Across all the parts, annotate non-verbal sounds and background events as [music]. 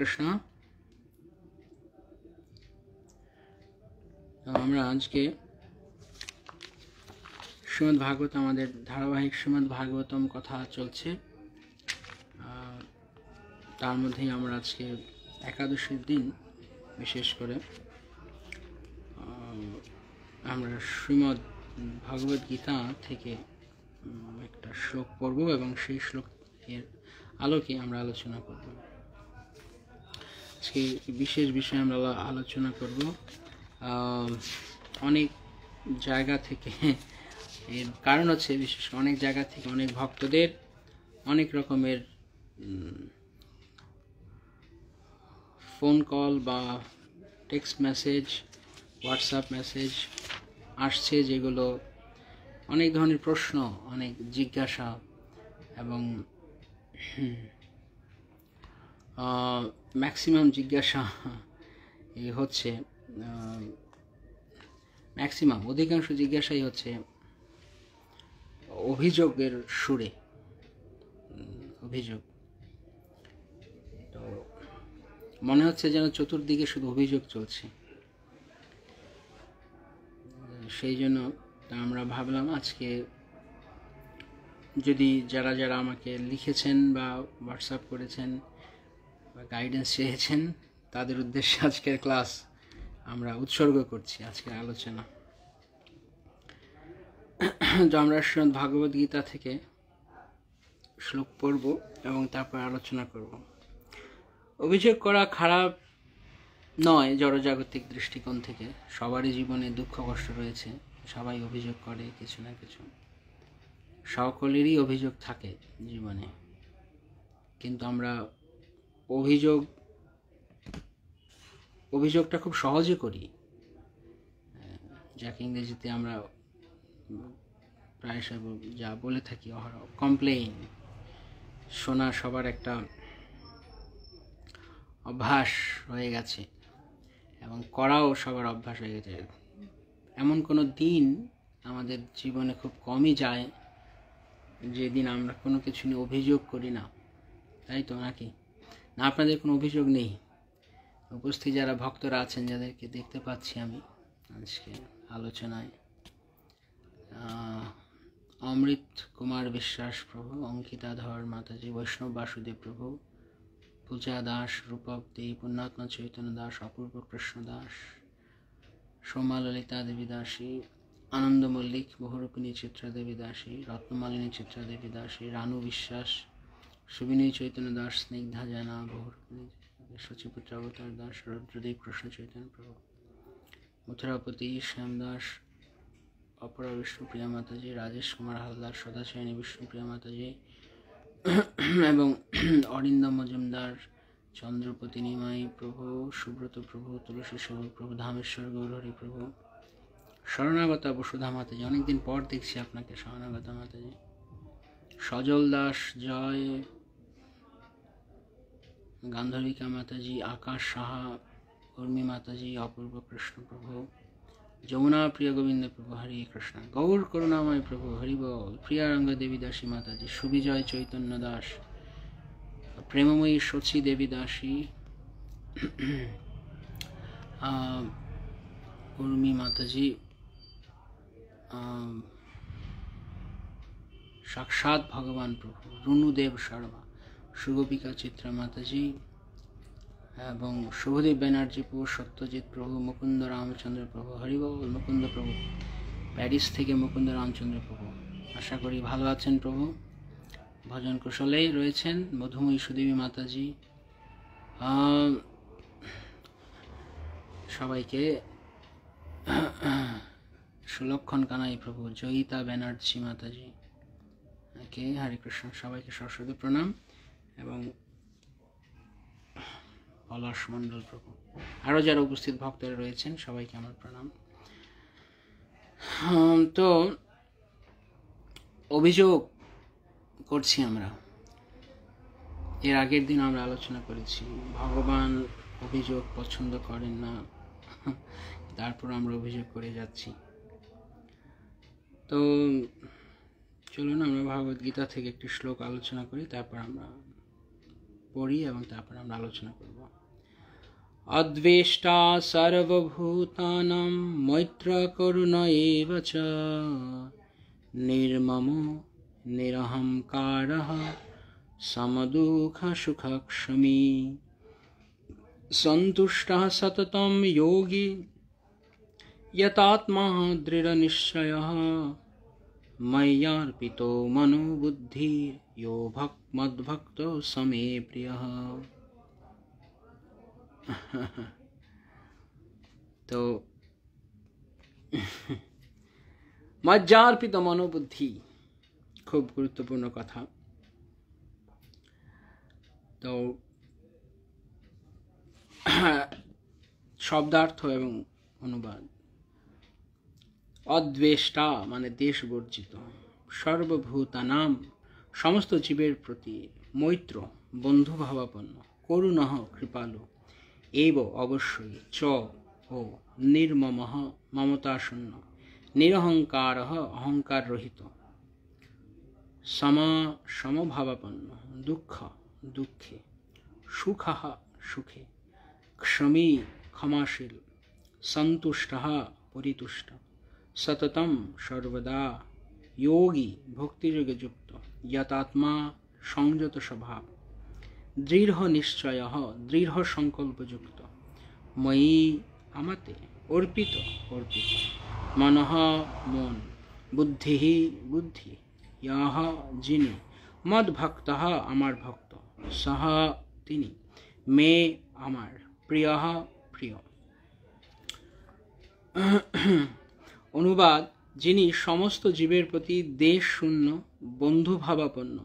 কৃষ্ণ আমরা আজকে শ্রীমদ ভাগবত আমাদের ধারাবাহিক শ্রীমদ ভাগবতম কথা চলছে তার মধ্যেই আমরা আজকে একাদশীর দিন বিশেষ করে আমরা শ্রীমদ ভাগবত গীতা থেকে একটা শ্লোক পড়ব এবং সেই শ্লোক এর আলোকে আমরা আলোচনা করবো আজকে বিশেষ বিষয়ে আমরা আলোচনা করব অনেক জায়গা থেকে [laughs] এর কারণ হচ্ছে বিশেষ অনেক জায়গা থেকে অনেক ভক্তদের অনেক রকমের ফোন কল বা টেক্সট মেসেজ হোয়াটসঅ্যাপ মেসেজ আসছে যেগুলো অনেক ধরনের প্রশ্ন অনেক জিজ্ঞাসা এবং [clears throat] ম্যাক্সিমাম জিজ্ঞাসা এই হচ্ছে ম্যাক্সিমাম অধিকাংশ জিজ্ঞাসাই হচ্ছে অভিযোগের সুরে অভিযোগ তো মনে হচ্ছে যেন চতুর্দিকে শুধু অভিযোগ চলছে সেই জন্য আমরা ভাবলাম আজকে যদি যারা যারা আমাকে লিখেছেন বা হোয়াটসঅ্যাপ করেছেন বা গাইডেন্স চেয়েছেন তাদের উদ্দেশ্যে আজকের ক্লাস আমরা উৎসর্গ করছি আজকের আলোচনা তো আমরা শ্রীমদ ভাগবত গীতা থেকে শ্লোক পড়ব এবং তারপর আলোচনা করব অভিযোগ করা খারাপ নয় জড়জাগতিক দৃষ্টিকোণ থেকে সবারই জীবনে দুঃখ কষ্ট রয়েছে সবাই অভিযোগ করে কিছু না কিছু সকলেরই অভিযোগ থাকে জীবনে কিন্তু আমরা অভিযোগ অভিযোগটা খুব সহজে করি যাকে ইংরেজিতে আমরা প্রায়শই যা বলে থাকি কমপ্লেইন শোনা সবার একটা অভ্যাস হয়ে গেছে এবং করাও সবার অভ্যাস হয়ে গেছে এমন কোনো দিন আমাদের জীবনে খুব কমই যায় যেদিন আমরা কোনো কিছু নিয়ে অভিযোগ করি না তাই তো নাকি না আপনাদের কোনো অভিযোগ নেই উপস্থিত যারা ভক্তরা আছেন যাদেরকে দেখতে পাচ্ছি আমি আজকে আলোচনায় অমৃত কুমার বিশ্বাস প্রভু অঙ্কিতা ধর মাতাজি বৈষ্ণব বাসুদেব প্রভু পূজা দাস রূপক দে পূর্ণাত্ম চৈতন্য দাস অপূর্ব কৃষ্ণ দাস সোমা ললিতা দেবী দাসী আনন্দ মল্লিক বহুরূপিণী চিত্রা দেবী দাসী রত্নমালিনী চিত্রা দেবী দাসী রানু বিশ্বাস সুবিনয় চৈতন্য দাস স্নিগ্ধা জানা বহুর সচিপুত্র অবতার দাস রুদ্রদেব কৃষ্ণ চৈতন্য প্রভু মথুরাপতি দাস অপরা বিষ্ণুপ্রিয়া মাতাজি রাজেশ কুমার হালদার সদাশয়নী বিষ্ণুপ্রিয়া মাতাজি এবং অরিন্দম মজুমদার চন্দ্রপতি নিমাই প্রভু সুব্রত প্রভু তুলসী সহ প্রভু ধামেশ্বর গৌরহরি প্রভু শরণাগতা বসুধা মাতাজি অনেকদিন পর দেখছি আপনাকে শরণাগতা মাতাজি সজল দাস জয় গান্ধর্বিকা মাতাজি আকাশ সাহা কর্মী মাতাজি অপূর্ব কৃষ্ণ প্রভু যমুনা প্রিয় গোবিন্দ প্রভু হরি কৃষ্ণ গৌর করুণাময় প্রভু হরিবল প্রিয়ারঙ্গ দেবী দাসী মাতাজি সুবিজয় চৈতন্য দাস প্রেমময়ী শচী দেবী দাসী কর্মী মাতাজি সাক্ষাৎ ভগবান প্রভু রুনুদেব শর্মা সুগোপিকা চিত্রা মাতাজি এবং শুভদীপ ব্যানার্জি প্রভু সত্যজিৎ প্রভু মুকুন্দ রামচন্দ্র প্রভু হরিবাবু মুকুন্দ প্রভু প্যারিস থেকে মুকুন্দ রামচন্দ্র প্রভু আশা করি ভালো আছেন প্রভু ভজন কুশলেই রয়েছেন মধুময়ী সুদেবী মাতাজি সবাইকে সুলক্ষণ কানাই প্রভু জয়িতা ব্যানার্জি মাতাজি কে হরে কৃষ্ণ সবাইকে সরস্বতী প্রণাম এবং অলস মণ্ডল প্রভু আরও যারা উপস্থিত ভক্তরা রয়েছেন সবাইকে আমার প্রণাম তো অভিযোগ করছি আমরা এর আগের দিন আমরা আলোচনা করেছি ভগবান অভিযোগ পছন্দ করেন না তারপর আমরা অভিযোগ করে যাচ্ছি তো চলুন আমরা ভগবদ্গীতা থেকে একটি শ্লোক আলোচনা করি তারপর আমরা পড়ি এবং তারপর আমরা আলোচনা করব অদ্বেষ্টা সর্বভূতানাম মৈত্র করুণ এবচ নির্মম নিরহংকার সমদুঃখ সুখক্ষমী সন্তুষ্ট সততম যোগী यतात्मा दृढनिश्चयः मय्यर्पितो मनोबुद्धिर्यो भक् मद्भक्तो समे प्रियः তো মজ্জার্পিত মনোবুদ্ধি খুব গুরুত্বপূর্ণ কথা তো শব্দার্থ এবং অনুবাদ অদ্বেষ্টা মানে দেশ বর্জিত সর্বভূতানাম সমস্ত জীবের প্রতি মৈত্র বন্ধুভাবাপন্ন করুণহ কৃপালু এইব অবশ্যই চ ও নির্মম মমতাশূন্য নিরহংকার অহংকার রহিত সমা সমভাবাপন্ন দুঃখ দুঃখে সুখ সুখে ক্ষমী ক্ষমাশীল সন্তুষ্ট পরিতুষ্ট সততম সর্বদা যোগী ভক্তিযোগে যুক্ত যতাত্মা সংযত স্বভাব দৃঢ় নিশ্চয় দৃঢ় সংকল্পযুক্ত ময়ী আমাতে অর্পিত অর্পিত মনহ মন বুদ্ধি বুদ্ধি ইয়াহ যিনি মদভক্ত আমার ভক্ত সহ তিনি মে আমার প্রিয় প্রিয় অনুবাদ যিনি সমস্ত জীবের প্রতি দেশ শূন্য বন্ধুভাবাপন্ন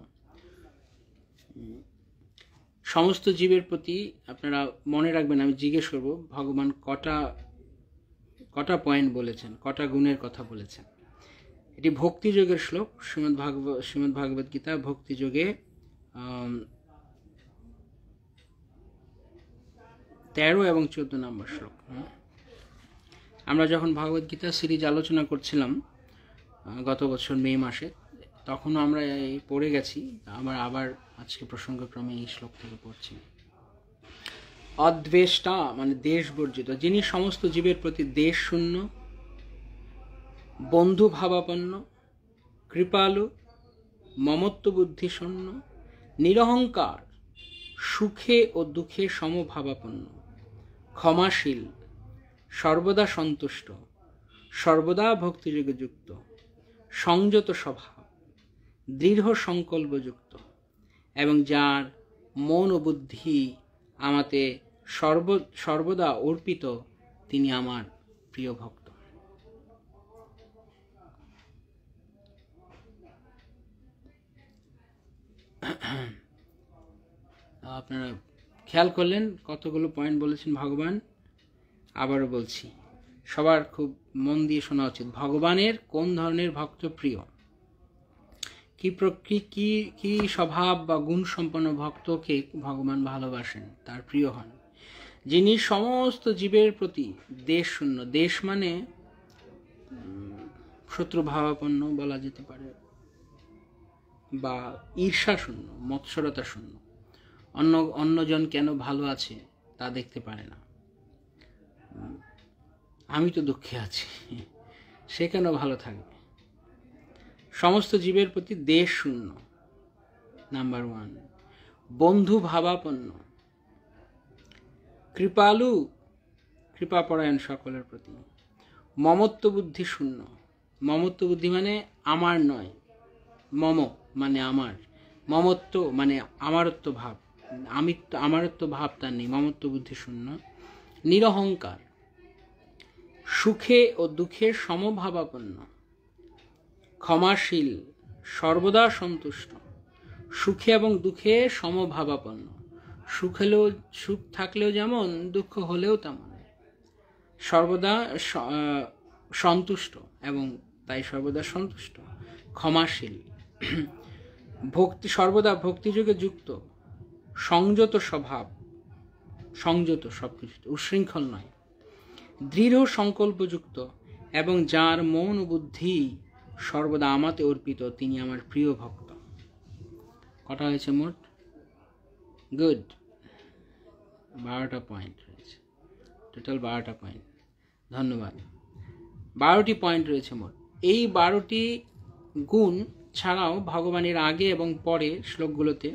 সমস্ত জীবের প্রতি আপনারা মনে রাখবেন আমি জিজ্ঞেস করব ভগবান কটা কটা পয়েন্ট বলেছেন কটা গুণের কথা বলেছেন এটি ভক্তিযোগের শ্লোক শ্রীমদ্ ভাগব শ্রীমদ্ ভাগবত গীতা ভক্তিযোগে তেরো এবং চোদ্দ নম্বর শ্লোক আমরা যখন ভগবদ গীতা সিরিজ আলোচনা করছিলাম গত বছর মে মাসে তখনও আমরা পড়ে গেছি আবার আবার আজকে প্রসঙ্গক্রমে এই শ্লোক থেকে পড়ছি অদ্বেষ্টা মানে দেশ বর্জিত যিনি সমস্ত জীবের প্রতি দেশ শূন্য বন্ধু ভাবাপন্ন কৃপালু মমত্ব বুদ্ধি শূন্য নিরহংকার সুখে ও দুঃখে সমভাবাপন্ন ক্ষমাশীল সর্বদা সন্তুষ্ট সর্বদা ভক্তিযোগে যুক্ত সংযত স্বভাব দৃঢ় সংকল্পযুক্ত এবং যার মন ও বুদ্ধি আমাতে সর্ব সর্বদা অর্পিত তিনি আমার প্রিয় ভক্ত আপনারা খেয়াল করলেন কতগুলো পয়েন্ট বলেছেন ভগবান আবারও বলছি সবার খুব মন দিয়ে শোনা উচিত ভগবানের কোন ধরনের ভক্ত প্রিয় কি প্রকৃতি কি কি স্বভাব বা গুণ সম্পন্ন ভক্তকে ভগবান ভালোবাসেন তার প্রিয় হন যিনি সমস্ত জীবের প্রতি দেশ শূন্য দেশ মানে শত্রুভাবাপন্ন বলা যেতে পারে বা ঈর্ষা শূন্য মৎসরতা শূন্য অন্য অন্যজন কেন ভালো আছে তা দেখতে পারে না আমি তো দুঃখে আছি সে কেন ভালো থাকবে সমস্ত জীবের প্রতি দেশ শূন্য নাম্বার ওয়ান বন্ধু ভাবাপন্ন কৃপালু কৃপাপরায়ণ সকলের প্রতি মমত্ব বুদ্ধি শূন্য মমত্ব বুদ্ধি মানে আমার নয় মম মানে আমার মমত্ব মানে আমারত্ব ভাব আমি আমারত্ব ভাব তার নেই মমত্ব বুদ্ধি শূন্য নিরহংকার সুখে ও দুঃখে সমভাবাপন্ন ক্ষমাশীল সর্বদা সন্তুষ্ট সুখে এবং দুঃখে সমভাবাপন্ন সুখ হলেও সুখ থাকলেও যেমন দুঃখ হলেও তেমন সর্বদা সন্তুষ্ট এবং তাই সর্বদা সন্তুষ্ট ক্ষমাশীল ভক্তি সর্বদা ভক্তিযোগে যুক্ত সংযত স্বভাব সংযত সব কিছুতে উশৃঙ্খল নয় দৃঢ় সংকল্পযুক্ত এবং যার মন বুদ্ধি সর্বদা আমাতে অর্পিত তিনি আমার প্রিয় ভক্ত কটা হয়েছে মোট গুড বারোটা পয়েন্ট রয়েছে টোটাল বারোটা পয়েন্ট ধন্যবাদ বারোটি পয়েন্ট রয়েছে মোট এই বারোটি গুণ ছাড়াও ভগবানের আগে এবং পরে শ্লোকগুলোতে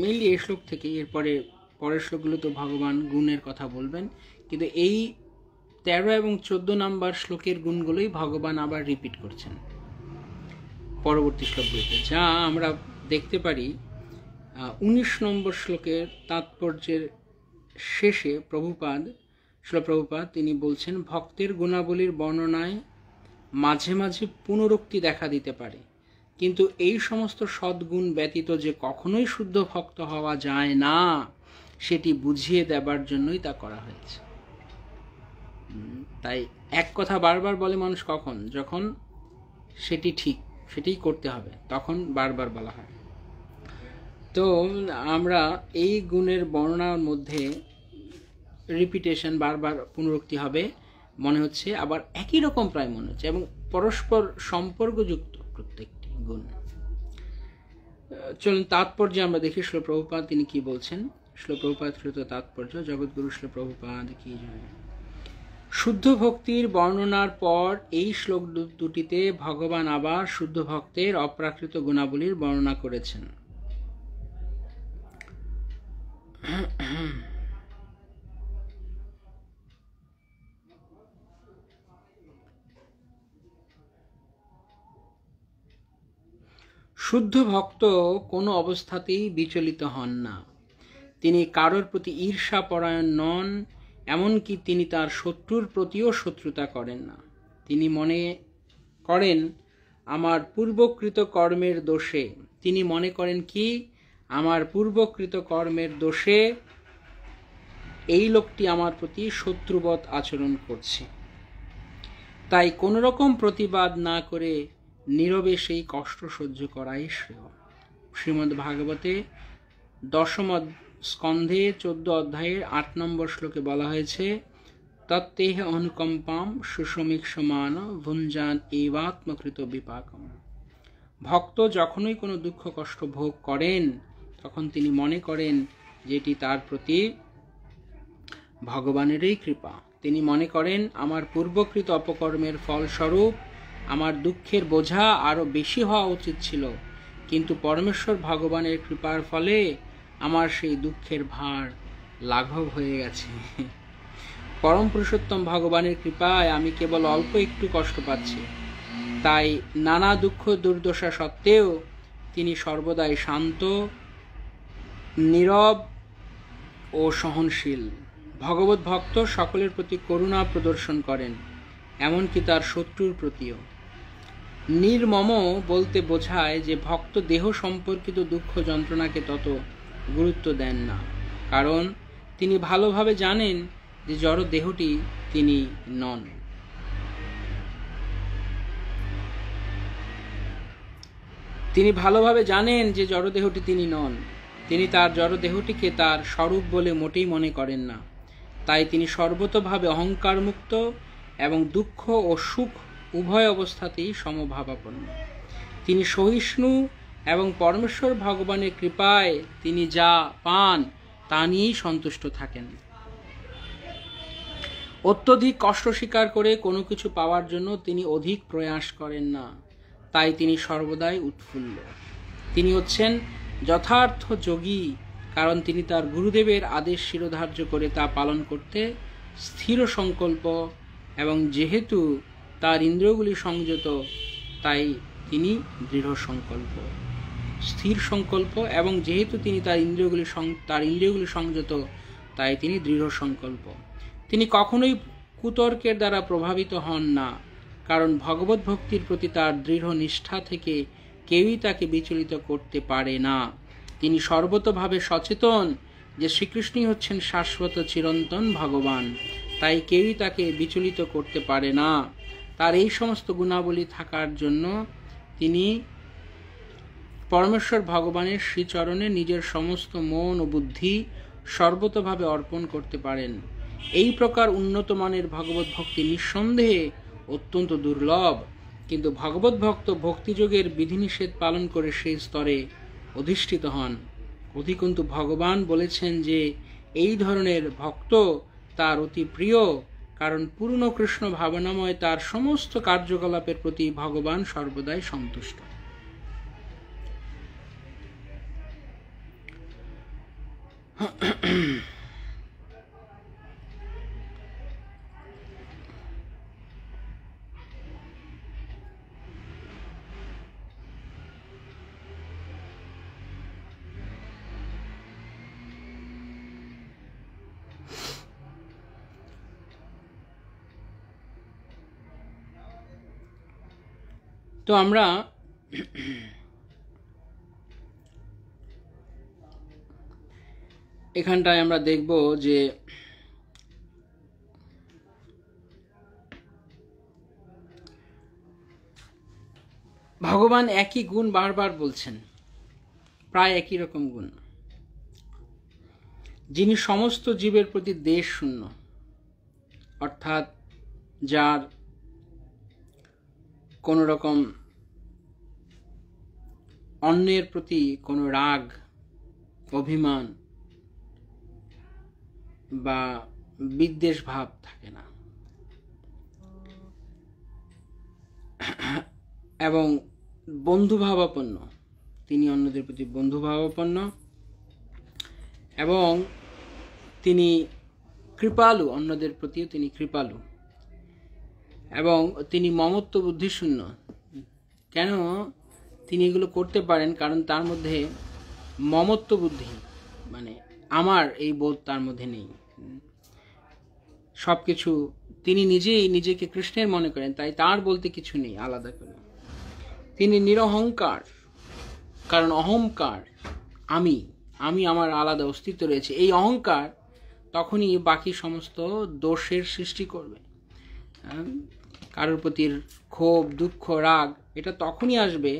মেনলি এই শ্লোক থেকে এরপরে পরের শ্লোকগুলো তো ভগবান গুণের কথা বলবেন কিন্তু এই তেরো এবং চোদ্দ নাম্বার শ্লোকের গুণগুলোই ভগবান আবার রিপিট করছেন পরবর্তী শ্লোকগুলিতে যা আমরা দেখতে পারি উনিশ নম্বর শ্লোকের তাৎপর্যের শেষে প্রভুপাদ প্রভুপাদ তিনি বলছেন ভক্তের গুণাবলীর বর্ণনায় মাঝে মাঝে পুনরুক্তি দেখা দিতে পারে কিন্তু এই সমস্ত সদ্গুণ ব্যতীত যে কখনোই শুদ্ধ ভক্ত হওয়া যায় না সেটি বুঝিয়ে দেবার জন্যই তা করা হয়েছে তাই এক কথা বারবার বলে মানুষ কখন যখন সেটি ঠিক সেটি করতে হবে তখন বারবার বলা হয় তো আমরা এই গুণের বর্ণনার মধ্যে রিপিটেশন বারবার পুনরুক্তি হবে মনে হচ্ছে আবার একই রকম প্রায় মনে হচ্ছে এবং পরস্পর সম্পর্কযুক্ত প্রত্যেকটি গুণ চলুন তাৎপর্যে আমরা দেখি শিল তিনি কি বলছেন শিলপ্রভুপাদকৃত তাৎপর্য জগৎগুরু শিলপ্রভুপাদ কি শুদ্ধ ভক্তির বর্ণনার পর এই শ্লোক দুটিতে ভগবান আবার শুদ্ধ ভক্তের অপ্রাকৃত গুণাবলীর বর্ণনা করেছেন শুদ্ধ ভক্ত কোনো অবস্থাতেই বিচলিত হন না তিনি কারোর প্রতি ঈর্ষাপরায়ণ নন এমনকি তিনি তার শত্রুর প্রতিও শত্রুতা করেন না তিনি মনে করেন আমার পূর্বকৃত কর্মের দোষে তিনি মনে করেন কি আমার পূর্বকৃত কর্মের দোষে এই লোকটি আমার প্রতি শত্রুবৎ আচরণ করছে তাই কোনো রকম প্রতিবাদ না করে নীরবে সেই কষ্ট সহ্য করাই শ্রেয় শ্রীমদ্ ভাগবতে দশম স্কন্ধে চোদ্দ অধ্যায়ের আট নম্বর শ্লোকে বলা হয়েছে তত্তেহ অনুকম্পাম সুষমিক সমান ভুঞ্জান এবাত্মকৃত বিপাকম ভক্ত যখনই কোনো দুঃখ কষ্ট ভোগ করেন তখন তিনি মনে করেন যেটি তার প্রতি ভগবানেরই কৃপা তিনি মনে করেন আমার পূর্বকৃত অপকর্মের ফলস্বরূপ আমার দুঃখের বোঝা আরও বেশি হওয়া উচিত ছিল কিন্তু পরমেশ্বর ভগবানের কৃপার ফলে আমার সেই দুঃখের ভার লাঘব হয়ে গেছে পরম পুরুষোত্তম ভগবানের কৃপায় আমি কেবল অল্প একটু কষ্ট পাচ্ছি তাই নানা দুঃখ দুর্দশা সত্ত্বেও তিনি সর্বদাই শান্ত নীরব ও সহনশীল ভগবত ভক্ত সকলের প্রতি করুণা প্রদর্শন করেন এমনকি তার শত্রুর প্রতিও নির্মম বলতে বোঝায় যে ভক্ত দেহ সম্পর্কিত দুঃখ যন্ত্রণাকে তত গুরুত্ব দেন না কারণ তিনি ভালোভাবে জানেন যে জড় দেহটি তিনি নন তিনি ভালোভাবে জানেন যে জড়দেহটি তিনি নন তিনি তার জড়দেহটিকে তার স্বরূপ বলে মোটেই মনে করেন না তাই তিনি সর্বতভাবে অহংকারমুক্ত এবং দুঃখ ও সুখ উভয় অবস্থাতেই সমভাবাপন্ন তিনি সহিষ্ণু এবং পরমেশ্বর ভগবানের কৃপায় তিনি যা পান তা নিয়েই সন্তুষ্ট থাকেন অত্যধিক কষ্ট স্বীকার করে কোনো কিছু পাওয়ার জন্য তিনি অধিক প্রয়াস করেন না তাই তিনি সর্বদাই উৎফুল্ল তিনি হচ্ছেন যথার্থ যোগী কারণ তিনি তার গুরুদেবের আদেশ শিরোধার্য করে তা পালন করতে স্থির সংকল্প এবং যেহেতু তার ইন্দ্রগুলি সংযত তাই তিনি দৃঢ় সংকল্প স্থির সংকল্প এবং যেহেতু তিনি তার ইন্দ্রিয়গুলি তার ইন্দ্রিয়গুলি সংযত তাই তিনি দৃঢ় সংকল্প তিনি কখনোই কুতর্কের দ্বারা প্রভাবিত হন না কারণ ভগবত ভক্তির প্রতি তার দৃঢ় নিষ্ঠা থেকে কেউই তাকে বিচলিত করতে পারে না তিনি সর্বতভাবে সচেতন যে শ্রীকৃষ্ণই হচ্ছেন শাশ্বত চিরন্তন ভগবান তাই কেউই তাকে বিচলিত করতে পারে না তার এই সমস্ত গুণাবলী থাকার জন্য তিনি পরমেশ্বর ভগবানের শ্রীচরণে নিজের সমস্ত মন ও বুদ্ধি সর্বতভাবে অর্পণ করতে পারেন এই প্রকার উন্নত মানের ভগবত ভক্তি নিঃসন্দেহে অত্যন্ত দুর্লভ কিন্তু ভগবত ভক্ত ভক্তিযোগের বিধিনিষেধ পালন করে সেই স্তরে অধিষ্ঠিত হন অধিকন্তু ভগবান বলেছেন যে এই ধরনের ভক্ত তার অতি প্রিয় কারণ পূর্ণ কৃষ্ণ ভাবনাময় তার সমস্ত কার্যকলাপের প্রতি ভগবান সর্বদাই সন্তুষ্ট তো আমরা এখানটায় আমরা দেখব যে ভগবান একই গুণ বারবার বলছেন প্রায় একই রকম গুণ যিনি সমস্ত জীবের প্রতি দেশ শূন্য অর্থাৎ যার কোনো রকম অন্যের প্রতি কোনো রাগ অভিমান বা বিদ্বেষ ভাব থাকে না এবং বন্ধুভাবাপন্ন তিনি অন্যদের প্রতি বন্ধুভাবাপন্ন এবং তিনি কৃপালু অন্যদের প্রতিও তিনি কৃপালু এবং তিনি মমত্ব বুদ্ধিশূন্য কেন তিনি এগুলো করতে পারেন কারণ তার মধ্যে মমত্ব বুদ্ধি মানে আমার এই বোধ তার মধ্যে নেই সব কিছু তিনি নিজেই নিজেকে কৃষ্ণের মনে করেন তাই তার বলতে কিছু নেই আলাদা করে তিনি নিরহংকার কারণ অহংকার আমি আমি আমার আলাদা অস্তিত্ব রয়েছে এই অহংকার তখনই বাকি সমস্ত দোষের সৃষ্টি করবে হ্যাঁ? কারোর প্রতি ক্ষোভ দুঃখ রাগ এটা তখনই আসবে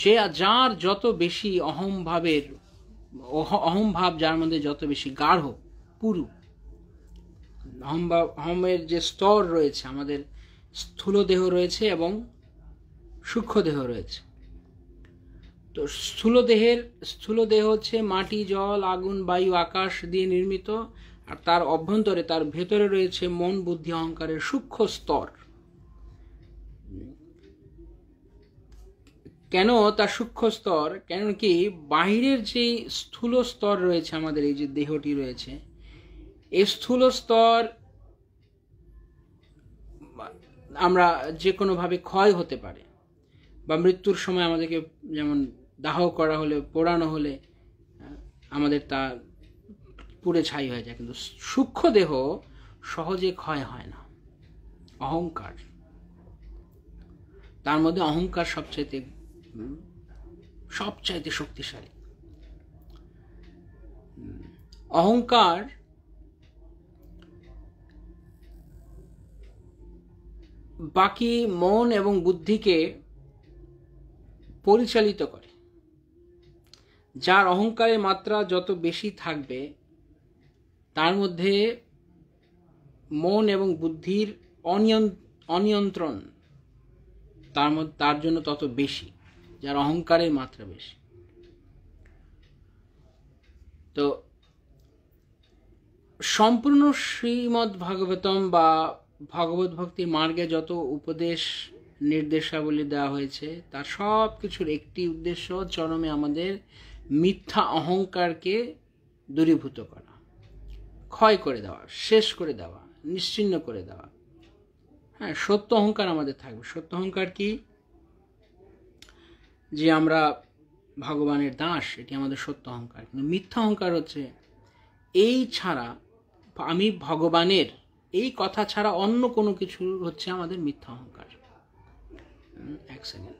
যে যার যত বেশি অহমভাবের অহমভাব যার মধ্যে যত বেশি গাঢ় পুরু হম বা অহমের যে স্তর রয়েছে আমাদের স্থূল দেহ রয়েছে এবং সূক্ষ্ম দেহ রয়েছে তো স্থূল দেহের স্থূল দেহ হচ্ছে মাটি জল আগুন বায়ু আকাশ দিয়ে নির্মিত আর তার অভ্যন্তরে তার ভেতরে রয়েছে মন বুদ্ধি অহংকারের সূক্ষ্ম স্তর কেন তার সূক্ষ্ম স্তর কেন কি বাহিরের যে স্থূল স্তর রয়েছে আমাদের এই যে দেহটি রয়েছে স্থূল স্তর আমরা যে কোনোভাবে ক্ষয় হতে পারে বা মৃত্যুর সময় আমাদেরকে যেমন দাহ করা হলে পোড়ানো হলে আমাদের তা পুড়ে ছাই হয়ে যায় কিন্তু সূক্ষ্ম দেহ সহজে ক্ষয় হয় না অহংকার তার মধ্যে অহংকার সবচাইতে সবচাইতে শক্তিশালী অহংকার বাকি মন এবং বুদ্ধিকে পরিচালিত করে যার অহংকারের মাত্রা যত বেশি থাকবে তার মধ্যে মন এবং বুদ্ধির অনিয়ন্ত্রণ তার মধ্যে তার জন্য তত বেশি যার অহংকারের মাত্রা বেশি তো সম্পূর্ণ শ্রীমদ্ ভাগবতম বা ভগবত ভক্তির মার্গে যত উপদেশ নির্দেশাবলী দেওয়া হয়েছে তার সব কিছুর একটি উদ্দেশ্য চরমে আমাদের মিথ্যা অহংকারকে দূরীভূত করা ক্ষয় করে দেওয়া শেষ করে দেওয়া নিশ্চিন্ন করে দেওয়া হ্যাঁ সত্য অহংকার আমাদের থাকবে সত্য অহংকার কি যে আমরা ভগবানের দাস এটি আমাদের সত্য অহংকার কিন্তু মিথ্যা অহংকার হচ্ছে এই ছাড়া আমি ভগবানের এই কথা ছাড়া অন্য কোনো কিছু হচ্ছে আমাদের মিথ্যা অহংকার এক সেকেন্ড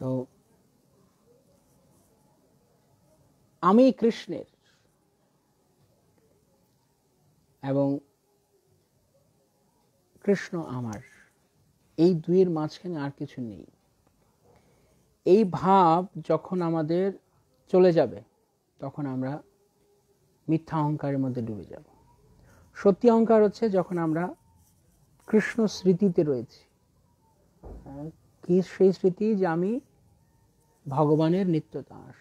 তো আমি কৃষ্ণের কৃষ্ণ আমার এই দুইয়ের মাঝখানে আর কিছু নেই এই ভাব যখন আমাদের চলে যাবে তখন আমরা মিথ্যা অহংকারের মধ্যে ডুবে যাব সত্যি অহংকার হচ্ছে যখন আমরা কৃষ্ণ স্মৃতিতে রয়েছি হ্যাঁ, কি সেই স্মৃতি যে আমি ভগবানের নিত্য দাস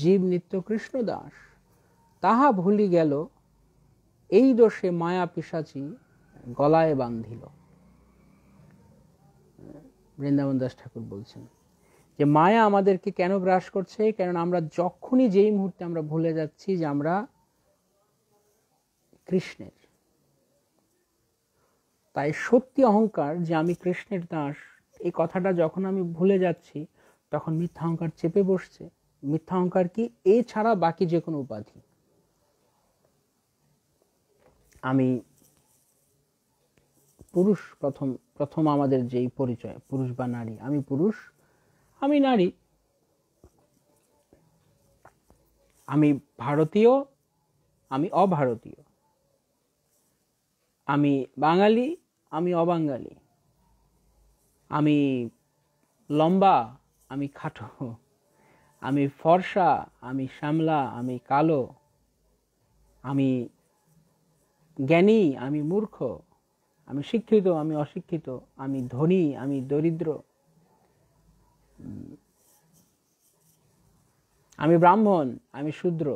জীব নিত্য কৃষ্ণ দাস তাহা ভুলি গেল এই দোষে মায়া পিসাচি গলায় বান্ধিল বৃন্দাবন দাস ঠাকুর বলছেন যে মায়া আমাদেরকে কেন গ্রাস করছে কারণ আমরা যখনই যেই মুহূর্তে আমরা ভুলে যাচ্ছি যে আমরা কৃষ্ণের তাই সত্যি অহংকার যে আমি কৃষ্ণের দাস এই কথাটা যখন আমি ভুলে যাচ্ছি তখন মিথ্যা অহংকার চেপে বসছে মিথ্যা অহংকার কি এছাড়া বাকি যে কোনো উপাধি আমি পুরুষ প্রথম প্রথম আমাদের যেই পরিচয় পুরুষ বা নারী আমি পুরুষ আমি নারী আমি ভারতীয় আমি অভারতীয় আমি বাঙালি আমি অবাঙালি আমি লম্বা আমি খাটো আমি ফর্সা আমি শ্যামলা আমি কালো আমি জ্ঞানী আমি মূর্খ আমি শিক্ষিত আমি অশিক্ষিত আমি ধনী আমি দরিদ্র আমি ব্রাহ্মণ আমি শূদ্র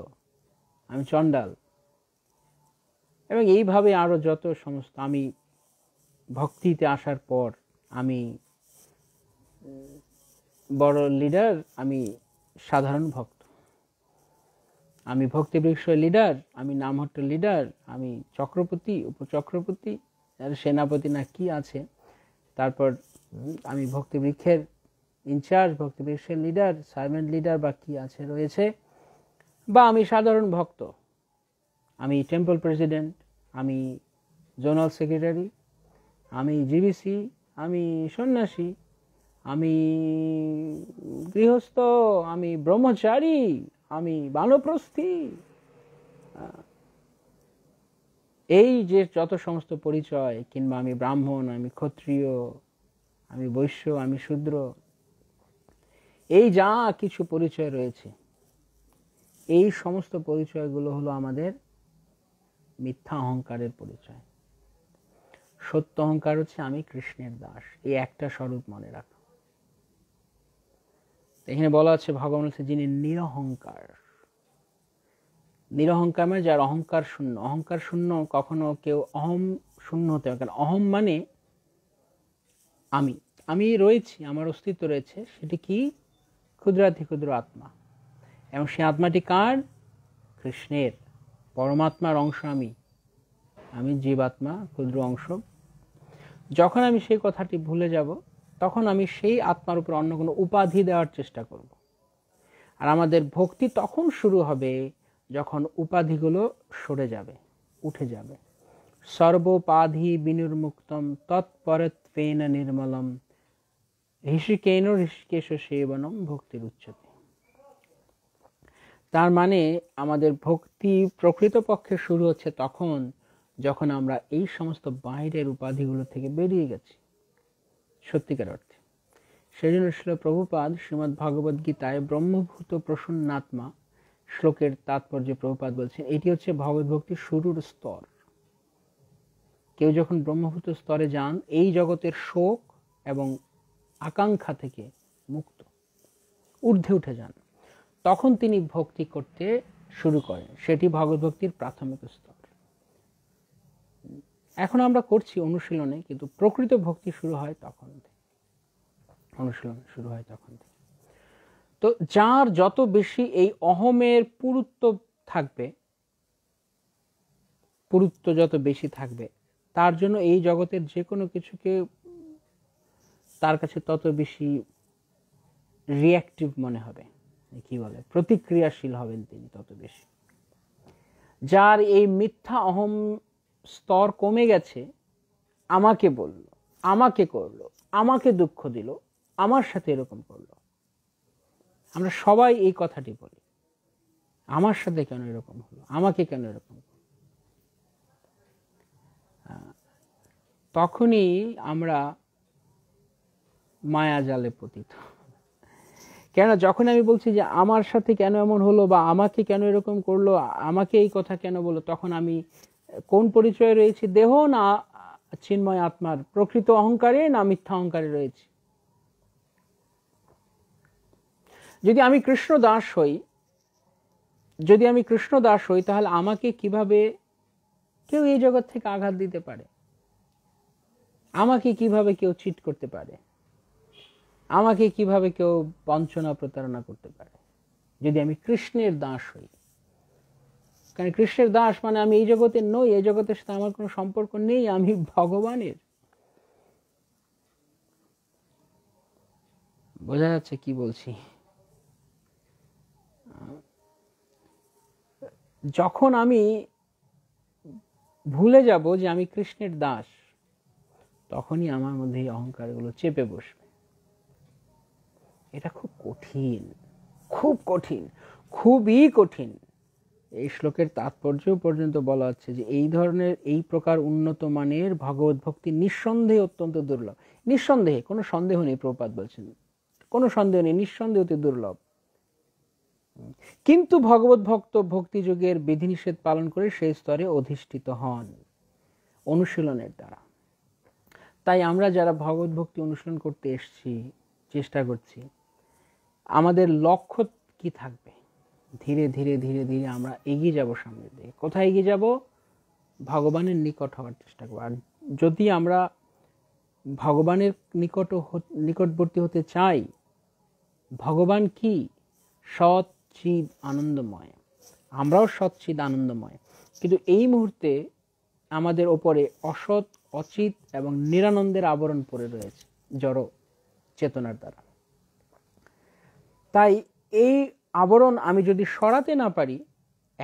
আমি চণ্ডাল এবং এইভাবে আরও যত সমস্ত আমি ভক্তিতে আসার পর আমি বড় লিডার আমি সাধারণ ভক্ত আমি ভক্তিবৃক্ষ লিডার আমি নামহট্ট লিডার আমি চক্রপতি উপচক্রপতি সেনাপতি না কি আছে তারপর আমি ভক্তিবৃক্ষের ইনচার্জ ভক্তিবৃক্ষের লিডার সার্ভেন্ট লিডার বা কি আছে রয়েছে বা আমি সাধারণ ভক্ত আমি টেম্পল প্রেসিডেন্ট আমি জোনাল সেক্রেটারি আমি জিবিসি আমি সন্ন্যাসী আমি গৃহস্থ আমি ব্রহ্মচারী আমি বানপ্রস্থী এই যে যত সমস্ত পরিচয় কিংবা আমি ব্রাহ্মণ আমি ক্ষত্রিয় আমি বৈশ্য আমি শূদ্র এই যা কিছু পরিচয় রয়েছে এই সমস্ত পরিচয়গুলো হলো আমাদের মিথ্যা অহংকারের পরিচয় সত্য অহংকার হচ্ছে আমি কৃষ্ণের দাস এই একটা স্বরূপ মনে রাখো এখানে বলা আছে ভগবান হচ্ছে যিনি নিরহংকার নিরহংকামে মানে যার অহংকার শূন্য অহংকার শূন্য কখনো কেউ অহম শূন্য হতে পারে কারণ অহম মানে আমি আমি রয়েছি আমার অস্তিত্ব রয়েছে সেটি কি ক্ষুদ্রাতি ক্ষুদ্র আত্মা এবং সেই আত্মাটি কার কৃষ্ণের পরমাত্মার অংশ আমি আমি জীবাত্মা ক্ষুদ্র অংশ যখন আমি সেই কথাটি ভুলে যাব তখন আমি সেই আত্মার উপর অন্য কোনো উপাধি দেওয়ার চেষ্টা করব আর আমাদের ভক্তি তখন শুরু হবে যখন উপাধিগুলো সরে যাবে উঠে যাবে সর্বোপাধি বিনির্মুক্তম তৎপরত্বেন নির্মলম ঋষিকেন ঋষিকেশ সেবনম ভক্তির উচ্চতি তার মানে আমাদের ভক্তি প্রকৃতপক্ষে শুরু হচ্ছে তখন যখন আমরা এই সমস্ত বাইরের উপাধিগুলো থেকে বেরিয়ে গেছি সত্যিকার অর্থে সেজন্য ছিল প্রভুপাদ শ্রীমদ্ ভগবদ্গীতায় ব্রহ্মভূত প্রসন্নাত্মা শ্লোকের তাৎপর্য প্রভুপাত বলছেন এটি হচ্ছে ভক্তির শুরুর স্তর কেউ যখন ব্রহ্মপুত্র স্তরে যান এই জগতের শোক এবং আকাঙ্ক্ষা থেকে মুক্ত ঊর্ধ্বে উঠে যান তখন তিনি ভক্তি করতে শুরু করেন সেটি ভক্তির প্রাথমিক স্তর এখন আমরা করছি অনুশীলনে কিন্তু প্রকৃত ভক্তি শুরু হয় তখন থেকে অনুশীলন শুরু হয় তখন থেকে তো যার যত বেশি এই অহমের পুরুত্ব থাকবে পুরুত্ব যত বেশি থাকবে তার জন্য এই জগতের যে কোনো কিছুকে তার কাছে তত বেশি রিয়াক্টিভ মনে হবে কি বলে প্রতিক্রিয়াশীল হবেন তিনি তত বেশি যার এই মিথ্যা অহম স্তর কমে গেছে আমাকে বলল আমাকে করলো আমাকে দুঃখ দিল আমার সাথে এরকম করলো আমরা সবাই এই কথাটি বলি আমার সাথে কেন এরকম হলো আমাকে কেন এরকম তখনই আমরা মায়া জালে পতিত কেন যখন আমি বলছি যে আমার সাথে কেন এমন হলো বা আমাকে কেন এরকম করলো আমাকে এই কথা কেন বলো তখন আমি কোন পরিচয়ে রয়েছি দেহ না চিন্ময় আত্মার প্রকৃত অহংকারে না মিথ্যা অহংকারে রয়েছি যদি আমি কৃষ্ণ দাস হই যদি আমি কৃষ্ণ দাস হই তাহলে আমাকে কিভাবে কেউ এই জগৎ থেকে আঘাত দিতে পারে আমাকে কিভাবে কেউ চিট করতে পারে আমাকে কিভাবে কেউ বঞ্চনা প্রতারণা করতে পারে যদি আমি কৃষ্ণের দাস হই কারণ কৃষ্ণের দাস মানে আমি এই জগতে নই এই জগতের সাথে আমার কোনো সম্পর্ক নেই আমি ভগবানের বোঝা যাচ্ছে কি বলছি যখন আমি ভুলে যাব যে আমি কৃষ্ণের দাস তখনই আমার মধ্যে এই অহংকারগুলো চেপে বসবে এটা খুব কঠিন খুব কঠিন খুবই কঠিন এই শ্লোকের তাৎপর্য পর্যন্ত বলা হচ্ছে যে এই ধরনের এই প্রকার উন্নত মানের ভগবত ভক্তি নিঃসন্দেহে অত্যন্ত দুর্লভ নিঃসন্দেহে কোনো সন্দেহ নেই প্রপাত বলছেন কোনো সন্দেহ নেই নিঃসন্দেহ অতি দুর্লভ কিন্তু ভগবত ভক্ত ভক্তিযোগের বিধিনিষেধ পালন করে সেই স্তরে অধিষ্ঠিত হন অনুশীলনের দ্বারা তাই আমরা যারা ভগবত ভক্তি অনুশীলন করতে এসছি চেষ্টা করছি আমাদের লক্ষ্য কি থাকবে ধীরে ধীরে ধীরে ধীরে আমরা এগিয়ে যাব সামনের দিকে কোথায় এগিয়ে যাব ভগবানের নিকট হওয়ার চেষ্টা করব আর যদি আমরা ভগবানের নিকট নিকটবর্তী হতে চাই ভগবান কি সৎ চিদ আনন্দময় আমরাও সচ্ছিদ আনন্দময় কিন্তু এই মুহূর্তে আমাদের ওপরে অসৎ অচিত এবং নিরানন্দের আবরণ পড়ে রয়েছে জড় চেতনার দ্বারা তাই এই আবরণ আমি যদি সরাতে না পারি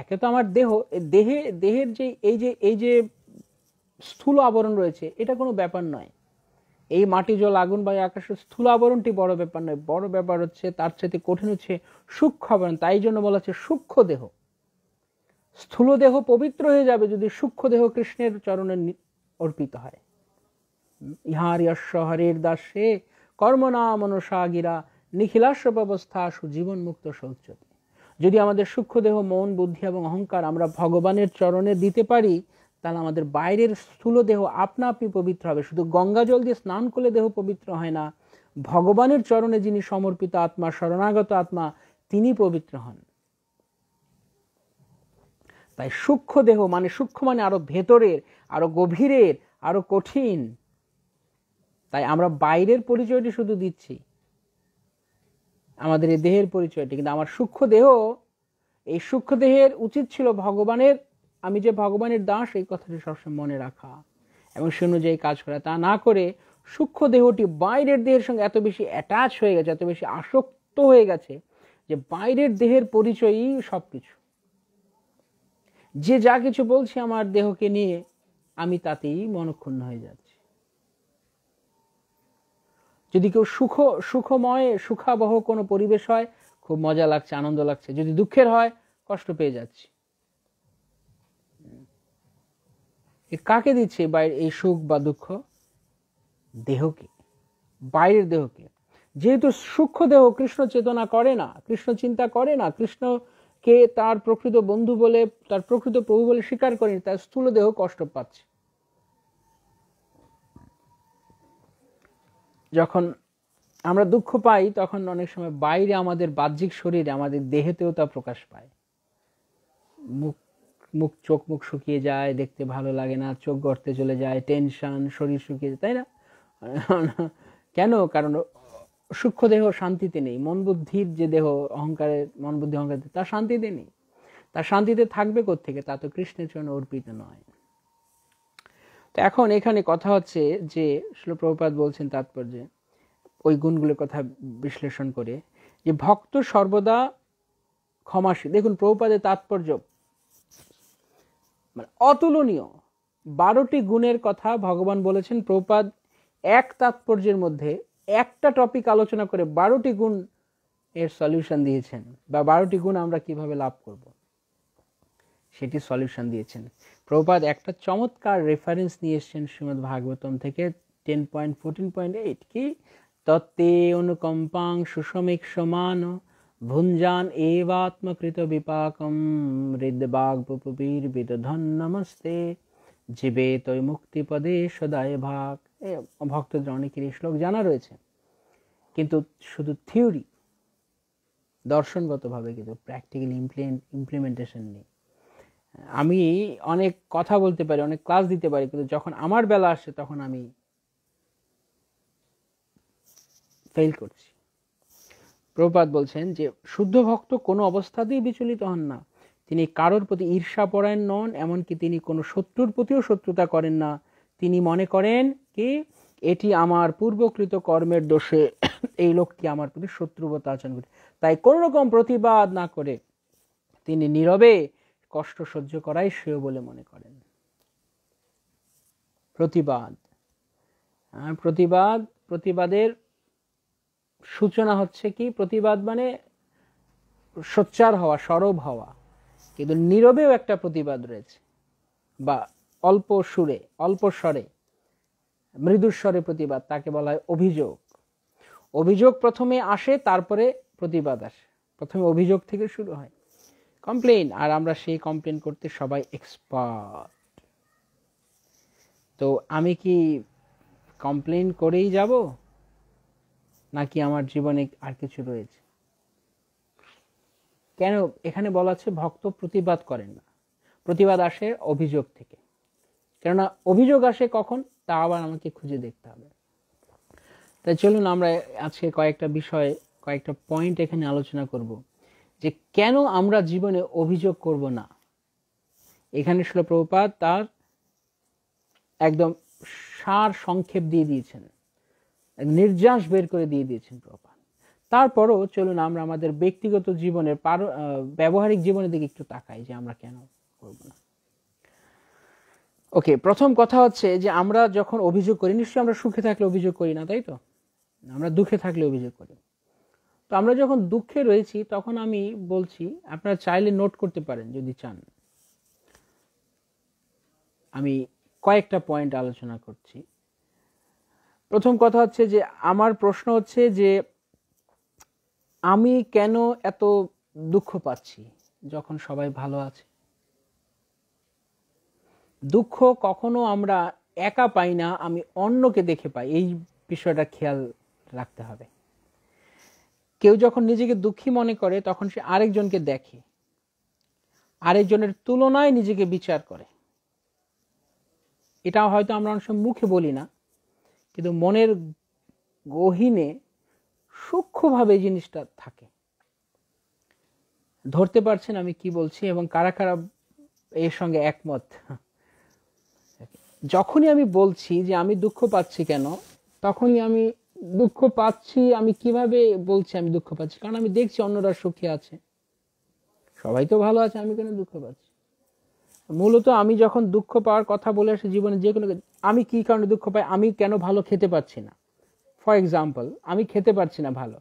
একে তো আমার দেহ দেহে দেহের যে এই যে এই যে স্থূল আবরণ রয়েছে এটা কোনো ব্যাপার নয় এই মাটি জল আগুন বা আকাশের স্থূল আবরণটি বড় ব্যাপার নয় বড় ব্যাপার হচ্ছে তার চাইতে কঠিন হচ্ছে সূক্ষ্ম হবে না তাই জন্য বলা হচ্ছে সূক্ষ্ম দেহ স্থূল দেহ পবিত্র হয়ে যাবে যদি সূক্ষ্ম দেহ কৃষ্ণের চরণে অর্পিত হয় ইহার যশ হরের দাসে কর্মনাম অনুসাগিরা নিখিলাস ব্যবস্থা সুজীবন মুক্ত শৌচতে যদি আমাদের সূক্ষ্ম দেহ মন বুদ্ধি এবং অহংকার আমরা ভগবানের চরণে দিতে পারি তাহলে আমাদের বাইরের স্থূল দেহ আপনা আপনি পবিত্র হবে শুধু গঙ্গা জল দিয়ে স্নান করলে দেহ পবিত্র হয় না ভগবানের চরণে যিনি সমর্পিত আত্মা শরণাগত আত্মা তিনি পবিত্র হন তাই সূক্ষ্ম দেহ মানে সূক্ষ্ম মানে আরো ভেতরের আরো গভীরের আরো কঠিন তাই আমরা বাইরের পরিচয়টি শুধু দিচ্ছি আমাদের এই দেহের পরিচয়টি কিন্তু আমার সূক্ষ্ম দেহ এই সূক্ষ্ম দেহের উচিত ছিল ভগবানের আমি যে ভগবানের দাস এই কথাটি সবসময় মনে রাখা এবং সে অনুযায়ী কাজ করা তা না করে সূক্ষ্ম দেহটি বাইরের দেহের সঙ্গে এত বেশি অ্যাটাচ হয়ে গেছে এত বেশি আসক্ত হয়ে গেছে যে বাইরের দেহের পরিচয়ই সব কিছু যে যা কিছু বলছে আমার দেহকে নিয়ে আমি তাতেই মনক্ষুণ্ণ হয়ে যাচ্ছি যদি কেউ সুখ সুখময় সুখাবহ কোনো পরিবেশ হয় খুব মজা লাগছে আনন্দ লাগছে যদি দুঃখের হয় কষ্ট পেয়ে যাচ্ছি কাকে দিচ্ছে বাইরে এই সুখ বা দুঃখ দেহকে বাইরের দেহকে যেহেতু সূক্ষ্ম দেহ কৃষ্ণ চেতনা করে না কৃষ্ণ চিন্তা করে না কৃষ্ণকে তার প্রকৃত বন্ধু বলে তার প্রকৃত প্রভু বলে স্বীকার করেনি তার স্থূল দেহ কষ্ট পাচ্ছে যখন আমরা দুঃখ পাই তখন অনেক সময় বাইরে আমাদের বাহ্যিক শরীরে আমাদের দেহেতেও তা প্রকাশ পায় মুখ মুখ চোখ মুখ শুকিয়ে যায় দেখতে ভালো লাগে না চোখ গড়তে চলে যায় টেনশন শরীর শুকিয়ে যায় তাই না কেন কারণ সূক্ষ্ম দেহ শান্তিতে নেই মন বুদ্ধির যে দেহ অহংকারের মন বুদ্ধি অহংকার তা শান্তিতে নেই তা শান্তিতে থাকবে থেকে তা তো কৃষ্ণের জন্য অর্পিত নয় তো এখন এখানে কথা হচ্ছে যে শিলপ্রভুপাত বলছেন তাৎপর্যে ওই গুণগুলোর কথা বিশ্লেষণ করে যে ভক্ত সর্বদা ক্ষমাসী দেখুন প্রভুপাদের তাৎপর্য মানে অতুলনীয় বারোটি গুণের কথা ভগবান বলেছেন প্রপাদ এক তাৎপর্যের মধ্যে একটা টপিক আলোচনা করে বারোটি গুণ এর সলিউশন দিয়েছেন বা বারোটি গুণ আমরা কিভাবে লাভ করব সেটি সলিউশন দিয়েছেন প্রভাত একটা চমৎকার রেফারেন্স নিয়ে এসছেন শ্রীমদ ভাগবতম থেকে ten point fourteen point eight কি তত্ত্বে অনুকম্পাং সুষমিক সমান ভুঞ্জান এবাত্মকৃত বিপাকম হৃদবাগ্বীর বিদধন নমস্তে জীবে তৈ মুক্তিপদে সদায় ভাগ এ ভক্তদের অনেকেরই শ্লোক জানা রয়েছে কিন্তু শুধু থিওরি দর্শনগতভাবে কিন্তু প্র্যাকটিক্যাল ইমপ্লিমেন্টেশন নেই আমি অনেক কথা বলতে পারি অনেক ক্লাস দিতে পারি কিন্তু যখন আমার বেলা আসে তখন আমি ফেল করছি প্রপাত বলছেন যে শুদ্ধ ভক্ত কোনো অবস্থাতেই বিচলিত হন না তিনি কারোর প্রতি ঈর্ষাপরায়ণ নন এমনকি তিনি কোনো শত্রুর প্রতিও শত্রুতা করেন না তিনি মনে করেন কি এটি আমার পূর্বকৃত কর্মের দোষে এই লোকটি আমার প্রতি শত্রুবতা আচরণ করে তাই কোনো রকম প্রতিবাদ না করে তিনি নীরবে কষ্ট সহ্য করাই শ্রেয় বলে মনে করেন প্রতিবাদ প্রতিবাদ প্রতিবাদের সূচনা হচ্ছে কি প্রতিবাদ মানে সোচ্চার হওয়া সরব হওয়া কিন্তু নীরবেও একটা প্রতিবাদ রয়েছে বা অল্প সুরে অল্প স্বরে মৃদুস্বরে প্রতিবাদ তাকে বলা হয় অভিযোগ অভিযোগ প্রথমে আসে তারপরে প্রতিবাদ আসে প্রথমে অভিযোগ থেকে শুরু হয় কমপ্লেন আর আমরা সেই কমপ্লেন করতে সবাই এক্সপার্ট তো আমি কি কমপ্লেন করেই যাব নাকি আমার জীবনে আর কিছু রয়েছে কেন এখানে বলা আছে ভক্ত প্রতিবাদ করেন না প্রতিবাদ আসে অভিযোগ থেকে কেননা অভিযোগ আসে কখন তা আবার আমাকে খুঁজে দেখতে হবে তাই চলুন আমরা আজকে কয়েকটা বিষয় কয়েকটা পয়েন্ট এখানে আলোচনা করব যে কেন আমরা জীবনে অভিযোগ করব না এখানে শুনে প্রভুপাত তার একদম সার সংক্ষেপ দিয়ে দিয়েছেন নির্যাস বের করে দিয়ে দিয়েছেন প্রভুপাত তারপরও চলুন আমরা আমাদের ব্যক্তিগত জীবনের ব্যবহারিক জীবনের দিকে একটু তাকাই যে আমরা কেন করব না ওকে প্রথম কথা হচ্ছে যে আমরা যখন অভিযোগ করি নিশ্চয়ই আমরা সুখে থাকলে অভিযোগ করি না তাই তো আমরা দুঃখে থাকলে অভিযোগ করি তো আমরা যখন দুঃখে রয়েছি তখন আমি বলছি আপনারা চাইলে নোট করতে পারেন যদি চান আমি কয়েকটা পয়েন্ট আলোচনা করছি প্রথম কথা হচ্ছে যে আমার প্রশ্ন হচ্ছে যে আমি কেন এত দুঃখ পাচ্ছি যখন সবাই ভালো আছে দুঃখ কখনো আমরা একা পাই না আমি অন্যকে দেখে পাই এই বিষয়টা খেয়াল রাখতে হবে কেউ যখন নিজেকে দুঃখী মনে করে তখন সে আরেকজনকে দেখে আরেকজনের তুলনায় নিজেকে বিচার করে এটা হয়তো আমরা অনেক সময় মুখে বলি না কিন্তু মনের গহীনে সূক্ষ্মভাবে এই জিনিসটা থাকে ধরতে পারছেন আমি কি বলছি এবং কারা কারা এর সঙ্গে একমত হ্যাঁ যখনই আমি বলছি যে আমি দুঃখ পাচ্ছি কেন তখনই আমি দুঃখ পাচ্ছি আমি কিভাবে বলছি আমি দুঃখ পাচ্ছি কারণ আমি দেখছি অন্যরা সুখী আছে সবাই তো ভালো আছে আমি কেন দুঃখ পাচ্ছি মূলত আমি যখন দুঃখ পাওয়ার কথা বলে আসি জীবনে যে কোনো আমি কি কারণে দুঃখ পাই আমি কেন ভালো খেতে পারছি না ফর এক্সাম্পল আমি খেতে পারছি না ভালো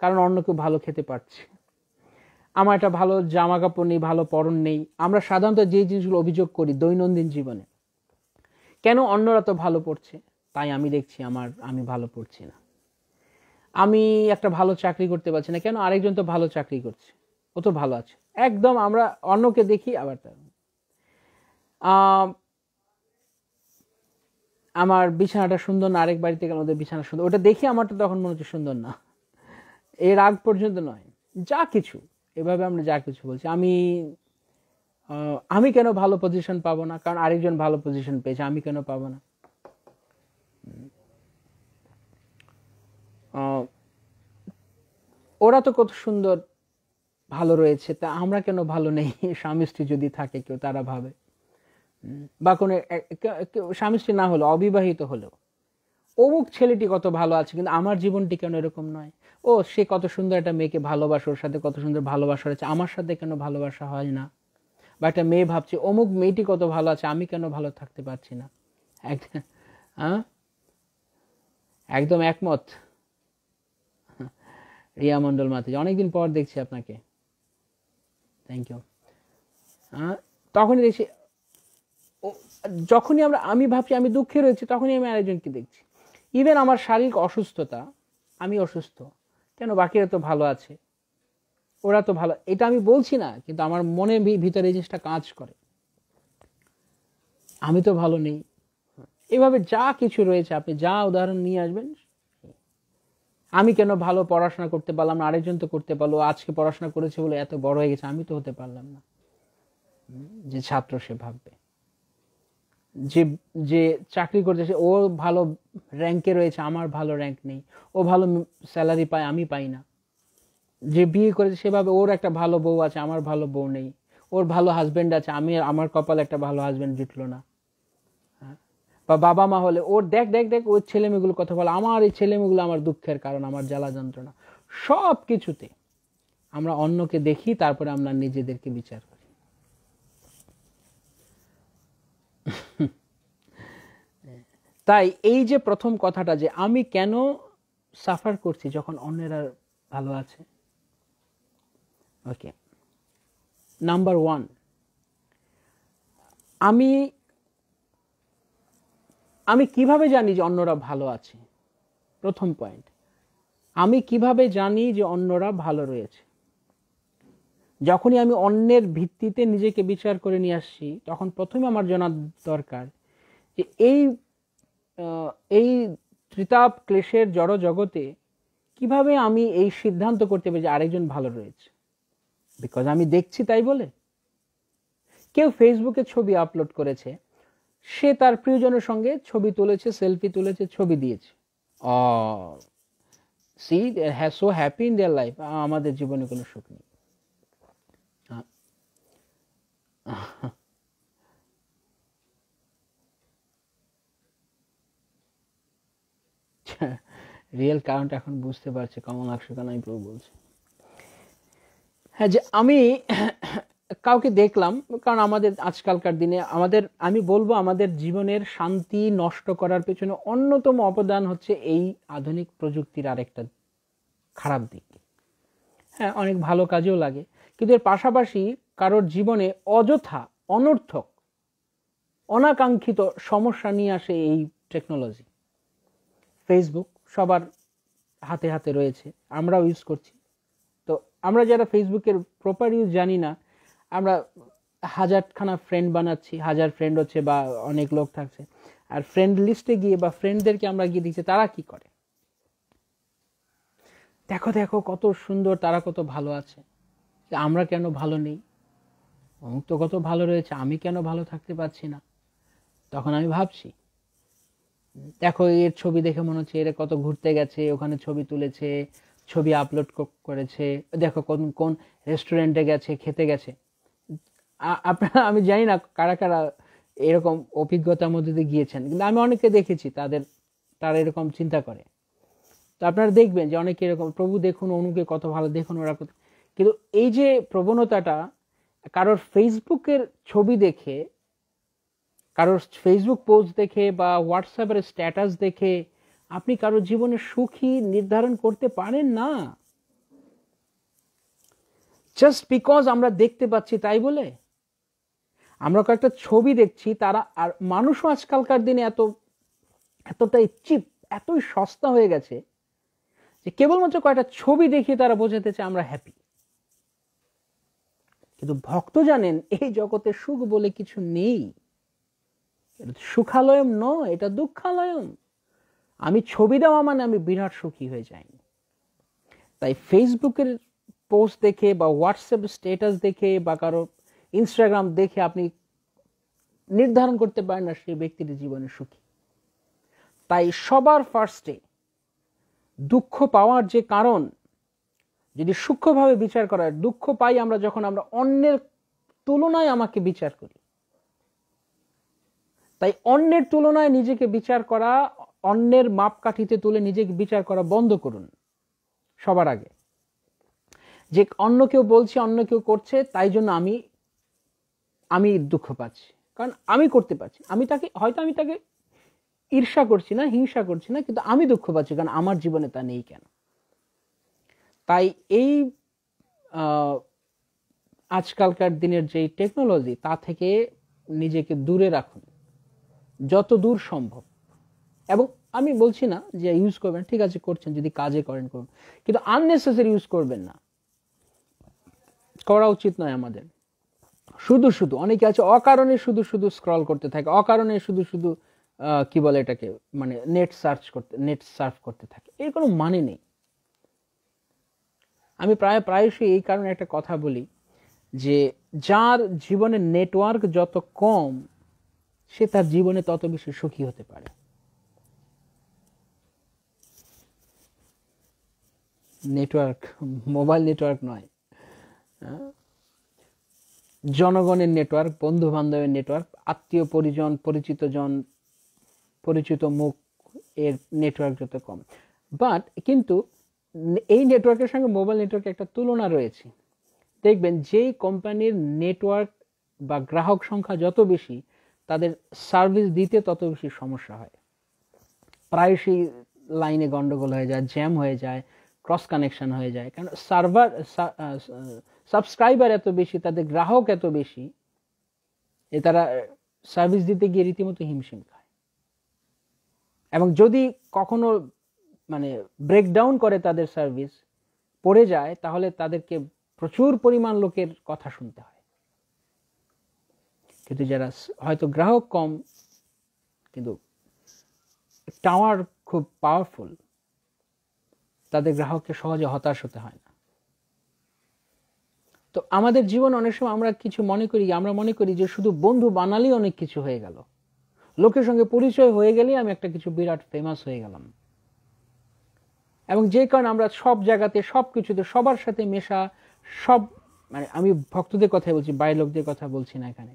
কারণ অন্য কেউ ভালো খেতে পারছে আমার একটা ভালো জামা কাপড় নেই ভালো পরন নেই আমরা সাধারণত যে জিনিসগুলো অভিযোগ করি দৈনন্দিন জীবনে কেন অন্যরা তো ভালো পড়ছে তাই আমি দেখছি আমার আমি ভালো পড়ছি না আমি একটা ভালো চাকরি করতে পারছি না কেন আরেকজন তো ভালো চাকরি করছে ও তো ভালো আছে একদম আমরা অন্যকে দেখি আবার তার আমার বিছানাটা সুন্দর না আরেক বাড়িতে গেলে ওদের বিছানা সুন্দর ওটা দেখি আমারটা তখন মনে হচ্ছে সুন্দর না এর আগ পর্যন্ত নয় যা কিছু এভাবে আমরা যা কিছু বলছি আমি আমি কেন ভালো পজিশন পাবো না কারণ আরেকজন ভালো পজিশন পেয়েছে আমি কেন পাবো না ওরা তো কত সুন্দর ভালো রয়েছে তা আমরা কেন ভালো নেই [laughs] স্বামী স্ত্রী যদি থাকে কেউ তারা ভাবে বা কোনো স্বামী স্ত্রী না হলো অবিবাহিত হলেও অমুক ছেলেটি কত ভালো আছে কিন্তু আমার জীবনটি কেন এরকম নয় ও সে কত সুন্দর একটা মেয়েকে ভালোবাসা ওর সাথে কত সুন্দর ভালোবাসা রয়েছে আমার সাথে কেন ভালোবাসা হয় না বা একটা মেয়ে ভাবছে অমুক মেয়েটি কত ভালো আছে আমি কেন ভালো থাকতে পারছি না একদম একমত রিয়া মণ্ডল মাতিজ অনেকদিন পর দেখছি আপনাকে থ্যাংক ইউ তখনই দেখছি যখনই আমরা আমি ভাবছি আমি দুঃখে রয়েছি তখনই আমি আরেকজনকে দেখছি ইভেন আমার শারীরিক অসুস্থতা আমি অসুস্থ কেন বাকিরা তো ভালো আছে ওরা তো ভালো এটা আমি বলছি না কিন্তু আমার মনে ভিতরে এই জিনিসটা কাজ করে আমি তো ভালো নেই এভাবে যা কিছু রয়েছে আপনি যা উদাহরণ নিয়ে আসবেন আমি কেন ভালো পড়াশোনা করতে পারলাম না আরেকজন তো করতে পারলো আজকে পড়াশোনা করেছে বলে এত বড় হয়ে গেছে আমি তো হতে পারলাম না যে ছাত্র সে ভাববে যে যে চাকরি করতেছে ও ভালো র্যাঙ্কে রয়েছে আমার ভালো র্যাঙ্ক নেই ও ভালো স্যালারি পায় আমি পাই না যে বিয়ে করেছে সেভাবে ওর একটা ভালো বউ আছে আমার ভালো বউ নেই ওর ভালো হাজব্যান্ড আছে আমি আমার কপালে একটা ভালো হাজব্যান্ড জুটলো না হ্যাঁ? বা বাবা মা হলে ওর দেখ দেখ দেখ ওর ছেলেমেয়েগুলো কথা বলে আমার এই ছেলেমেয়েগুলো আমার দুঃখের কারণ আমার জ্বালা যন্ত্রণা সব কিছুতে আমরা অন্যকে দেখি তারপরে আমরা নিজেদেরকে বিচার করি তাই এই যে প্রথম কথাটা যে আমি কেন সাফার করছি যখন অন্যেরা ভালো আছে ওকে নাম্বার ওয়ান আমি আমি কিভাবে জানি যে অন্যরা ভালো আছে প্রথম পয়েন্ট আমি কিভাবে জানি যে অন্যরা ভালো রয়েছে যখনই আমি অন্যের ভিত্তিতে নিজেকে বিচার করে নিয়ে আসছি তখন প্রথমে আমার জানার দরকার যে এই এই ত্রিতাপ ক্লেশের জড় জগতে কিভাবে আমি এই সিদ্ধান্ত করতে পারি যে আরেকজন ভালো রয়েছে বিকজ আমি দেখছি তাই বলে কেউ ফেসবুকে ছবি আপলোড করেছে সে তার প্রিয়জনের সঙ্গে ছবি তুলেছে সেলফি তুলেছে ছবি দিয়েছে অ she has so happy in their life আমাদের জীবনে কোনো সুখ নেই রিয়েল কারণটা [laughs] এখন বুঝতে পারছে কমল আকশোকান আমি প্রভু বলছি হ্যাঁ যে আমি কাউকে দেখলাম কারণ আমাদের আজকালকার দিনে আমাদের আমি বলবো আমাদের জীবনের শান্তি নষ্ট করার পেছনে অন্যতম অবদান হচ্ছে এই আধুনিক প্রযুক্তির আরেকটা খারাপ দিক হ্যাঁ অনেক ভালো কাজেও লাগে কিন্তু এর পাশাপাশি কারোর জীবনে অযথা অনর্থক অনাকাঙ্ক্ষিত সমস্যা নিয়ে আসে এই টেকনোলজি ফেসবুক সবার হাতে হাতে রয়েছে আমরাও ইউজ করছি আমরা যারা ফেসবুকের প্রপার ইউজ জানি না আমরা হাজারখানা ফ্রেন্ড বানাচ্ছি হাজার ফ্রেন্ড হচ্ছে বা অনেক লোক থাকছে আর ফ্রেন্ড লিস্টে গিয়ে বা ফ্রেন্ডদেরকে আমরা গিয়ে দিচ্ছি তারা কি করে দেখো দেখো কত সুন্দর তারা কত ভালো আছে আমরা কেন ভালো নেই অমুক তো কত ভালো রয়েছে আমি কেন ভালো থাকতে পারছি না তখন আমি ভাবছি দেখো এর ছবি দেখে মনে হচ্ছে এরা কত ঘুরতে গেছে ওখানে ছবি তুলেছে ছবি আপলোড করেছে দেখো কোন কোন রেস্টুরেন্টে গেছে খেতে গেছে আপনারা আমি জানি না কারা কারা এরকম অভিজ্ঞতার মধ্যে দিয়ে গিয়েছেন কিন্তু আমি অনেককে দেখেছি তাদের তারা এরকম চিন্তা করে তো আপনারা দেখবেন যে অনেকে এরকম প্রভু দেখুন অনুকে কত ভালো দেখুন ওরা কত কিন্তু এই যে প্রবণতাটা কারোর ফেসবুকের ছবি দেখে কারোর ফেসবুক পোস্ট দেখে বা হোয়াটসঅ্যাপের স্ট্যাটাস দেখে আপনি কারো জীবনে সুখী নির্ধারণ করতে পারেন না জাস্ট বিকজ আমরা দেখতে পাচ্ছি তাই বলে আমরা কয়েকটা ছবি দেখছি তারা আর মানুষও আজকালকার দিনে এত এতটাই চিপ এতই সস্তা হয়ে গেছে যে কেবলমাত্র কয়েকটা ছবি দেখিয়ে তারা বোঝাতেছে আমরা হ্যাপি কিন্তু ভক্ত জানেন এই জগতে সুখ বলে কিছু নেই সুখালয়ম নয় এটা দুঃখালয়ম আমি ছবি দেওয়া মানে আমি বিরাট সুখী হয়ে যাইনি তাই ফেসবুকের পোস্ট দেখে বা হোয়াটসঅ্যাপ স্ট্যাটাস দেখে বা কারো ইনস্টাগ্রাম দেখে আপনি নির্ধারণ করতে পারেন না সেই ব্যক্তির জীবনে সুখী তাই সবার ফার্স্টে দুঃখ পাওয়ার যে কারণ যদি সূক্ষ্মভাবে বিচার করার দুঃখ পাই আমরা যখন আমরা অন্যের তুলনায় আমাকে বিচার করি তাই অন্যের তুলনায় নিজেকে বিচার করা অন্যের মাপকাঠিতে তুলে নিজেকে বিচার করা বন্ধ করুন সবার আগে যে অন্য কেউ বলছে অন্য কেউ করছে তাই জন্য আমি আমি দুঃখ পাচ্ছি কারণ আমি করতে পারছি আমি তাকে হয়তো আমি তাকে ঈর্ষা করছি না হিংসা করছি না কিন্তু আমি দুঃখ পাচ্ছি কারণ আমার জীবনে তা নেই কেন তাই এই আজকালকার দিনের যে টেকনোলজি তা থেকে নিজেকে দূরে রাখুন যত দূর সম্ভব এবং আমি বলছি না যে ইউজ করবেন ঠিক আছে করছেন যদি কাজে করেন করুন কিন্তু আননেসেসারি ইউজ করবেন না করা উচিত নয় আমাদের শুধু শুধু অনেকে আছে অকারণে শুধু শুধু স্ক্রল করতে থাকে অকারণে শুধু শুধু কি বলে এটাকে মানে নেট সার্চ করতে নেট সার্ফ করতে থাকে এর কোনো মানে নেই আমি প্রায় প্রায়শই এই কারণে একটা কথা বলি যে যার জীবনে নেটওয়ার্ক যত কম সে তার জীবনে তত বেশি সুখী হতে পারে নেটওয়ার্ক মোবাইল নেটওয়ার্ক নয় হ্যাঁ? জনগণের নেটওয়ার্ক বন্ধু বান্ধবের নেটওয়ার্ক আত্মীয় পরিজন পরিচিত জন পরিচিত মুখ এর নেটওয়ার্ক যত কম বাট কিন্তু এই নেটওয়ার্কের সঙ্গে মোবাইল নেটওয়ার্কের একটা তুলনা রয়েছে দেখবেন যেই কোম্পানির নেটওয়ার্ক বা গ্রাহক সংখ্যা যত বেশি তাদের সার্ভিস দিতে তত বেশি সমস্যা হয় প্রায়শই লাইনে গন্ডগোল হয়ে যায় জ্যাম হয়ে যায় ক্রস কানেকশন হয়ে যায় কারণ সার্ভার সাবস্ক্রাইবার এত বেশি তাদের গ্রাহক এত বেশি এ তারা সার্ভিস দিতে গিয়ে রীতিমতো হিমশিম খায় এবং যদি কখনো মানে ব্রেকডাউন করে তাদের সার্ভিস পড়ে যায় তাহলে তাদেরকে প্রচুর পরিমাণ লোকের কথা শুনতে হয় কিন্তু যারা হয়তো গ্রাহক কম কিন্তু টাওয়ার খুব পাওয়ারফুল তাদের গ্রাহককে সহজে হতাশ হতে হয় না তো আমাদের জীবন অনেক সময় আমরা কিছু মনে করি আমরা মনে করি যে শুধু বন্ধু বানালেই অনেক কিছু হয়ে গেল লোকের সঙ্গে পরিচয় হয়ে গেলেই আমি একটা কিছু বিরাট ফেমাস হয়ে গেলাম এবং যে কারণে আমরা সব জায়গাতে সব কিছুতে সবার সাথে মেশা সব মানে আমি ভক্তদের কথাই বলছি বাইরের লোকদের কথা বলছি না এখানে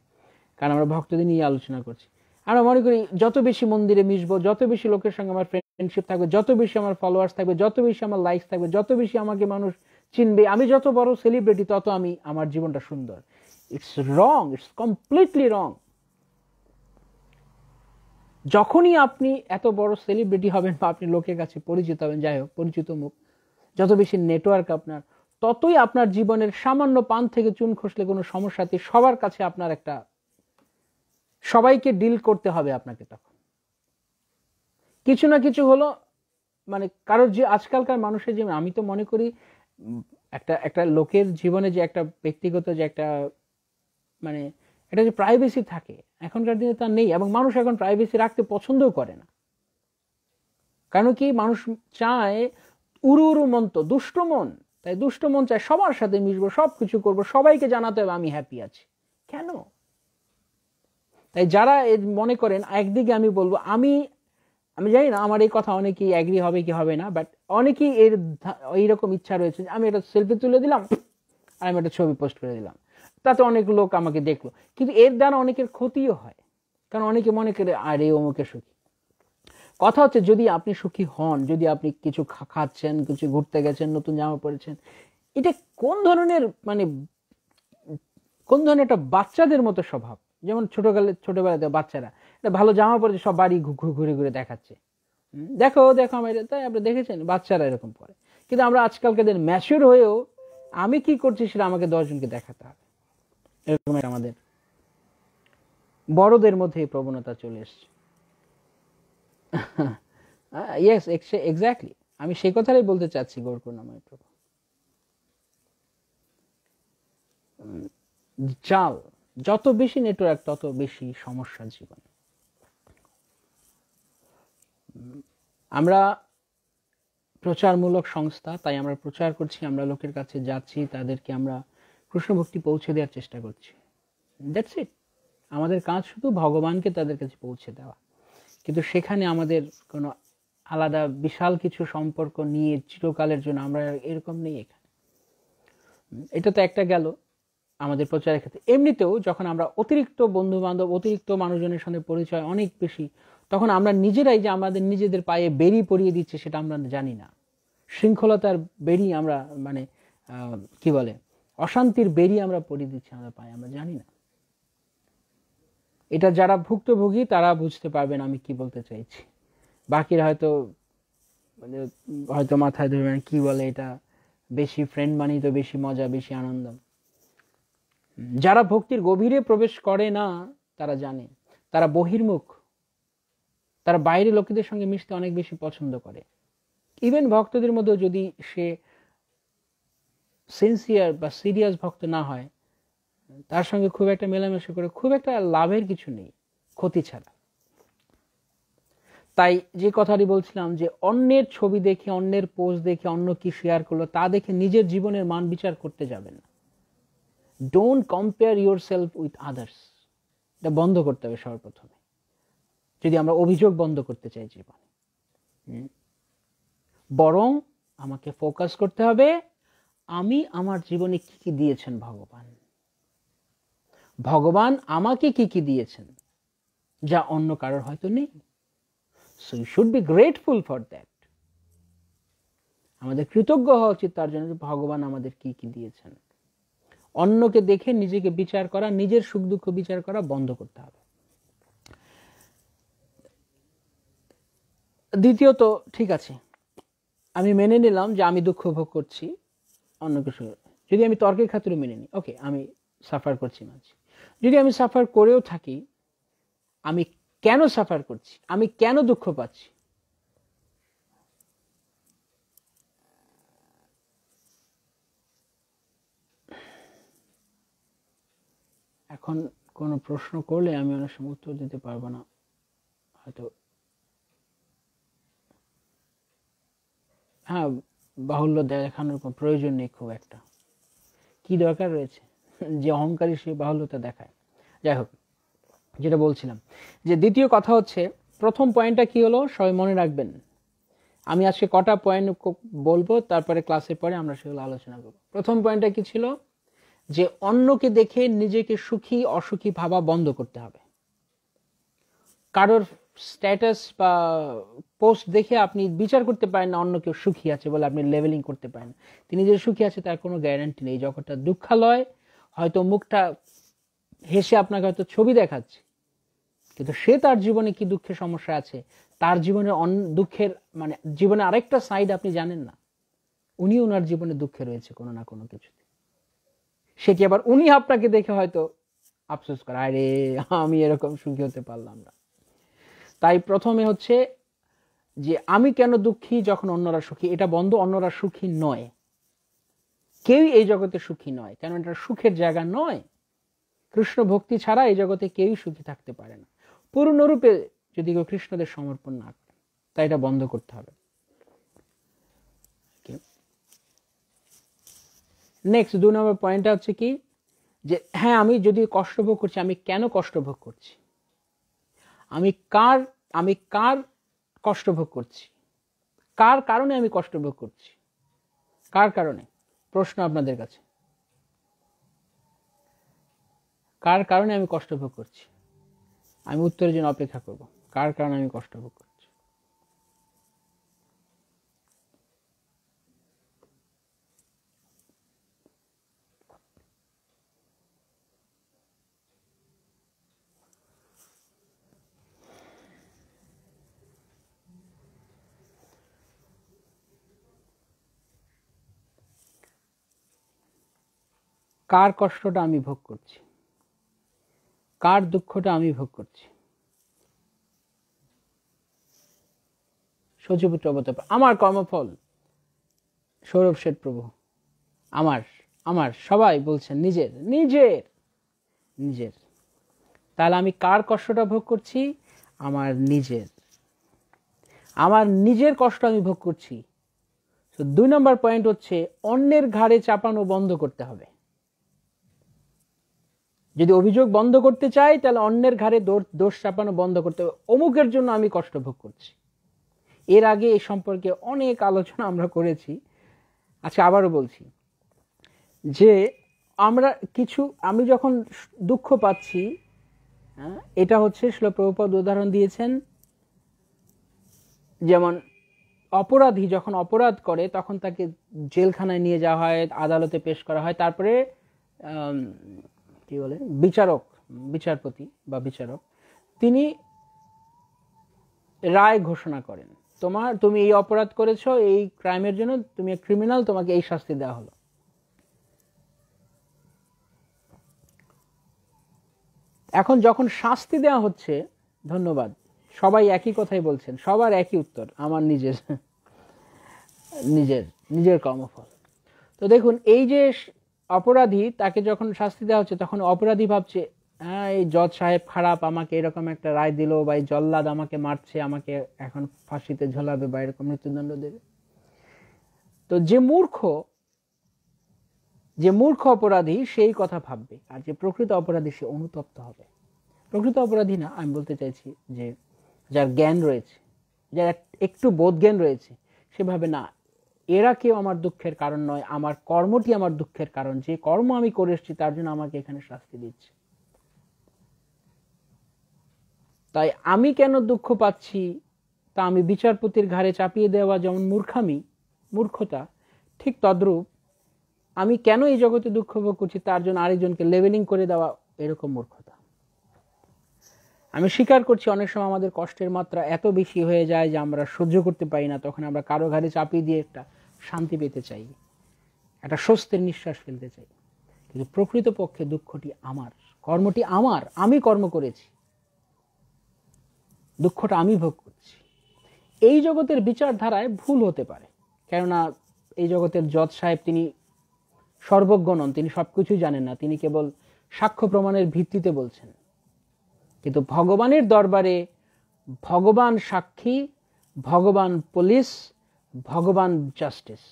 কারণ আমরা ভক্তদের নিয়ে আলোচনা করছি আর মনে করি যত বেশি মন্দিরে মিশবো যত বেশি লোকের সঙ্গে আমার ফ্রেন্ডশিপ থাকবে যত বেশি আমার ফলোয়ার্স থাকবে যত বেশি আমার লাইকস থাকবে যত বেশি আমাকে মানুষ চিনবে আমি যত বড় সেলিব্রিটি তত আমি আমার জীবনটা সুন্দর it's wrong it's completely wrong যখনই আপনি এত বড় সেলিব্রিটি হবেন বা আপনি লোকের কাছে পরিচিত হবেন যাই হোক পরিচিত মুখ যত বেশি নেটওয়ার্ক আপনার ততই আপনার জীবনের সামান্য পান থেকে চুন খসলে কোনো সমস্যাতে সবার কাছে আপনার একটা সবাইকে ডিল করতে হবে আপনাকে তখন কিছু না কিছু হলো মানে কারোর যে আজকালকার মানুষের জীবন আমি তো মনে করি একটা একটা লোকের জীবনে যে একটা ব্যক্তিগত যে একটা মানে এটা যে প্রাইভেসি থাকে এখনকার দিনে তা নেই এবং মানুষ এখন প্রাইভেসি রাখতে পছন্দও করে না কারণ কি মানুষ চায় উরু উরু মন তো দুষ্ট মন তাই দুষ্ট মন চায় সবার সাথে মিশবো সব কিছু করবো সবাইকে জানাতে হবে আমি হ্যাপি আছি কেন তাই যারা মনে করেন একদিকে আমি বলবো আমি আমি জানি না আমার এই কথা অনেকেই অ্যাগ্রি হবে কি হবে না বাট অনেকেই এর এইরকম ইচ্ছা রয়েছে যে আমি একটা সেলফি তুলে দিলাম আর আমি একটা ছবি পোস্ট করে দিলাম তাতে অনেক লোক আমাকে দেখলো কিন্তু এর দ্বারা অনেকের ক্ষতিও হয় কারণ অনেকে মনে করে আর এই অমুকে সুখী কথা হচ্ছে যদি আপনি সুখী হন যদি আপনি কিছু খাচ্ছেন কিছু ঘুরতে গেছেন নতুন জামা পরেছেন এটা কোন ধরনের মানে কোন ধরনের একটা বাচ্চাদের মতো স্বভাব যেমন ছোটোকালে ছোটবেলাতে বাচ্চারা এটা ভালো জামা পরে সব বাড়ি ঘুরে ঘুরে দেখাচ্ছে দেখো দেখো আমার তাই আপনি দেখেছেন বাচ্চারা এরকম পরে কিন্তু আমরা আজকালকার দিন ম্যাচিওর হয়েও আমি কি করছি সেটা আমাকে দশজনকে দেখাতে হবে এরকম আমাদের বড়দের মধ্যে এই প্রবণতা চলে এসছে ইয়েস এক্স্যাক্টলি আমি সেই কথাটাই বলতে চাচ্ছি গৌরকর্ণাময় প্রভু চাল যত বেশি নেটওয়ার্ক তত বেশি সমস্যা জীবন আমরা প্রচারমূলক সংস্থা তাই আমরা প্রচার করছি আমরা লোকের কাছে যাচ্ছি তাদেরকে আমরা কৃষ্ণভক্তি পৌঁছে দেওয়ার চেষ্টা করছি দ্যাটস ইট আমাদের কাজ শুধু ভগবানকে তাদের কাছে পৌঁছে দেওয়া কিন্তু সেখানে আমাদের কোনো আলাদা বিশাল কিছু সম্পর্ক নিয়ে চিরকালের জন্য আমরা এরকম নেই এখানে এটা তো একটা গেল আমাদের প্রচারের ক্ষেত্রে এমনিতেও যখন আমরা অতিরিক্ত বন্ধু বান্ধব অতিরিক্ত মানুষজনের সঙ্গে পরিচয় অনেক বেশি তখন আমরা নিজেরাই যে আমাদের নিজেদের পায়ে বেরি পরিয়ে দিচ্ছে সেটা আমরা জানি না শৃঙ্খলতার বেরি আমরা মানে কি বলে অশান্তির বেরি আমরা পরিয়ে দিচ্ছি আমরা পায়ে আমরা জানি না এটা যারা ভুক্তভোগী তারা বুঝতে পারবেন আমি কি বলতে চাইছি বাকিরা হয়তো মানে হয়তো মাথায় ধরবেন কি বলে এটা বেশি ফ্রেন্ড মানেই তো বেশি মজা বেশি আনন্দ যারা ভক্তির গভীরে প্রবেশ করে না তারা জানে তারা বহির্মুখ তারা বাইরে লোকেদের সঙ্গে মিশতে অনেক বেশি পছন্দ করে ইভেন ভক্তদের মধ্যে যদি সে সিনসিয়ার বা সিরিয়াস ভক্ত না হয় তার সঙ্গে খুব একটা মেলামেশা করে খুব একটা লাভের কিছু নেই ক্ষতি ছাড়া তাই যে কথাটি বলছিলাম যে অন্যের ছবি দেখে অন্যের পোস্ট দেখে অন্য কি শেয়ার করলো তা দেখে নিজের জীবনের মান বিচার করতে যাবেন না don't compare yourself with others এটা বন্ধ করতে হবে সর্বপ্রথমে যদি আমরা অভিযোগ বন্ধ করতে চাই জীবনে বরং আমাকে ফোকাস করতে হবে আমি আমার জীবনে কি কি দিয়েছেন ভগবান ভগবান আমাকে কি কি দিয়েছেন যা অন্য কারোর হয়তো নেই so you should be grateful for that আমাদের কৃতজ্ঞ হওয়া উচিত তার জন্য ভগবান আমাদের কি কি দিয়েছেন অন্যকে দেখে নিজেকে বিচার করা নিজের সুখ দুঃখ বিচার করা বন্ধ করতে হবে দ্বিতীয়ত ঠিক আছে আমি মেনে নিলাম যে আমি দুঃখ ভোগ করছি অন্য কিছু যদি আমি তর্কের খাতিরে মেনে নিই ওকে আমি সাফার করছি মাঝে যদি আমি সাফার করেও থাকি আমি কেন সাফার করছি আমি কেন দুঃখ পাচ্ছি এখন কোনো প্রশ্ন করলে আমি অনেক সময় উত্তর দিতে পারবো না হয়তো হ্যাঁ বাহুল্য দেখানোর কোনো প্রয়োজন নেই খুব একটা কি দরকার রয়েছে যে অহংকারী সে বাহুল্যতা দেখায় যাই হোক যেটা বলছিলাম যে দ্বিতীয় কথা হচ্ছে প্রথম পয়েন্টটা কি হলো সবাই মনে রাখবেন আমি আজকে কটা পয়েন্ট বলবো তারপরে ক্লাসের পরে আমরা সেগুলো আলোচনা করব প্রথম পয়েন্টটা কি ছিল যে অন্যকে দেখে নিজেকে সুখী অসুখী ভাবা বন্ধ করতে হবে কারোর স্ট্যাটাস বা পোস্ট দেখে আপনি বিচার করতে পারেন না অন্য কেউ সুখী আছে বলে আপনি লেভেলিং করতে পারেন তিনি যে সুখী আছে তার কোনো গ্যারান্টি নেই জগৎটা দুঃখালয় হয়তো মুখটা হেসে আপনাকে হয়তো ছবি দেখাচ্ছে কিন্তু সে তার জীবনে কি দুঃখের সমস্যা আছে তার জীবনে দুঃখের মানে জীবনে আরেকটা সাইড আপনি জানেন না উনি ওনার জীবনে দুঃখে রয়েছে কোনো না কোনো কিছুতে সেটি আবার উনি আপনাকে দেখে হয়তো আফসোস করে আরে আমি এরকম সুখী হতে পারলাম না তাই প্রথমে হচ্ছে যে আমি কেন দুঃখী যখন অন্যরা সুখী এটা বন্ধ অন্যরা সুখী নয় কেউই এই জগতে সুখী নয় কেন এটা সুখের জায়গা নয় কৃষ্ণ ভক্তি ছাড়া এই জগতে কেউই সুখী থাকতে পারে না পূর্ণরূপে যদি কেউ কৃষ্ণদের সমর্পণ না করে তাই এটা বন্ধ করতে হবে নেক্সট দু নম্বর পয়েন্টটা হচ্ছে কি যে হ্যাঁ আমি যদি কষ্ট ভোগ করছি আমি কেন কষ্ট ভোগ করছি আমি কার আমি কার কষ্ট ভোগ করছি কার কারণে আমি কষ্ট ভোগ করছি কার কারণে প্রশ্ন আপনাদের কাছে কার কারণে আমি কষ্ট ভোগ করছি আমি উত্তরের জন্য অপেক্ষা করব কার কারণে আমি কষ্ট ভোগ কার কষ্টটা আমি ভোগ করছি কার দুঃখটা আমি ভোগ করছি সচিপুত্র অবতার আমার কর্মফল সৌরভ শেঠ প্রভু আমার আমার সবাই বলছেন নিজের নিজের নিজের তাহলে আমি কার কষ্টটা ভোগ করছি আমার নিজের আমার নিজের কষ্ট আমি ভোগ করছি তো দুই নম্বর পয়েন্ট হচ্ছে অন্যের ঘাড়ে চাপানো বন্ধ করতে হবে যদি অভিযোগ বন্ধ করতে চাই তাহলে অন্যের ঘাড়ে দোষ চাপানো বন্ধ করতে হবে অমুকের জন্য আমি কষ্ট ভোগ করছি এর আগে এ সম্পর্কে অনেক আলোচনা আমরা করেছি আজকে আবারও বলছি যে আমরা কিছু আমি যখন দুঃখ পাচ্ছি হ্যাঁ, এটা হচ্ছে শ্লোপ্রপদ উদাহরণ দিয়েছেন যেমন অপরাধী যখন অপরাধ করে তখন তাকে জেলখানায় নিয়ে যাওয়া হয় আদালতে পেশ করা হয় তারপরে কি বলে বিচারক বিচারপতি বা বিচারক তিনি রায় ঘোষণা করেন তোমার তুমি এই অপরাধ করেছ এই ক্রাইমের জন্য তুমি ক্রিমিনাল তোমাকে এই শাস্তি দেওয়া হলো এখন যখন শাস্তি দেওয়া হচ্ছে ধন্যবাদ সবাই একই কথাই বলছেন সবার একই উত্তর আমার নিজের নিজের নিজের কর্মফল তো দেখুন এই যে অপরাধী তাকে যখন শাস্তি দেওয়া হচ্ছে তখন অপরাধী ভাবছে হ্যাঁ এই জজ সাহেব খারাপ আমাকে এরকম একটা রায় দিল বা এই জল্লাদ আমাকে মারছে আমাকে এখন ফাঁসিতে ঝোলাবে বা এরকম মৃত্যুদণ্ড দেবে তো যে মূর্খ যে মূর্খ অপরাধী সেই কথা ভাববে আর যে প্রকৃত অপরাধী সে অনুতপ্ত হবে প্রকৃত অপরাধী না আমি বলতে চাইছি যে যার জ্ঞান রয়েছে যার একটু বোধ জ্ঞান রয়েছে সেভাবে না এরা কেউ আমার দুঃখের কারণ নয় আমার কর্মটি আমার দুঃখের কারণ যে কর্ম আমি করে এসেছি তার জন্য আমাকে এখানে শাস্তি দিচ্ছে তাই আমি কেন দুঃখ পাচ্ছি তা আমি বিচারপতির ঘাড়ে চাপিয়ে দেওয়া যেমন মূর্খামি মূর্খতা ঠিক তদ্রূপ আমি কেন এই জগতে দুঃখ ভোগ করছি তার জন্য আরেকজনকে লেভেলিং করে দেওয়া এরকম মূর্খতা আমি স্বীকার করছি অনেক সময় আমাদের কষ্টের মাত্রা এত বেশি হয়ে যায় যে আমরা সহ্য করতে পারি না তখন আমরা কারো ঘাড়ে চাপিয়ে দিয়ে একটা শান্তি পেতে চাই একটা স্বস্তির নিঃশ্বাস ফেলতে চাই কিন্তু প্রকৃতপক্ষে দুঃখটি আমার কর্মটি আমার আমি কর্ম করেছি দুঃখটা আমি ভোগ করছি এই জগতের বিচারধারায় ভুল হতে পারে কেননা এই জগতের জজ সাহেব তিনি সর্বজ্ঞ নন তিনি সব কিছুই জানেন না তিনি কেবল সাক্ষ্য প্রমাণের ভিত্তিতে বলছেন কিন্তু ভগবানের দরবারে ভগবান সাক্ষী ভগবান পুলিশ ভগবান জাস্টিস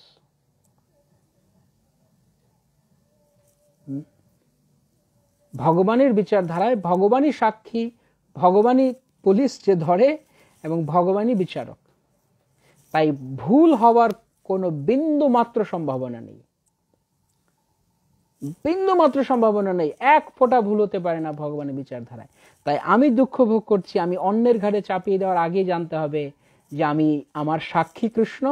ভগবানের বিচারধারায় ভগবানই সাক্ষী ভগবানই পুলিশ যে ধরে এবং ভগবানই বিচারক তাই ভুল হওয়ার কোনো বিন্দু মাত্র সম্ভাবনা নেই বিন্দু মাত্র সম্ভাবনা নেই এক ফোঁটা ভুল হতে পারে না ভগবানের বিচারধারায় তাই আমি দুঃখ ভোগ করছি আমি অন্যের ঘাড়ে চাপিয়ে দেওয়ার আগে জানতে হবে যে আমি আমার সাক্ষী কৃষ্ণ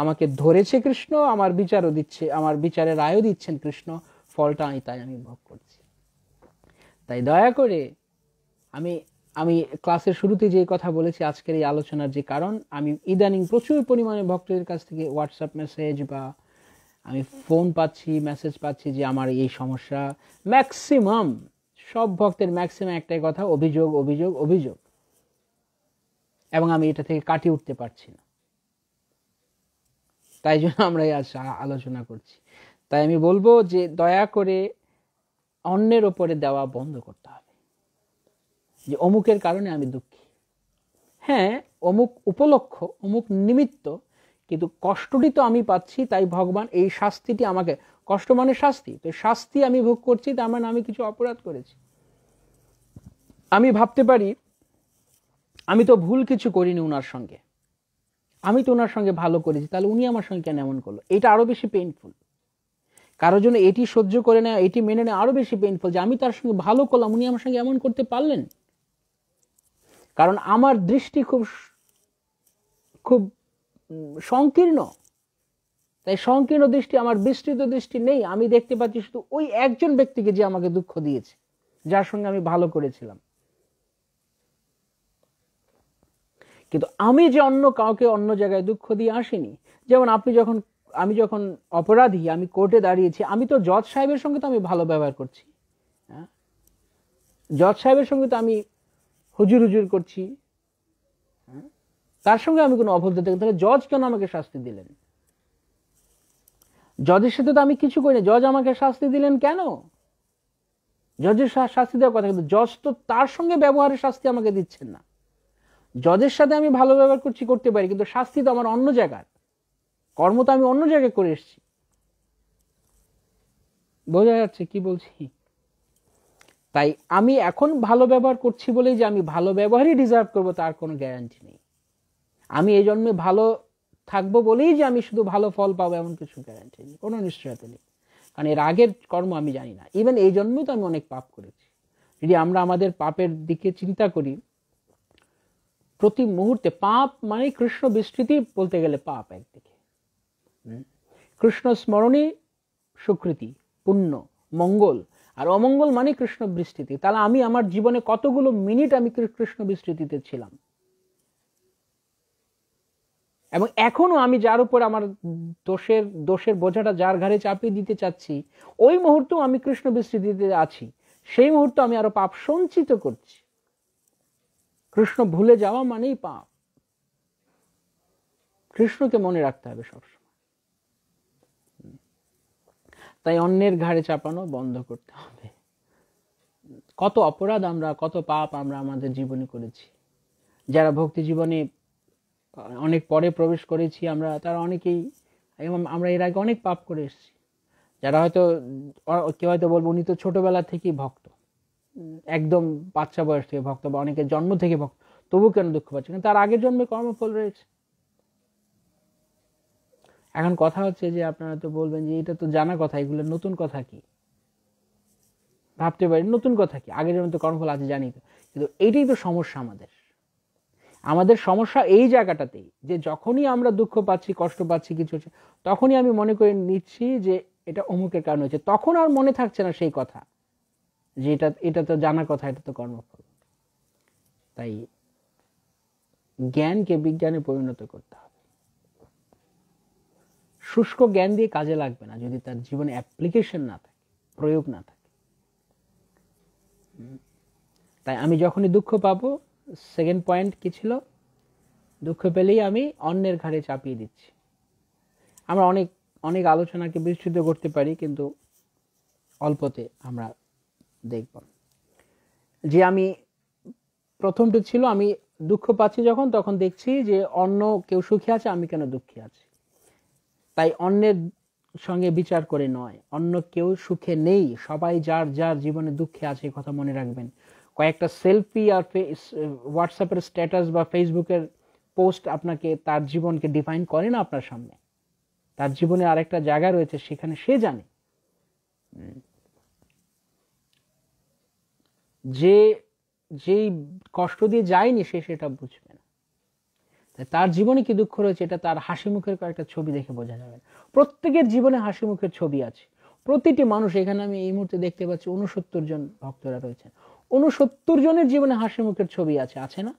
আমাকে ধরেছে কৃষ্ণ আমার বিচারও দিচ্ছে আমার বিচারে রায়ও দিচ্ছেন কৃষ্ণ ফলটা আমি তাই আমি ভোগ করছি তাই দয়া করে আমি আমি ক্লাসের শুরুতে যে কথা বলেছি আজকের এই আলোচনার যে কারণ আমি ইদানিং প্রচুর পরিমাণে ভক্তদের কাছ থেকে হোয়াটসঅ্যাপ মেসেজ বা আমি ফোন পাচ্ছি মেসেজ পাচ্ছি যে আমার এই সমস্যা ম্যাক্সিমাম সব ভক্তের ম্যাক্সিমাম একটাই কথা অভিযোগ অভিযোগ অভিযোগ এবং আমি এটা থেকে কাটিয়ে উঠতে পারছি না তাই জন্য আমরা এই আলোচনা করছি তাই আমি বলবো যে দয়া করে অন্যের ওপরে দেওয়া বন্ধ করতে হবে যে অমুকের কারণে আমি দুঃখী হ্যাঁ অমুক উপলক্ষ অমুক নিমিত্ত কিন্তু কষ্টটি তো আমি পাচ্ছি তাই ভগবান এই শাস্তিটি আমাকে কষ্ট মানে শাস্তি তো শাস্তি আমি ভোগ করছি তার মানে আমি কিছু অপরাধ করেছি আমি ভাবতে পারি আমি তো ভুল কিছু করিনি ওনার সঙ্গে আমি তো ওনার সঙ্গে ভালো করেছি তাহলে উনি আমার সঙ্গে কেন এমন করলো এটা আরও বেশি পেইনফুল কারোর জন্য এটি সহ্য করে না এটি মেনে নেওয়া আরও বেশি পেইনফুল যে আমি তার সঙ্গে ভালো করলাম উনি আমার সঙ্গে এমন করতে পারলেন কারণ আমার দৃষ্টি খুব খুব সংকীর্ণ তাই সংকীর্ণ দৃষ্টি আমার বিস্তৃত দৃষ্টি নেই আমি দেখতে পাচ্ছি শুধু ওই একজন ব্যক্তিকে যে আমাকে দুঃখ দিয়েছে যার সঙ্গে আমি ভালো করেছিলাম কিন্তু আমি যে অন্য কাউকে অন্য জায়গায় দুঃখ দিয়ে আসিনি যেমন আপনি যখন আমি যখন অপরাধী আমি কোর্টে দাঁড়িয়েছি আমি তো জজ সাহেবের সঙ্গে তো আমি ভালো ব্যবহার করছি হ্যাঁ? জজ সাহেবের সঙ্গে তো আমি হুজুর হুজুর করছি হ্যাঁ? তার সঙ্গে আমি কোনো অভদ্র দেখি তাহলে জজ কেন আমাকে শাস্তি দিলেন জজের সাথে তো আমি কিছু করিনি জজ আমাকে শাস্তি দিলেন কেন জজের শাস্তি দেওয়ার কথা কিন্তু জজ তো তার সঙ্গে ব্যবহারের শাস্তি আমাকে দিচ্ছেন না জজের সাথে আমি ভালো ব্যবহার করছি করতে পারি কিন্তু শাস্তি তো আমার অন্য জায়গার কর্ম তো আমি অন্য জায়গায় করে এসছি বোঝা যাচ্ছে কি বলছি তাই আমি এখন ভালো ব্যবহার করছি বলেই যে আমি ভালো ব্যবহারই ডিজার্ভ করব তার কোনো গ্যারান্টি নেই আমি এই জন্মে ভালো থাকবো বলেই যে আমি শুধু ভালো ফল পাবো এমন কিছু গ্যারান্টি নেই কোনো নিশ্চয়তা নেই কারণ এর আগের কর্ম আমি জানি না ইভেন এই জন্মেও তো আমি অনেক পাপ করেছি যদি আমরা আমাদের পাপের দিকে চিন্তা করি প্রতি মুহূর্তে পাপ মানে কৃষ্ণ বিস্তৃতি বলতে গেলে পাপ একদিকে কৃষ্ণ স্মরণে সুকৃতি পুণ্য মঙ্গল আর অমঙ্গল মানে কৃষ্ণ বিস্তৃতি তাহলে আমি আমার জীবনে কতগুলো মিনিট আমি কৃষ্ণ বিস্তৃতিতে ছিলাম এবং এখনো আমি যার উপর আমার দোষের দোষের বোঝাটা যার ঘাড়ে চাপিয়ে দিতে চাচ্ছি ওই মুহূর্তেও আমি কৃষ্ণ বিস্তৃতিতে আছি সেই মুহূর্তে আমি আরো পাপ সঞ্চিত করছি কৃষ্ণ ভুলে যাওয়া মানেই পাপ কৃষ্ণকে মনে রাখতে হবে সবসময় তাই অন্যের ঘাড়ে চাপানো বন্ধ করতে হবে কত অপরাধ আমরা কত পাপ আমরা আমাদের জীবনে করেছি যারা ভক্তি জীবনে অনেক পরে প্রবেশ করেছি আমরা তারা অনেকেই এবং আমরা এর আগে অনেক পাপ করে এসেছি যারা হয়তো কেউ হয়তো বলবো উনি তো ছোটোবেলা থেকেই ভক্ত একদম বাচ্চা বয়স থেকে ভক্ত বা অনেকে জন্ম থেকে ভক্ত তবু কেন দুঃখ পাচ্ছে কিন্তু তার আগের জন্মে কর্মফল রয়েছে এখন কথা হচ্ছে যে আপনারা তো বলবেন যে এটা তো জানা কথা এগুলো নতুন কথা কি ভাবতে পারি নতুন কথা কি আগের জন্য তো কর্মফল আছে জানি তো কিন্তু এইটাই তো সমস্যা আমাদের আমাদের সমস্যা এই জায়গাটাতেই যে যখনই আমরা দুঃখ পাচ্ছি কষ্ট পাচ্ছি কিছু হচ্ছে তখনই আমি মনে করে নিচ্ছি যে এটা অমুকের কারণ হয়েছে তখন আর মনে থাকছে না সেই কথা যে এটা এটা তো জানার কথা এটা তো কর্মফল তাই জ্ঞানকে বিজ্ঞানে পরিণত করতে হবে শুষ্ক জ্ঞান দিয়ে কাজে লাগবে না যদি তার জীবনে অ্যাপ্লিকেশন না থাকে প্রয়োগ না থাকে তাই আমি যখনই দুঃখ পাবো সেকেন্ড পয়েন্ট কি ছিল দুঃখ পেলেই আমি অন্যের ঘাড়ে চাপিয়ে দিচ্ছি আমরা অনেক অনেক আলোচনাকে বিস্তৃত করতে পারি কিন্তু অল্পতে আমরা দেখব যে আমি প্রথমটা ছিল আমি দুঃখ পাচ্ছি যখন তখন দেখছি যে অন্য কেউ সুখী আছে আমি কেন দুঃখী আছি তাই অন্যের সঙ্গে বিচার করে নয় অন্য কেউ সুখে নেই সবাই যার যার জীবনে দুঃখে আছে কথা মনে রাখবেন কয়েকটা সেলফি আর হোয়াটসঅ্যাপের স্ট্যাটাস বা ফেসবুকের পোস্ট আপনাকে তার জীবনকে ডিফাইন করে না আপনার সামনে তার জীবনে আরেকটা জায়গা রয়েছে সেখানে সে জানে যে যেই কষ্ট দিয়ে যায়নি সে সেটা বুঝবে না তার জীবনে কি দুঃখ রয়েছে এটা তার হাসি মুখের কয়েকটা ছবি দেখে বোঝা যাবে প্রত্যেকের জীবনে হাসি মুখের ছবি আছে প্রতিটি মানুষ এখানে আমি এই মুহূর্তে দেখতে পাচ্ছি উনসত্তর জন ভক্তরা রয়েছেন উনসত্তর জনের জীবনে হাসি মুখের ছবি আছে আছে না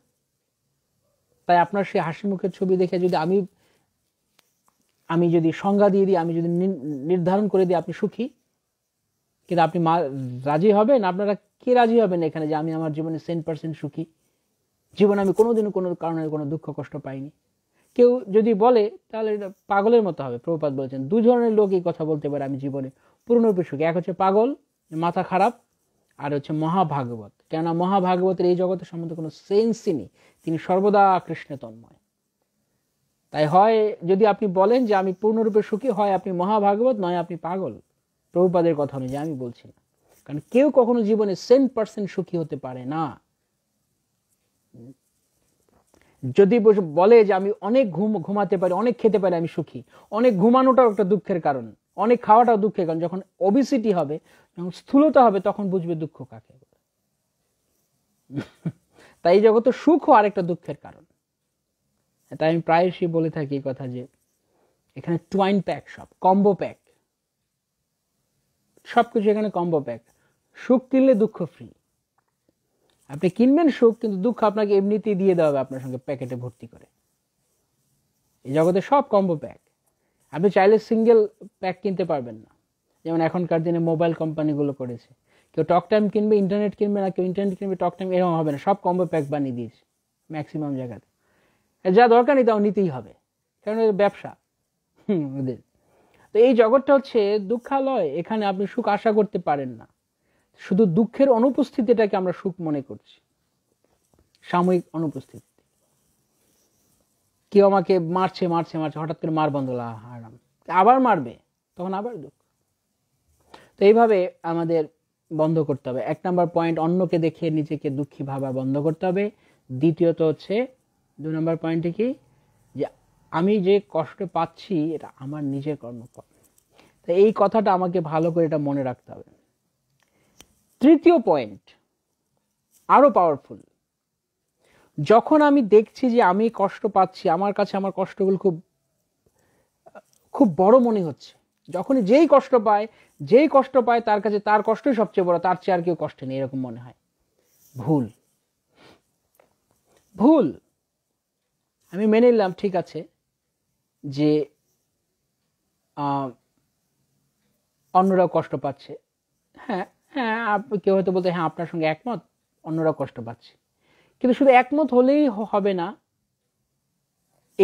তাই আপনার সেই হাসি মুখের ছবি দেখে যদি আমি আমি যদি সংজ্ঞা দিয়ে দিই আমি যদি নির্ধারণ করে দিই আপনি সুখী কিন্তু আপনি মা রাজি হবেন আপনারা কে রাজি হবেন এখানে যে আমি আমার জীবনে সেন পার্সেন্ট সুখী জীবনে আমি কোনোদিনও কোনো কারণে কোনো দুঃখ কষ্ট পাইনি কেউ যদি বলে তাহলে এটা পাগলের মতো হবে প্রভুপাত বলছেন দু ধরনের লোক এই কথা বলতে পারে আমি জীবনে পূর্ণরূপে সুখী এক হচ্ছে পাগল মাথা খারাপ আর হচ্ছে মহাভাগবত কেননা মহাভাগবতের এই জগতের সম্বন্ধে কোনো সেন্সই নেই তিনি সর্বদা কৃষ্ণে তন্ময় তাই হয় যদি আপনি বলেন যে আমি পূর্ণরূপে সুখী হয় আপনি মহাভাগবত নয় আপনি পাগল প্রভুপাদের কথা অনুযায়ী আমি বলছি না কারণ কেউ কখনো জীবনে সেন্ট পার্সেন্ট সুখী হতে পারে না যদি বলে যে আমি অনেক ঘুম ঘুমাতে পারি অনেক খেতে পারি আমি সুখী অনেক ঘুমানোটাও একটা দুঃখের কারণ অনেক খাওয়াটাও দুঃখের কারণ যখন ওবিসিটি হবে যখন স্থূলতা হবে তখন বুঝবে দুঃখ কাকে [laughs] তাই জগতে সুখও আরেকটা দুঃখের কারণ তাই আমি প্রায়শই বলে থাকি এই কথা যে এখানে টুয়াইন প্যাক সব কম্বো প্যাক সব কিছু এখানে কম্বো প্যাক সুখ কিনলে দুঃখ ফ্রি আপনি কিনবেন সুখ কিন্তু দুঃখ আপনাকে এমনিতেই দিয়ে দেওয়া হবে আপনার সঙ্গে প্যাকেটে ভর্তি করে এই জগতে সব কম্বো প্যাক আপনি চাইলে সিঙ্গেল প্যাক কিনতে পারবেন না যেমন এখনকার দিনে মোবাইল কোম্পানিগুলো করেছে কেউ টক টাইম কিনবে ইন্টারনেট কিনবে না কেউ ইন্টারনেট কিনবে টক টাইম এরকম হবে না সব কম্বো প্যাক বানিয়ে দিয়েছে ম্যাক্সিমাম জায়গাতে যা দরকার নেই তাও নিতেই হবে কারণ ব্যবসা হুম ওদের তো এই জগৎটা হচ্ছে দুঃখালয় এখানে আপনি সুখ আশা করতে পারেন না শুধু দুঃখের অনুপস্থিতিটাকে আমরা সুখ মনে করছি সাময়িক অনুপস্থিতি কেউ আমাকে মারছে মারছে মারছে হঠাৎ করে মার বন্ধ হারাম আবার মারবে তখন আবার দুঃখ তো এইভাবে আমাদের বন্ধ করতে হবে এক নম্বর পয়েন্ট অন্যকে দেখে নিজেকে দুঃখী ভাবা বন্ধ করতে হবে দ্বিতীয়ত হচ্ছে দু নম্বর পয়েন্টে কি আমি যে কষ্ট পাচ্ছি এটা আমার নিজের কর্মফল তো এই কথাটা আমাকে ভালো করে এটা মনে রাখতে হবে তৃতীয় পয়েন্ট আরও পাওয়ারফুল যখন আমি দেখছি যে আমি কষ্ট পাচ্ছি আমার কাছে আমার কষ্টগুলো খুব খুব বড় মনে হচ্ছে যখনই যেই কষ্ট পায় যেই কষ্ট পায় তার কাছে তার কষ্টই সবচেয়ে বড় তার চেয়ে আর কেউ কষ্ট নেই এরকম মনে হয় ভুল ভুল আমি মেনে নিলাম ঠিক আছে যে অন্যরাও কষ্ট পাচ্ছে হ্যাঁ হ্যাঁ কেউ হয়তো বলতে হ্যাঁ আপনার সঙ্গে একমত অন্যরাও কষ্ট পাচ্ছে কিন্তু শুধু একমত হলেই হবে না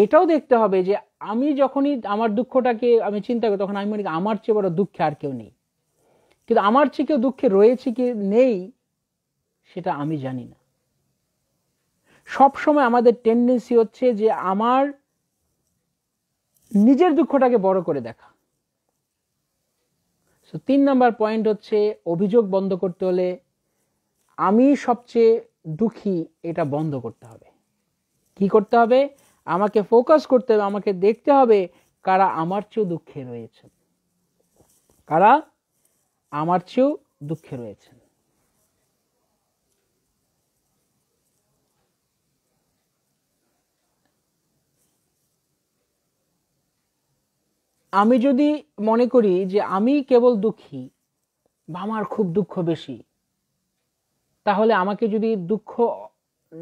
এটাও দেখতে হবে যে আমি যখনই আমার দুঃখটাকে আমি চিন্তা করি তখন আমি মনে করি আমার চেয়ে বড় দুঃখে আর কেউ নেই কিন্তু আমার চেয়ে কেউ দুঃখে রয়েছে কি নেই সেটা আমি জানি না সব সময় আমাদের টেন্ডেন্সি হচ্ছে যে আমার নিজের দুঃখটাকে বড় করে দেখা সো তিন নাম্বার পয়েন্ট হচ্ছে অভিযোগ বন্ধ করতে হলে আমি সবচেয়ে দুঃখী এটা বন্ধ করতে হবে কি করতে হবে আমাকে ফোকাস করতে হবে আমাকে দেখতে হবে কারা আমার চেয়েও দুঃখে রয়েছেন কারা আমার চেয়েও দুঃখে রয়েছেন আমি যদি মনে করি যে আমি কেবল দুঃখী বা আমার খুব দুঃখ বেশি তাহলে আমাকে যদি দুঃখ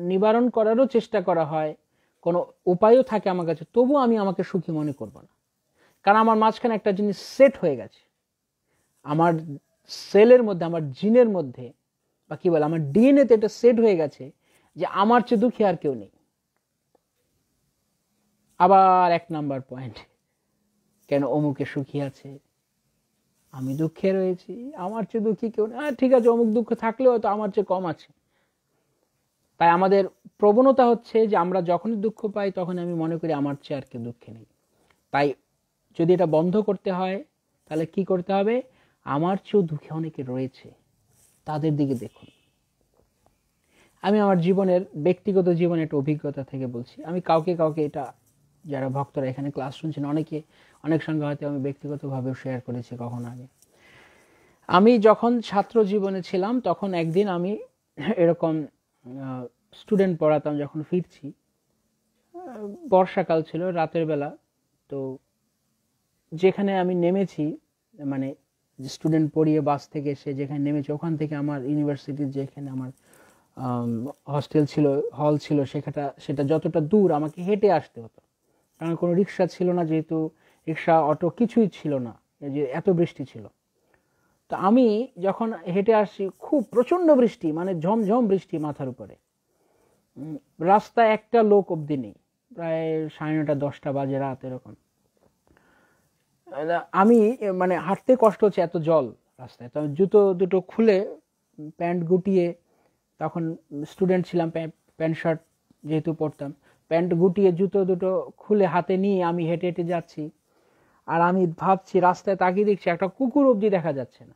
নিবারণ করারও চেষ্টা করা হয় কোনো উপায়ও থাকে আমার কাছে তবু আমি আমাকে সুখী মনে করব না কারণ আমার মাঝখানে একটা জিনিস সেট হয়ে গেছে আমার সেলের মধ্যে আমার জিনের মধ্যে বা কী বলে আমার ডিএনএতে এটা সেট হয়ে গেছে যে আমার চেয়ে দুঃখী আর কেউ নেই আবার এক নাম্বার পয়েন্ট কেন অমুকে সুখী আছে আমি দুঃখে রয়েছি আমার চেয়ে দুঃখী কেউ না ঠিক আছে অমুক দুঃখ থাকলেও হয়তো আমার চেয়ে কম আছে তাই আমাদের প্রবণতা হচ্ছে যে আমরা যখনই দুঃখ পাই তখন আমি মনে করি আমার চেয়ে আর কেউ দুঃখে নেই তাই যদি এটা বন্ধ করতে হয় তাহলে কি করতে হবে আমার চেয়েও দুঃখে অনেকে রয়েছে তাদের দিকে দেখুন আমি আমার জীবনের ব্যক্তিগত জীবনের একটা অভিজ্ঞতা থেকে বলছি আমি কাউকে কাউকে এটা যারা ভক্তরা এখানে ক্লাস শুনছেন অনেকে অনেক সঙ্গে হয়তো আমি ব্যক্তিগতভাবে শেয়ার করেছি কখন আগে আমি যখন ছাত্র জীবনে ছিলাম তখন একদিন আমি এরকম স্টুডেন্ট পড়াতাম যখন ফিরছি বর্ষাকাল ছিল রাতের বেলা তো যেখানে আমি নেমেছি মানে স্টুডেন্ট পড়িয়ে বাস থেকে এসে যেখানে নেমেছি ওখান থেকে আমার ইউনিভার্সিটির যেখানে আমার হস্টেল ছিল হল ছিল সেখানটা সেটা যতটা দূর আমাকে হেঁটে আসতে হতো কারণ কোনো রিক্সা ছিল না যেহেতু রিক্সা অটো কিছুই ছিল না যে এত বৃষ্টি ছিল তো আমি যখন হেঁটে আসি খুব প্রচণ্ড বৃষ্টি মানে ঝমঝম বৃষ্টি মাথার উপরে রাস্তা একটা লোক অবধি নেই প্রায় সাড়ে নটা দশটা বাজে রাত এরকম আমি মানে হাঁটতে কষ্ট হচ্ছে এত জল রাস্তায় তো জুতো দুটো খুলে প্যান্ট গুটিয়ে তখন স্টুডেন্ট ছিলাম প্যান্ট শার্ট যেহেতু পরতাম প্যান্ট গুটিয়ে জুতো দুটো খুলে হাতে নিয়ে আমি হেঁটে হেঁটে যাচ্ছি আর আমি ভাবছি রাস্তায় তাকিয়ে দেখছি একটা কুকুর অবধি দেখা যাচ্ছে না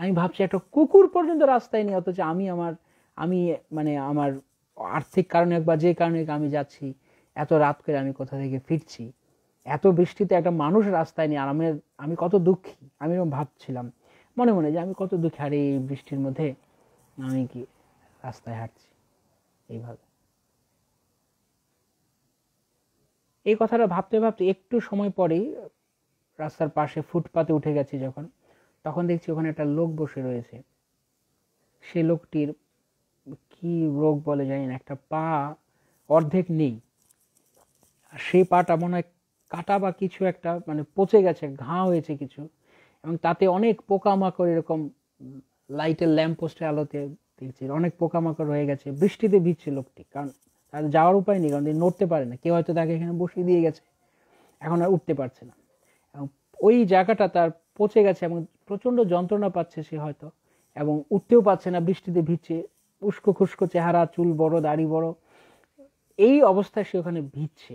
আমি ভাবছি একটা কুকুর পর্যন্ত রাস্তায় নেই অথচ আমি আমার আমি মানে আমার আর্থিক কারণে বা যে কারণে আমি যাচ্ছি এত রাত করে আমি কোথা থেকে ফিরছি এত বৃষ্টিতে একটা মানুষ রাস্তায় নেই আর আমি আমি কত দুঃখী আমি এরকম ভাবছিলাম মনে মনে যে আমি কত দুঃখী আর এই বৃষ্টির মধ্যে আমি কি রাস্তায় হাঁটছি এইভাবে এই কথাটা ভাবতে ভাবতে একটু সময় পরেই রাস্তার পাশে ফুটপাতে উঠে গেছি যখন তখন দেখছি ওখানে একটা লোক বসে রয়েছে সে লোকটির কি রোগ বলে জানি না একটা পা অর্ধেক নেই আর সেই পাটা মনে হয় কাটা বা কিছু একটা মানে পচে গেছে ঘা হয়েছে কিছু এবং তাতে অনেক পোকামাকড় এরকম লাইটের ল্যাম্প পোস্টের আলোতে দেখছি অনেক পোকামাকড় হয়ে গেছে বৃষ্টিতে ভিজছে লোকটি কারণ আর যাওয়ার উপায় নেই কারণ তিনি নড়তে পারে না কেউ হয়তো তাকে এখানে বসিয়ে দিয়ে গেছে এখন আর উঠতে পারছে না এবং ওই জায়গাটা তার পচে গেছে এবং প্রচণ্ড যন্ত্রণা পাচ্ছে সে হয়তো এবং উঠতেও পারছে না বৃষ্টিতে ভিজছে উস্কো খুস্কো চেহারা চুল বড় দাড়ি বড় এই অবস্থায় সে ওখানে ভিজছে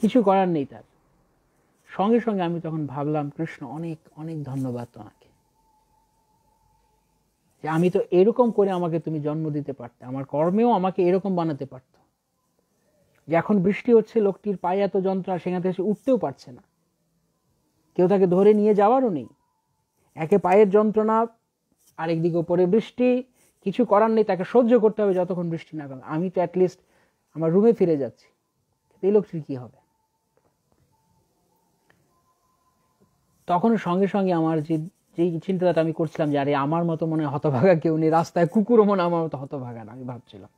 কিছু করার নেই তার সঙ্গে সঙ্গে আমি তখন ভাবলাম কৃষ্ণ অনেক অনেক ধন্যবাদ তোমার যে আমি তো এরকম করে আমাকে তুমি জন্ম দিতে পারতে আমার কর্মেও আমাকে এরকম বানাতে পারত যে এখন বৃষ্টি হচ্ছে লোকটির পায়ে এত যন্ত্রণা সেখান থেকে সে উঠতেও পারছে না কেউ তাকে ধরে নিয়ে যাওয়ারও নেই একে পায়ের যন্ত্রণা আরেকদিকে ওপরে বৃষ্টি কিছু করার নেই তাকে সহ্য করতে হবে যতক্ষণ বৃষ্টি না কারণ আমি তো অ্যাটলিস্ট আমার রুমে ফিরে যাচ্ছি এই লোকটির কী হবে তখন সঙ্গে সঙ্গে আমার যে এই চিন্তাটা আমি করছিলাম যে আরে আমার মতো মনে হতভাগা কেউ নেই রাস্তায় কুকুরও মনে আমার মতো হতভাগা না আমি ভাবছিলাম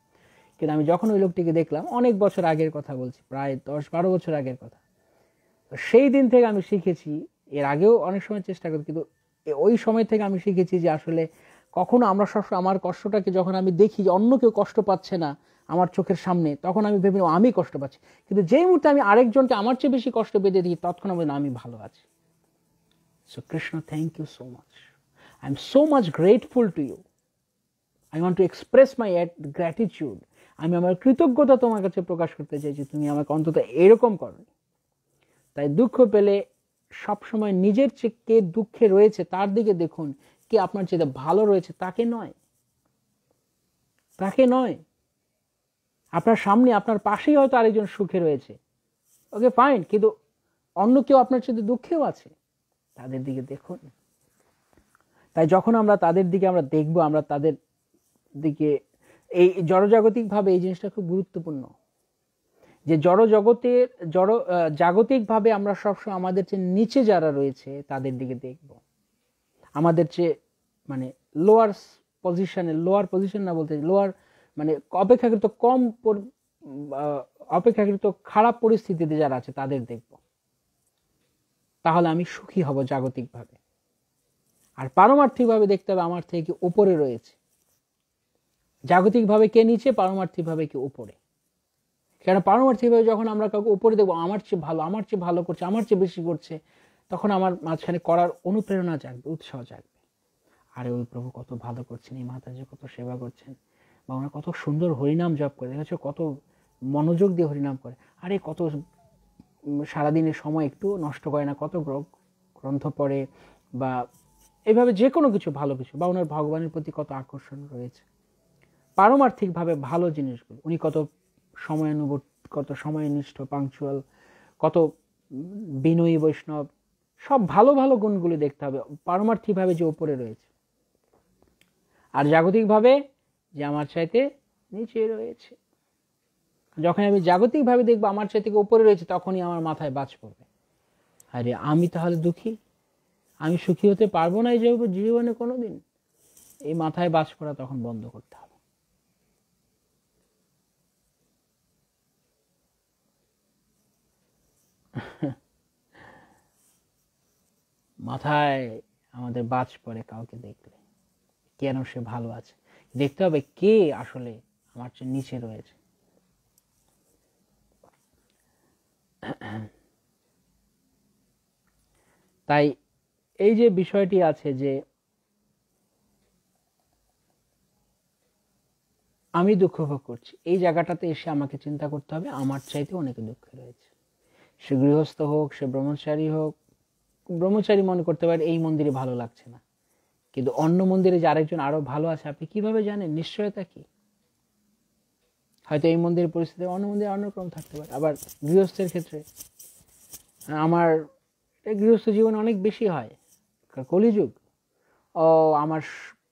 কিন্তু আমি যখন ওই লোকটিকে দেখলাম অনেক বছর আগের কথা বলছি প্রায় দশ বারো বছর আগের কথা তো সেই দিন থেকে আমি শিখেছি এর আগেও অনেক সময় চেষ্টা করি কিন্তু ওই সময় থেকে আমি শিখেছি যে আসলে কখনো আমরা সবসময় আমার কষ্টটাকে যখন আমি দেখি যে অন্য কেউ কষ্ট পাচ্ছে না আমার চোখের সামনে তখন আমি ভেবে আমি কষ্ট পাচ্ছি কিন্তু যেই মুহূর্তে আমি আরেকজনকে আমার চেয়ে বেশি কষ্ট পেতে দিই তৎক্ষণ আমি ভালো আছি So, Krishna, thank you so much. I am so much grateful to you. I want to express my gratitude. আমি আমার কৃতজ্ঞতা তোমার কাছে প্রকাশ করতে চাইছি তুমি আমাকে অন্তত এরকম করো তাই দুঃখ পেলে সবসময় নিজের চেয়ে কে দুঃখে রয়েছে তার দিকে দেখুন কে আপনার চেয়ে ভালো রয়েছে তাকে নয় তাকে নয় আপনার সামনে আপনার পাশেই হয়তো আরেকজন সুখে রয়েছে ওকে ফাইন কিন্তু অন্য কেউ আপনার চেয়ে দুঃখেও আছে তাদের দিকে দেখুন তাই যখন আমরা তাদের দিকে আমরা দেখব আমরা তাদের দিকে এই জড়জাগতিকভাবে এই জিনিসটা খুব গুরুত্বপূর্ণ যে জড়জগতের জড় জাগতিকভাবে আমরা সবসময় আমাদের চেয়ে নিচে যারা রয়েছে তাদের দিকে দেখব আমাদের চেয়ে মানে লোয়ার পজিশনে লোয়ার পজিশন না বলতে লোয়ার মানে অপেক্ষাকৃত কম অপেক্ষাকৃত খারাপ পরিস্থিতিতে যারা আছে তাদের দেখব তাহলে আমি সুখী হব জাগতিকভাবে আর পারমার্থিকভাবে দেখতে হবে আমার থেকে কি ওপরে রয়েছে জাগতিকভাবে কে নিচে পারমার্থিকভাবে কে ওপরে কেন পারমার্থিকভাবে যখন আমরা কাউকে ওপরে দেবো আমার চেয়ে ভালো আমার চেয়ে ভালো করছে আমার চেয়ে বেশি করছে তখন আমার মাঝখানে করার অনুপ্রেরণা জাগবে উৎসাহ জাগবে আরে ওই প্রভু কত ভালো করছেন এই মাতাজি কত সেবা করছেন বা ওনারা কত সুন্দর হরিনাম জপ করে দেখা কত মনোযোগ দিয়ে হরিনাম করে আরে কত সারাদিনের সময় একটু নষ্ট করে না কত গ্রন্থ পড়ে বা এভাবে যে কোনো কিছু ভালো কিছু বা ওনার ভগবানের প্রতি কত আকর্ষণ রয়েছে পারমার্থিকভাবে ভালো জিনিসগুলো উনি কত সময়ানুবর্তী কত সময়নিষ্ঠ পাংচুয়াল কত বিনয়ী বৈষ্ণব সব ভালো ভালো গুণগুলি দেখতে হবে পারমার্থিকভাবে যে ওপরে রয়েছে আর জাগতিকভাবে যে আমার চাইতে নিচে রয়েছে যখন আমি জাগতিকভাবে দেখবো আমার চেয়ে থেকে উপরে রয়েছে তখনই আমার মাথায় বাজ পড়বে আরে আমি তাহলে দুঃখী আমি সুখী হতে পারবো না এই জীবনে কোনো দিন এই মাথায় বাজ পড়া তখন বন্ধ করতে হবে মাথায় আমাদের বাজ পড়ে কাউকে দেখলে কেন সে ভালো আছে দেখতে হবে কে আসলে আমার চেয়ে নিচে রয়েছে [clears throat] তাই এই যে বিষয়টি আছে যে আমি দুঃখ ভোগ করছি এই জায়গাটাতে এসে আমাকে চিন্তা করতে হবে আমার চাইতে অনেকে দুঃখ রয়েছে সে গৃহস্থ হোক সে ব্রহ্মচারী হোক ব্রহ্মচারী মনে করতে পারে এই মন্দিরে ভালো লাগছে না কিন্তু অন্য মন্দিরে যে আরেকজন আরো ভালো আছে আপনি কিভাবে জানেন নিশ্চয়তা কি হয়তো এই মন্দিরের পরিস্থিতি অন্য মন্দিরে অন্যরকম থাকতে পারে আবার গৃহস্থের ক্ষেত্রে আমার গৃহস্থ জীবন অনেক বেশি হয় কলিযুগ ও আমার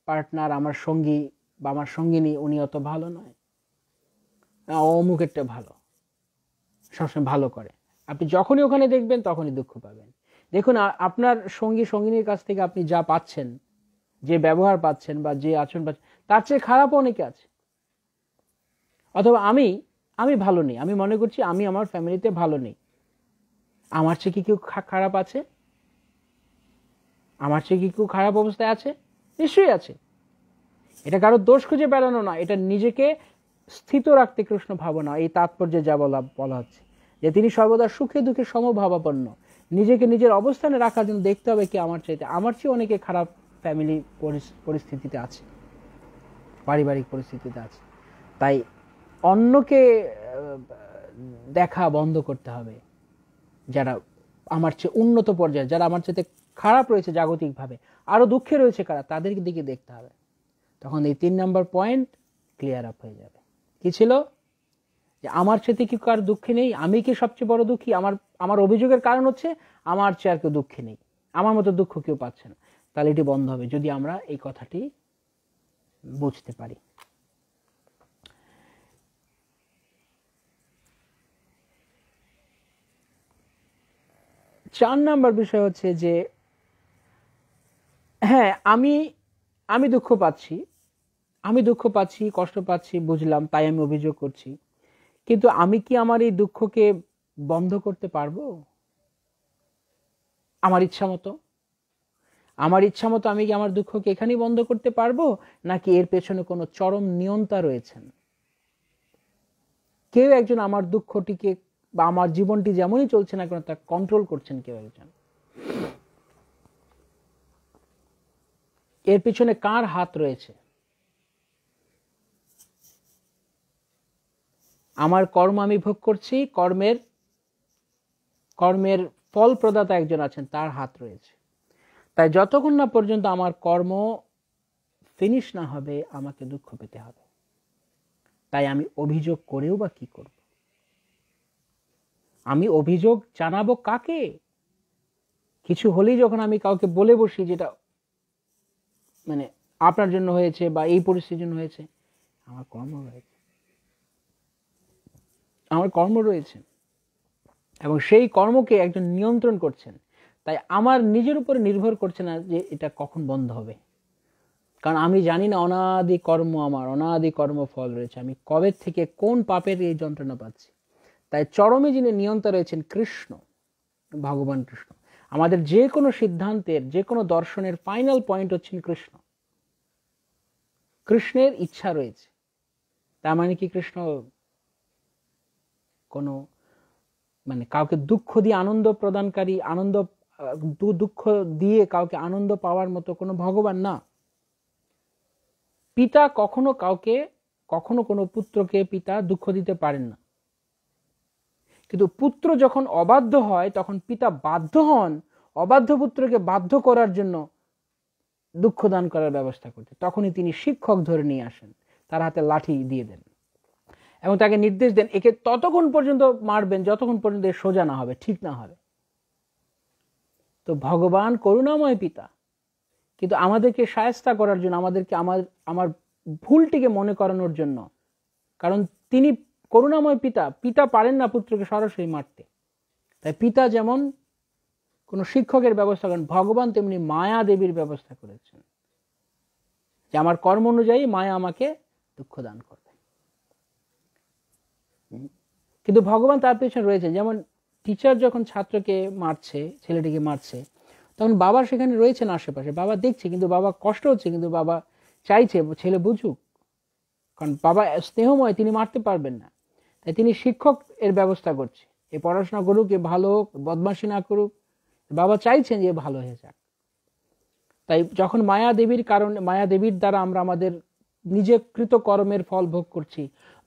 পার্টনার আমার সঙ্গী বা আমার সঙ্গিনী উনি অত ভালো নয় অমুকেরটা ভালো সবসময় ভালো করে আপনি যখনই ওখানে দেখবেন তখনই দুঃখ পাবেন দেখুন আপনার সঙ্গী সঙ্গিনীর কাছ থেকে আপনি যা পাচ্ছেন যে ব্যবহার পাচ্ছেন বা যে আচরণ পাচ্ছেন তার চেয়ে খারাপও অনেকে আছে অথবা আমি আমি ভালো নেই আমি মনে করছি আমি আমার ফ্যামিলিতে ভালো নেই আমার চেয়ে কি কেউ খারাপ আছে আমার চেয়ে কি কেউ খারাপ অবস্থায় আছে নিশ্চয়ই আছে এটা কারো দোষ খুঁজে বেড়ানো না এটা নিজেকে স্থিত রাখতে কৃষ্ণ ভাবনা এই তাৎপর্যে যা বলা বলা হচ্ছে যে তিনি সর্বদা সুখে দুঃখে সমভাবাপন্ন নিজেকে নিজের অবস্থানে রাখার জন্য দেখতে হবে কি আমার চাইতে আমার চেয়ে অনেকে খারাপ ফ্যামিলি পরিস্থিতিতে আছে পারিবারিক পরিস্থিতিতে আছে তাই অন্যকে দেখা বন্ধ করতে হবে যারা আমার চেয়ে উন্নত পর্যায়ে যারা আমার চেয়ে খারাপ রয়েছে জাগতিকভাবে আরও দুঃখে রয়েছে কারা তাদের দিকে দেখতে হবে তখন এই তিন নম্বর পয়েন্ট ক্লিয়ার আপ হয়ে যাবে কি ছিল যে আমার চেয়ে কি কার দুঃখে নেই আমি কি সবচেয়ে বড় দুঃখী আমার আমার অভিযোগের কারণ হচ্ছে আমার চেয়ে আর কেউ দুঃখে নেই আমার মতো দুঃখ কেউ পাচ্ছে না তাহলে এটি বন্ধ হবে যদি আমরা এই কথাটি বুঝতে পারি চার নাম্বার বিষয় হচ্ছে যে হ্যাঁ আমি আমি দুঃখ পাচ্ছি আমি দুঃখ পাচ্ছি কষ্ট পাচ্ছি বুঝলাম তাই আমি অভিযোগ করছি কিন্তু আমি কি আমার এই দুঃখকে বন্ধ করতে পারবো আমার ইচ্ছা মতো আমার ইচ্ছা মতো আমি কি আমার দুঃখকে এখানেই বন্ধ করতে পারবো নাকি এর পেছনে কোনো চরম নিয়ন্তা রয়েছেন কেউ একজন আমার দুঃখটিকে বা আমার জীবনটি যেমনই চলছে না কেন তা কন্ট্রোল করছেন কেউ একজন এর পিছনে কার হাত রয়েছে আমার কর্ম আমি ভোগ করছি কর্মের কর্মের ফল প্রদাতা একজন আছেন তার হাত রয়েছে তাই যতক্ষণ না পর্যন্ত আমার কর্ম ফিনিশ না হবে আমাকে দুঃখ পেতে হবে তাই আমি অভিযোগ করেও বা কি করব আমি অভিযোগ জানাবো কাকে কিছু হলেই যখন আমি কাউকে বলে বসি যেটা মানে আপনার জন্য হয়েছে বা এই পরিস্থিতির জন্য হয়েছে আমার কর্ম রয়েছে আমার কর্ম রয়েছে এবং সেই কর্মকে একজন নিয়ন্ত্রণ করছেন তাই আমার নিজের উপরে নির্ভর করছে না যে এটা কখন বন্ধ হবে কারণ আমি জানি না অনাদি কর্ম আমার অনাদি কর্মফল রয়েছে আমি কবে থেকে কোন পাপের এই যন্ত্রণা পাচ্ছি তাই চরমে যিনি নিয়ন্ত্রণ রয়েছেন কৃষ্ণ ভগবান কৃষ্ণ আমাদের যে কোনো সিদ্ধান্তের যে কোনো দর্শনের ফাইনাল পয়েন্ট হচ্ছেন কৃষ্ণ কৃষ্ণের ইচ্ছা রয়েছে তার মানে কি কৃষ্ণ কোনো মানে কাউকে দুঃখ দিয়ে আনন্দ প্রদানকারী আনন্দ দুঃখ দিয়ে কাউকে আনন্দ পাওয়ার মতো কোনো ভগবান না পিতা কখনো কাউকে কখনো কোনো পুত্রকে পিতা দুঃখ দিতে পারেন না কিন্তু পুত্র যখন অবাধ্য হয় তখন পিতা বাধ্য হন অবাধ্য পুত্রকে বাধ্য করার জন্য দুঃখদান করার ব্যবস্থা করতে তখনই তিনি শিক্ষক ধরে নিয়ে আসেন তার হাতে লাঠি দিয়ে দেন এবং তাকে নির্দেশ দেন একে ততক্ষণ পর্যন্ত মারবেন যতক্ষণ পর্যন্ত সোজা না হবে ঠিক না হবে তো ভগবান করুণাময় পিতা কিন্তু আমাদেরকে সায়স্তা করার জন্য আমাদেরকে আমার আমার ভুলটিকে মনে করানোর জন্য কারণ তিনি করুণাময় পিতা পিতা পারেন না পুত্রকে সরাসরি মারতে তাই পিতা যেমন কোনো শিক্ষকের ব্যবস্থা করেন ভগবান তেমনি মায়া দেবীর ব্যবস্থা করেছেন যে আমার কর্ম অনুযায়ী মায়া আমাকে দুঃখ দান করবে কিন্তু ভগবান তার পেছনে রয়েছে যেমন টিচার যখন ছাত্রকে মারছে ছেলেটিকে মারছে তখন বাবা সেখানে রয়েছেন আশেপাশে বাবা দেখছে কিন্তু বাবা কষ্ট হচ্ছে কিন্তু বাবা চাইছে ছেলে বুঝুক কারণ বাবা স্নেহময় তিনি মারতে পারবেন না তাই তিনি শিক্ষক এর ব্যবস্থা করছে এ পড়াশোনা করুক এ ভালো হোক বদমাসি না করুক বাবা চাইছেন যে ভালো হয়ে যাক তাই যখন মায়া দেবীর কারণে মায়া দেবীর দ্বারা আমরা আমাদের নিজে কৃত কর্মের ফল ভোগ করছি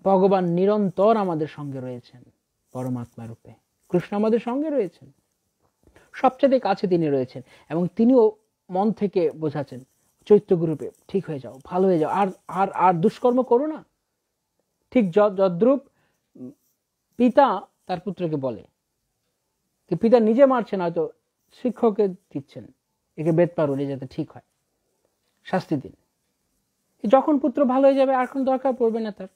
ভগবান নিরন্তর আমাদের সঙ্গে রয়েছেন পরমাত্মা রূপে কৃষ্ণ আমাদের সঙ্গে রয়েছেন সবচেয়ে কাছে তিনি রয়েছেন এবং তিনিও মন থেকে বোঝাচ্ছেন গ্রুপে ঠিক হয়ে যাও ভালো হয়ে যাও আর আর আর দুষ্কর্ম করো না ঠিক যদ্রুপ পিতা তার পুত্রকে বলে যে পিতা নিজে মারছেন হয়তো শিক্ষকে দিচ্ছেন একে বেদ পারুনি যাতে ঠিক হয় শাস্তি দিন যখন পুত্র ভালো হয়ে যাবে আর কোন দরকার পড়বে না তার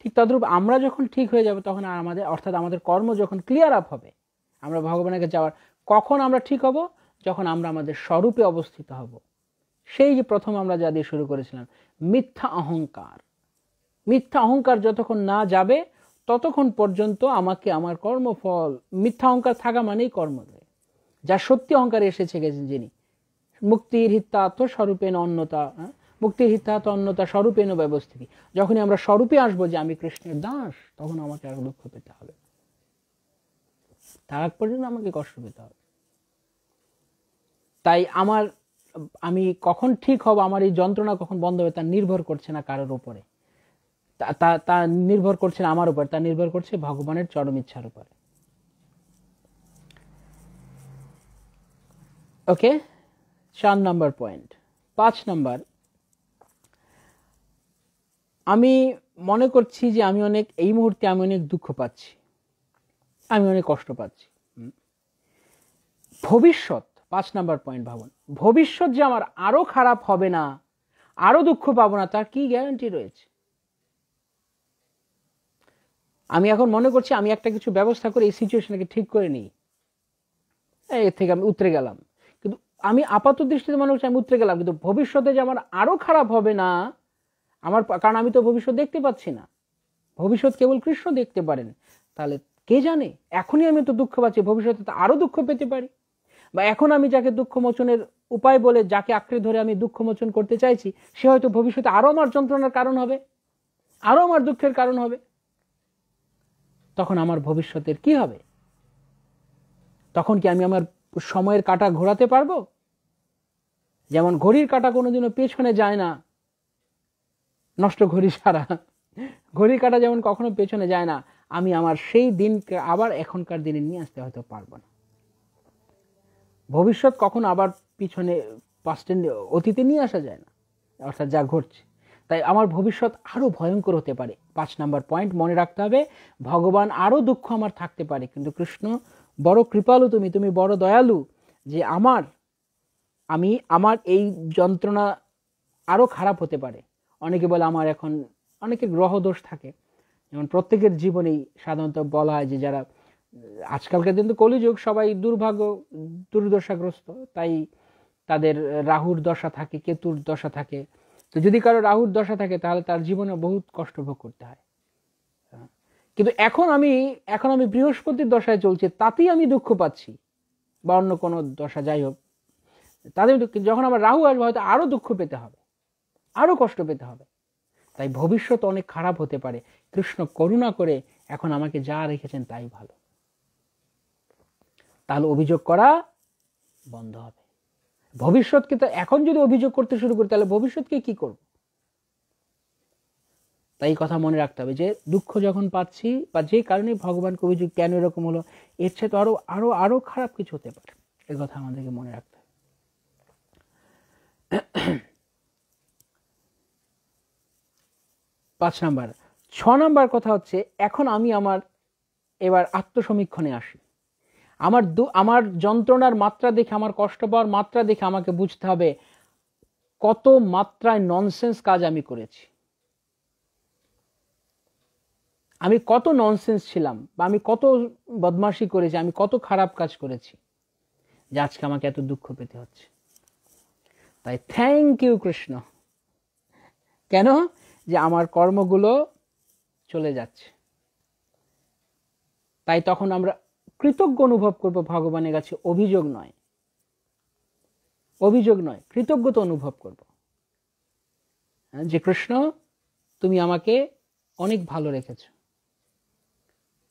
ঠিক তদ্রূপ আমরা যখন ঠিক হয়ে যাব তখন আর আমাদের অর্থাৎ আমাদের কর্ম যখন ক্লিয়ার আপ হবে আমরা ভগবানের কাছে যাওয়ার কখন আমরা ঠিক হব যখন আমরা আমাদের স্বরূপে অবস্থিত হব সেই যে প্রথম আমরা যা দিয়ে শুরু করেছিলাম মিথ্যা অহংকার মিথ্যা অহংকার যতক্ষণ না যাবে ততক্ষণ পর্যন্ত আমাকে আমার কর্মফল মিথ্যা অহংকার থাকা মানেই কর্ম যা সত্যি অহংকারে এসেছে গেছেন যিনি মুক্তির হিত্যাত্ম স্বরূপেন অন্যতা মুক্তির হিত্যাত অন্যতা স্বরূপেন ব্যবস্থিতি যখনই আমরা স্বরূপে আসবো যে আমি কৃষ্ণের দাস তখন আমাকে আর দুঃখ পেতে হবে তার আগ পর্যন্ত আমাকে কষ্ট পেতে হবে তাই আমার আমি কখন ঠিক হব আমার এই যন্ত্রণা কখন বন্ধ হবে তা নির্ভর করছে না কারোর ওপরে তা তা নির্ভর করছে আমার উপর তা নির্ভর করছে ভগবানের চরম ইচ্ছার উপর ওকে চার নম্বর পয়েন্ট পাঁচ নম্বর আমি মনে করছি যে আমি অনেক এই মুহূর্তে আমি অনেক দুঃখ পাচ্ছি আমি অনেক কষ্ট পাচ্ছি ভবিষ্যৎ পাঁচ নাম্বার পয়েন্ট ভাবুন ভবিষ্যৎ যে আমার আরও খারাপ হবে না আরও দুঃখ পাবো না তার কি গ্যারান্টি রয়েছে আমি এখন মনে করছি আমি একটা কিছু ব্যবস্থা করে এই সিচুয়েশনকে ঠিক করে নিই এর থেকে আমি উতরে গেলাম কিন্তু আমি আপাত দৃষ্টিতে মনে করছি আমি উতরে গেলাম কিন্তু ভবিষ্যতে যে আমার আরও খারাপ হবে না আমার কারণ আমি তো ভবিষ্যৎ দেখতে পাচ্ছি না ভবিষ্যৎ কেবল কৃষ্ণ দেখতে পারেন তাহলে কে জানে এখনই আমি তো দুঃখ পাচ্ছি ভবিষ্যতে তো আরও দুঃখ পেতে পারি বা এখন আমি যাকে দুঃখমোচনের উপায় বলে যাকে আঁকড়ে ধরে আমি দুঃখমোচন করতে চাইছি সে হয়তো ভবিষ্যতে আরও আমার যন্ত্রণার কারণ হবে আরও আমার দুঃখের কারণ হবে তখন আমার ভবিষ্যতের কি হবে তখন কি আমি আমার সময়ের কাটা ঘোরাতে পারবো যেমন ঘড়ির কাটা কোনোদিনও পেছনে যায় না নষ্ট ঘড়ি সারা ঘড়ির কাটা যেমন কখনো পেছনে যায় না আমি আমার সেই দিনকে আবার এখনকার দিনে নিয়ে আসতে হয়তো পারবো না ভবিষ্যৎ কখন আবার পিছনে পাস্টেন্ড অতীতে নিয়ে আসা যায় না অর্থাৎ যা ঘটছে তাই আমার ভবিষ্যৎ আরও ভয়ঙ্কর হতে পারে পাঁচ নাম্বার পয়েন্ট মনে রাখতে হবে ভগবান আরও দুঃখ আমার থাকতে পারে কিন্তু কৃষ্ণ বড় কৃপালু তুমি তুমি বড় দয়ালু যে আমার আমি আমার এই যন্ত্রণা আরও খারাপ হতে পারে অনেকে বলে আমার এখন অনেকে গ্রহদোষ থাকে যেমন প্রত্যেকের জীবনেই সাধারণত বলা হয় যে যারা আজকালকার দিন তো কলিযুগ সবাই দুর্ভাগ্য দুর্দশাগ্রস্ত তাই তাদের রাহুর দশা থাকে কেতুর দশা থাকে তো যদি কারো রাহুর দশা থাকে তাহলে তার জীবনে বহুত কষ্ট ভোগ করতে হয় হ্যাঁ। কিন্তু এখন আমি এখন আমি বৃহস্পতির দশায় চলছে তাতেই আমি দুঃখ পাচ্ছি বা অন্য কোনো দশা যাই হোক তাদের যখন আমার রাহু আসবে হয়তো আরও দুঃখ পেতে হবে আরও কষ্ট পেতে হবে তাই ভবিষ্যৎ অনেক খারাপ হতে পারে কৃষ্ণ করুণা করে এখন আমাকে যা রেখেছেন তাই ভালো তাহলে অভিযোগ করা বন্ধ হবে ভবিষ্যৎকে তো এখন যদি অভিযোগ করতে শুরু করি তাহলে ভবিষ্যৎকে কি করব তাই কথা মনে রাখতে হবে যে দুঃখ যখন পাচ্ছি বা যে কারণে ভগবানকে অভিযোগ কেন এরকম হলো এর চেয়ে তো আরো আরো আরো খারাপ কিছু হতে পারে এ কথা আমাদেরকে মনে রাখতে হবে পাঁচ নাম্বার ছ নাম্বার কথা হচ্ছে এখন আমি আমার এবার আত্মসমীক্ষণে আসি আমার আমার যন্ত্রণার মাত্রা দেখে আমার কষ্ট পাওয়ার মাত্রা দেখে আমাকে বুঝতে হবে কত মাত্রায় ননসেন্স কাজ আমি করেছি আমি কত ননসেন্স ছিলাম বা আমি কত বদমাশি করেছি আমি কত খারাপ কাজ করেছি যে আজকে আমাকে এত দুঃখ পেতে হচ্ছে তাই থ্যাংক ইউ কৃষ্ণ কেন যে আমার কর্মগুলো চলে যাচ্ছে তাই তখন আমরা কৃতজ্ঞ অনুভব করব ভগবানের কাছে অভিযোগ নয় অভিযোগ নয় কৃতজ্ঞতা অনুভব করব হ্যাঁ, যে কৃষ্ণ তুমি আমাকে অনেক ভালো রেখেছ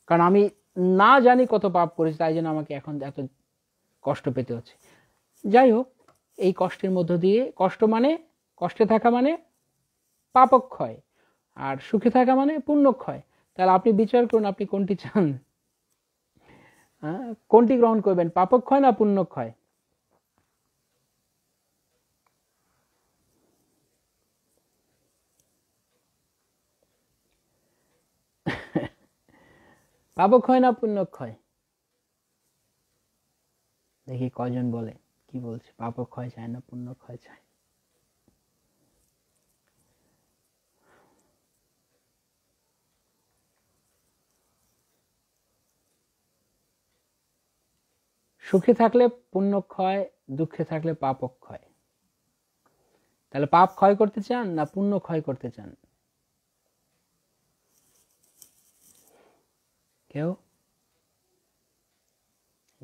কারণ আমি না জানি কত পাপ করেছি তাই জন্য আমাকে এখন এত কষ্ট পেতে হচ্ছে যাই হোক এই কষ্টের মধ্য দিয়ে কষ্ট মানে কষ্টে থাকা মানে পাপক্ষয় আর সুখে থাকা মানে পুণ্যক্ষয় তাহলে আপনি বিচার করুন আপনি কোনটি চান হ্যাঁ? কোনটি গ্রহণ করবেন পাপক না পুণ্য ক্ষয় [laughs] পাপক না পুণ্য ক্ষয় দেখি কয়জন বলে কি বলছে পাপক ক্ষয় চায় না পুণ্য ক্ষয় চায় সুখে থাকলে পুণ্য ক্ষয় দুঃখে থাকলে পাপ ক্ষয় তাহলে পাপ ক্ষয় করতে চান না পুণ্য ক্ষয় করতে চান কেউ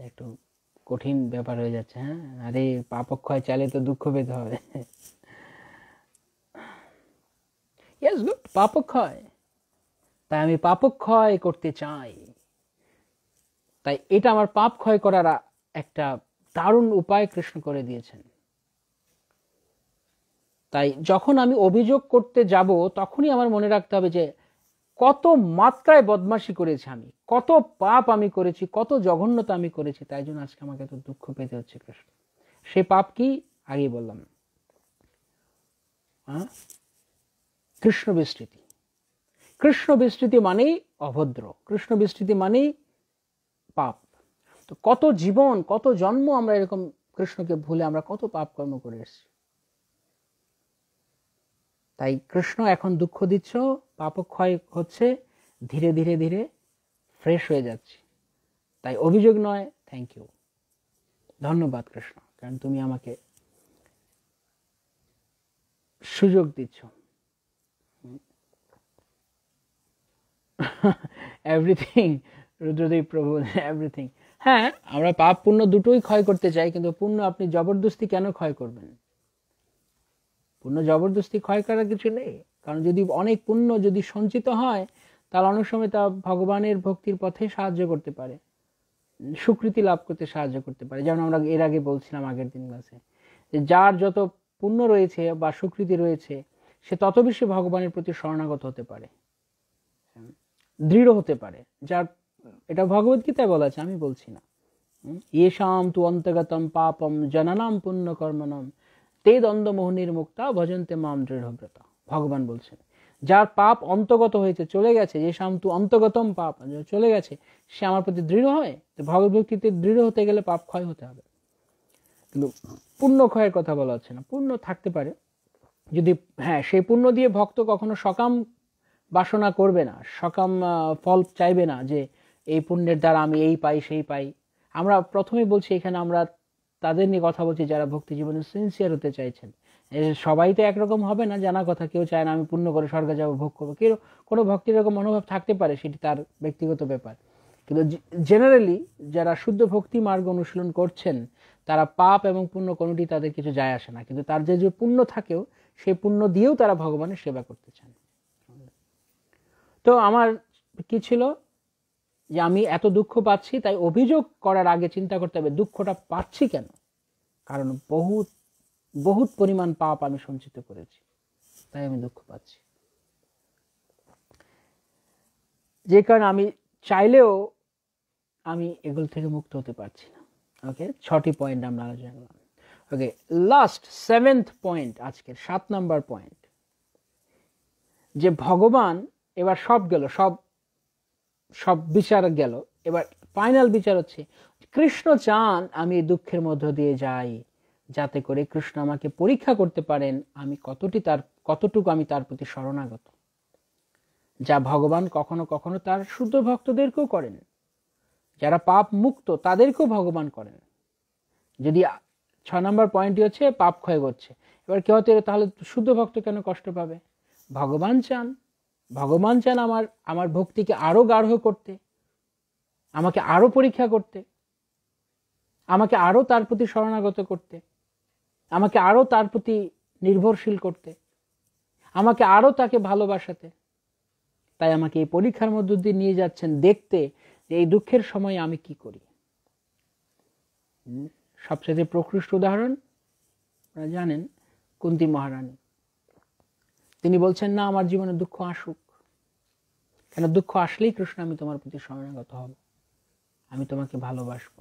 একটু কঠিন ব্যাপার হয়ে যাচ্ছে হ্যাঁ আরে পাপক্ষয় চালে তো দুঃখ পেতে হবে ইয়েস গুড পাপক্ষয় তাই আমি পাপক্ষয় করতে চাই তাই এটা আমার পাপ ক্ষয় করার একটা দারুণ উপায় কৃষ্ণ করে দিয়েছেন তাই যখন আমি অভিযোগ করতে যাব তখনই আমার মনে রাখতে হবে যে কত মাত্রায় বদমাসি করেছি আমি কত পাপ আমি করেছি কত জঘন্যতা আমি করেছি তাই জন্য আজকে আমাকে এত দুঃখ পেতে হচ্ছে কৃষ্ণ সে পাপ কি আগেই বললাম কৃষ্ণ বিস্তৃতি কৃষ্ণ বিস্তৃতি মানেই অভদ্র কৃষ্ণ বিস্তৃতি মানেই পাপ তো কত জীবন কত জন্ম আমরা এরকম কৃষ্ণকে ভুলে আমরা কত পাপ কর্ম করে এসেছি তাই কৃষ্ণ এখন দুঃখ দিচ্ছ পাপক্ষয় হচ্ছে ধীরে ধীরে ধীরে ফ্রেশ হয়ে যাচ্ছি তাই অভিযোগ নয় থ্যাংক ইউ ধন্যবাদ কৃষ্ণ কারণ তুমি আমাকে সুযোগ দিচ্ছ এভরিথিং [laughs] রুদ্রদেব প্রভু এভরিথিং হ্যাঁ আমরা পাপ পুণ্য দুটোই ক্ষয় করতে চাই কিন্তু পুণ্য আপনি জবরদস্তি কেন ক্ষয় করবেন পুণ্য জবরদস্তি ক্ষয় করার কিছু নেই কারণ যদি অনেক পুণ্য যদি সঞ্চিত হয় তাহলে অনেক সময় তা ভগবানের ভক্তির পথে সাহায্য করতে পারে স্বীকৃতি লাভ করতে সাহায্য করতে পারে যেমন আমরা এর আগে বলছিলাম আগের দিন ক্লাসে যে যার যত পুণ্য রয়েছে বা স্বীকৃতি রয়েছে সে তত বেশি ভগবানের প্রতি শরণাগত হতে পারে দৃঢ় হতে পারে যার এটা ভগবত গীতায় বলা আছে আমি বলছি না এশাম তু অন্তগতম পাপম জননাম পুণ্য কর্মনম তে দ্বন্দ্বমোহনীর মুক্তা ভজন্তে মাম দৃঢ়ব্রতা ভগবান বলছেন যার পাপ অন্তগত হয়েছে চলে গেছে যে তু অন্তগতম পাপ চলে গেছে সে আমার প্রতি দৃঢ় হয় তো ভগবদ্ভক্তিতে দৃঢ় হতে গেলে পাপ ক্ষয় হতে হবে কিন্তু পূর্ণ ক্ষয়ের কথা বলা হচ্ছে না পূর্ণ থাকতে পারে যদি হ্যাঁ সেই পূর্ণ দিয়ে ভক্ত কখনো সকাম বাসনা করবে না সকাম ফল চাইবে না যে এই পুণ্যের দ্বারা আমি এই পাই সেই পাই আমরা প্রথমেই বলছি এখানে আমরা তাদের নিয়ে কথা বলছি যারা ভক্তি জীবনে সিনসিয়ার হতে চাইছেন সবাই তো একরকম হবে না জানা কথা কেউ চায় না আমি পুণ্য করে স্বর্গে যাবো ভোগ করবো কেউ কোনো ভক্তি এরকম মনোভাব থাকতে পারে সেটি তার ব্যক্তিগত ব্যাপার কিন্তু জেনারেলি যারা শুদ্ধ ভক্তি মার্গ অনুশীলন করছেন তারা পাপ এবং পুণ্য কোনোটি তাদের কিছু যায় আসে না কিন্তু তার যে যে পুণ্য থাকেও সেই পুণ্য দিয়েও তারা ভগবানের সেবা করতে চান তো আমার কি ছিল যে আমি এত দুঃখ পাচ্ছি তাই অভিযোগ করার আগে চিন্তা করতে হবে দুঃখটা পাচ্ছি কেন কারণ বহুত বহুত পরিমাণ পাপ আমি সঞ্চিত করেছি তাই আমি দুঃখ পাচ্ছি যে কারণে আমি চাইলেও আমি এগুলো থেকে মুক্ত হতে পারছি না ওকে ছটি পয়েন্ট আমরা জানলাম ওকে লাস্ট সেভেন্থ পয়েন্ট আজকের সাত নাম্বার পয়েন্ট যে ভগবান এবার সব গেল সব সব বিচার গেল এবার ফাইনাল বিচার হচ্ছে কৃষ্ণ চান আমি এই দুঃখের মধ্য দিয়ে যাই যাতে করে কৃষ্ণ আমাকে পরীক্ষা করতে পারেন আমি কতটি তার কতটুকু আমি তার প্রতি শরণাগত যা ভগবান কখনো কখনো তার শুদ্ধ ভক্তদেরকেও করেন যারা পাপ মুক্ত তাদেরকেও ভগবান করেন যদি ছয় নম্বর পয়েন্টই হচ্ছে পাপ ক্ষয় করছে এবার কেউ তাহলে শুদ্ধ ভক্ত কেন কষ্ট পাবে ভগবান চান ভগবান চান আমার আমার ভক্তিকে আরও গাঢ় করতে আমাকে আরও পরীক্ষা করতে আমাকে আরও তার প্রতি শরণাগত করতে আমাকে আরো তার প্রতি নির্ভরশীল করতে আমাকে আরো তাকে ভালোবাসাতে তাই আমাকে এই পরীক্ষার মধ্য দিয়ে নিয়ে যাচ্ছেন দেখতে যে এই দুঃখের সময় আমি কি করি সবচেয়ে প্রকৃষ্ট উদাহরণ আপনারা জানেন কুন্তি মহারানী তিনি বলছেন না আমার জীবনে দুঃখ আসুক কেন দুঃখ আসলেই কৃষ্ণ আমি তোমার প্রতি শরণাগত হব আমি তোমাকে ভালোবাসব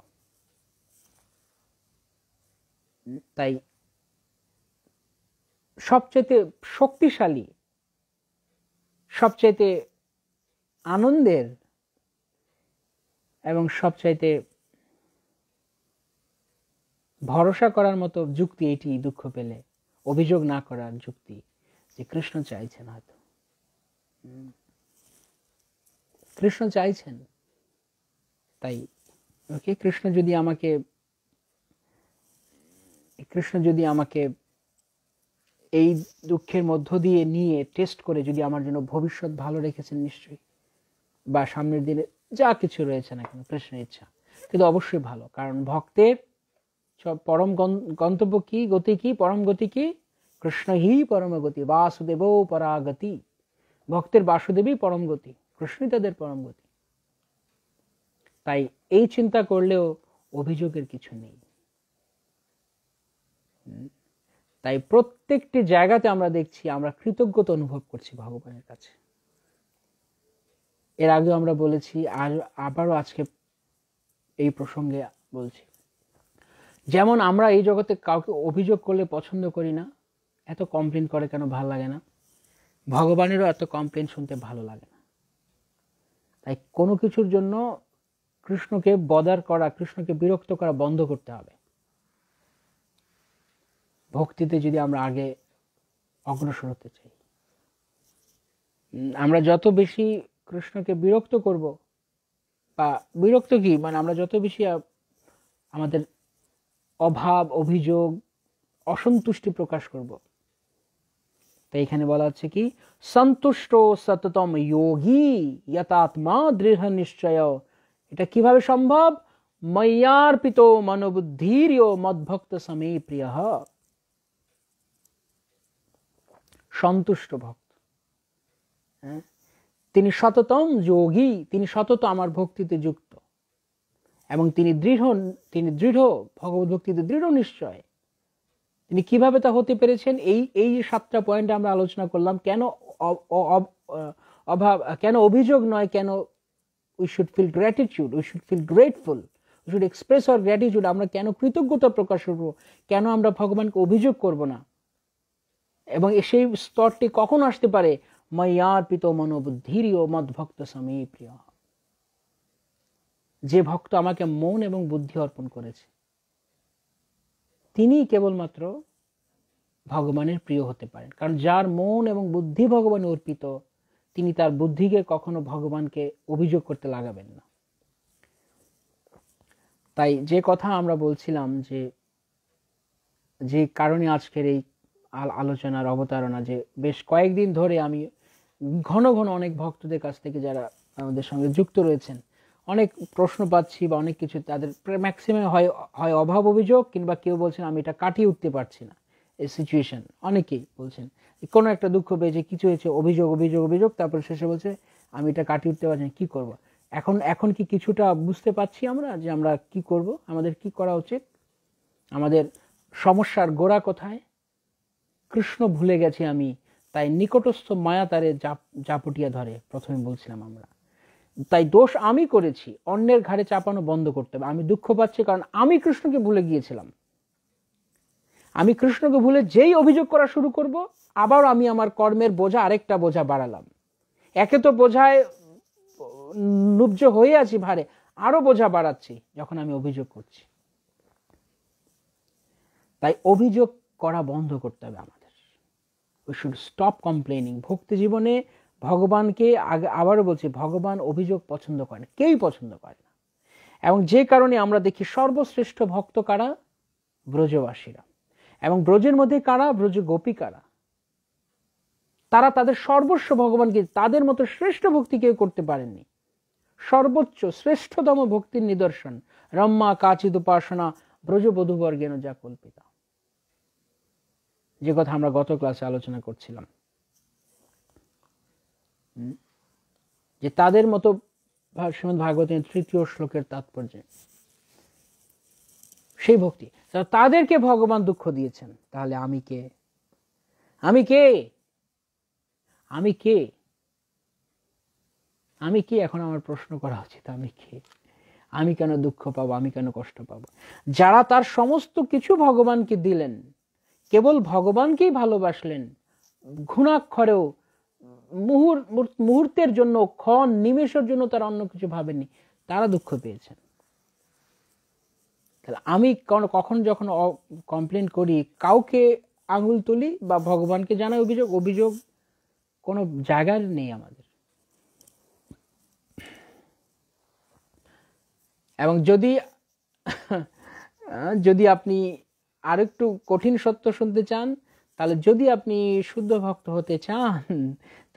তাই সবচেয়ে শক্তিশালী সবচাইতে আনন্দের এবং সবচাইতে ভরসা করার মতো যুক্তি এটি দুঃখ পেলে অভিযোগ না করার যুক্তি যে কৃষ্ণ চাইছেন হয়তো কৃষ্ণ চাইছেন তাই ওকে কৃষ্ণ যদি আমাকে কৃষ্ণ যদি আমাকে এই দুঃখের মধ্য দিয়ে নিয়ে টেস্ট করে যদি আমার জন্য ভবিষ্যৎ ভালো রেখেছেন নিশ্চয়ই বা সামনের দিনে যা কিছু রয়েছে না কেন কৃষ্ণের ইচ্ছা কিন্তু অবশ্যই ভালো কারণ ভক্তের সব পরম গন্তব্য কি গতি কি পরম গতি কি কৃষ্ণ হি গতি বাসুদেব পরাগতি ভক্তের বাসুদেবই পরম গতি কৃষ্ণই তাদের পরম গতি তাই এই চিন্তা করলেও অভিযোগের কিছু নেই তাই প্রত্যেকটি জায়গাতে আমরা দেখছি আমরা কৃতজ্ঞতা অনুভব করছি ভগবানের কাছে এর আগেও আমরা বলেছি আর আবারও আজকে এই প্রসঙ্গে বলছি যেমন আমরা এই জগতে কাউকে অভিযোগ করলে পছন্দ করি না এত কমপ্লেন করে কেন ভালো লাগে না ভগবানেরও এত কমপ্লেন শুনতে ভালো লাগে না তাই কোনো কিছুর জন্য কৃষ্ণকে বদার করা কৃষ্ণকে বিরক্ত করা বন্ধ করতে হবে ভক্তিতে যদি আমরা আগে অগ্রসর হতে চাই আমরা যত বেশি কৃষ্ণকে বিরক্ত করব বা বিরক্ত কি মানে আমরা যত বেশি আমাদের অভাব অভিযোগ অসন্তুষ্টি প্রকাশ করব তাই এখানে বলা হচ্ছে কি সন্তুষ্ট সততম যোগী যথাত্মা দৃঢ় নিশ্চয় এটা কিভাবে সম্ভব ময়ার্পিত মনোবুদ্ধির মদভক্ত সমে প্রিয় সন্তুষ্ট ভক্ত হ্যাঁ? তিনি সততম যোগী তিনি সতত আমার ভক্তিতে যুক্ত এবং তিনি দৃঢ় তিনি দৃঢ় ভগবত ভক্তিতে দৃঢ় নিশ্চয় তিনি কিভাবে তা হতে পেরেছেন এই এই সাতটা পয়েন্ট আমরা আলোচনা করলাম কেন অভাব কেন অভিযোগ নয় কেন we should feel gratitude we should feel grateful we should express our gratitude আমরা কেন কৃতজ্ঞতা প্রকাশ করবো কেন আমরা ভগবানকে অভিযোগ করব না এবং সেই স্তরটি কখন আসতে পারে মাইয়ার পিত মনোবুদ্ধির ও মদভক্ত সমী প্রিয় যে ভক্ত আমাকে মন এবং বুদ্ধি অর্পণ করেছে তিনিই কেবলমাত্র ভগবানের প্রিয় হতে পারেন কারণ যার মন এবং বুদ্ধি ভগবানে অর্পিত তিনি তার বুদ্ধিকে কখনো ভগবানকে অভিযোগ করতে লাগাবেন না তাই যে কথা আমরা বলছিলাম যে যে কারণে আজকের এই আলোচনার অবতারণা যে বেশ কয়েকদিন ধরে আমি ঘন ঘন অনেক ভক্তদের কাছ থেকে যারা আমাদের সঙ্গে যুক্ত রয়েছেন অনেক প্রশ্ন পাচ্ছি বা অনেক কিছু তাদের ম্যাক্সিমাম হয় হয় অভাব অভিযোগ কিংবা কেউ বলছেন আমি এটা কাটিয়ে উঠতে পারছি না এই সিচুয়েশান অনেকেই বলছেন কোনো একটা দুঃখ পেয়েছে কিছু হয়েছে অভিযোগ অভিযোগ অভিযোগ তারপর শেষে বলছে আমি এটা কাটিয়ে উঠতে পারছি না কী করবো এখন এখন কি কিছুটা বুঝতে পারছি আমরা যে আমরা কি করব আমাদের কি করা উচিত আমাদের সমস্যার গোড়া কোথায় কৃষ্ণ ভুলে গেছি আমি তাই নিকটস্থ মায়া তারে জাপটিয়া ধরে প্রথমে বলছিলাম আমরা তাই দোষ আমি করেছি অন্যের ঘাড়ে চাপানো বন্ধ করতে হবে আমি দুঃখ পাচ্ছি কারণ আমি কৃষ্ণকে ভুলে গিয়েছিলাম আমি কৃষ্ণকে ভুলে যেই অভিযোগ করা শুরু করব আবার আমি আমার কর্মের বোঝা আরেকটা বোঝা বাড়ালাম একে তো বোঝায় নুব্জ হয়ে আছি ভারে আরো বোঝা বাড়াচ্ছি যখন আমি অভিযোগ করছি তাই অভিযোগ করা বন্ধ করতে হবে আমাদের উই শুড স্টপ কমপ্লেনিং ভক্তি জীবনে ভগবানকে আগে আবারও বলছি ভগবান অভিযোগ পছন্দ করে না কেউই পছন্দ করে না এবং যে কারণে আমরা দেখি সর্বশ্রেষ্ঠ ভক্ত কারা ব্রজবাসীরা এবং ব্রজের মধ্যে কারা ব্রজ গোপী কারা তারা তাদের সর্বস্ব ভগবানকে তাদের মতো শ্রেষ্ঠ ভক্তি কেউ করতে পারেননি সর্বোচ্চ শ্রেষ্ঠতম ভক্তির নিদর্শন রম্মা কাচিত উপাসনা ব্রজবধূবর্গেন যা কল্পিতা যে কথা আমরা গত ক্লাসে আলোচনা করছিলাম যে তাদের মতো শ্রীমদ ভাগবত তৃতীয় শ্লোকের তাৎপর্য সেই ভক্তি তাদেরকে ভগবান দুঃখ দিয়েছেন তাহলে আমি কে আমি কে আমি কে আমি কে এখন আমার প্রশ্ন করা উচিত আমি কে আমি কেন দুঃখ পাবো আমি কেন কষ্ট পাবো যারা তার সমস্ত কিছু ভগবানকে দিলেন কেবল ভগবানকেই ভালোবাসলেন ঘুণাক্ষরেও মুহূর্তের জন্য ক্ষণ নিমেষের জন্য তারা অন্য কিছু ভাবেনি তারা দুঃখ পেয়েছেন তাহলে আমি কখন যখন কমপ্লেন করি কাউকে আঙুল তুলি বা ভগবানকে জানাই অভিযোগ অভিযোগ কোনো জায়গার নেই আমাদের এবং যদি [laughs] যদি আপনি আরেকটু কঠিন সত্য শুনতে চান তাহলে যদি আপনি শুদ্ধ ভক্ত হতে চান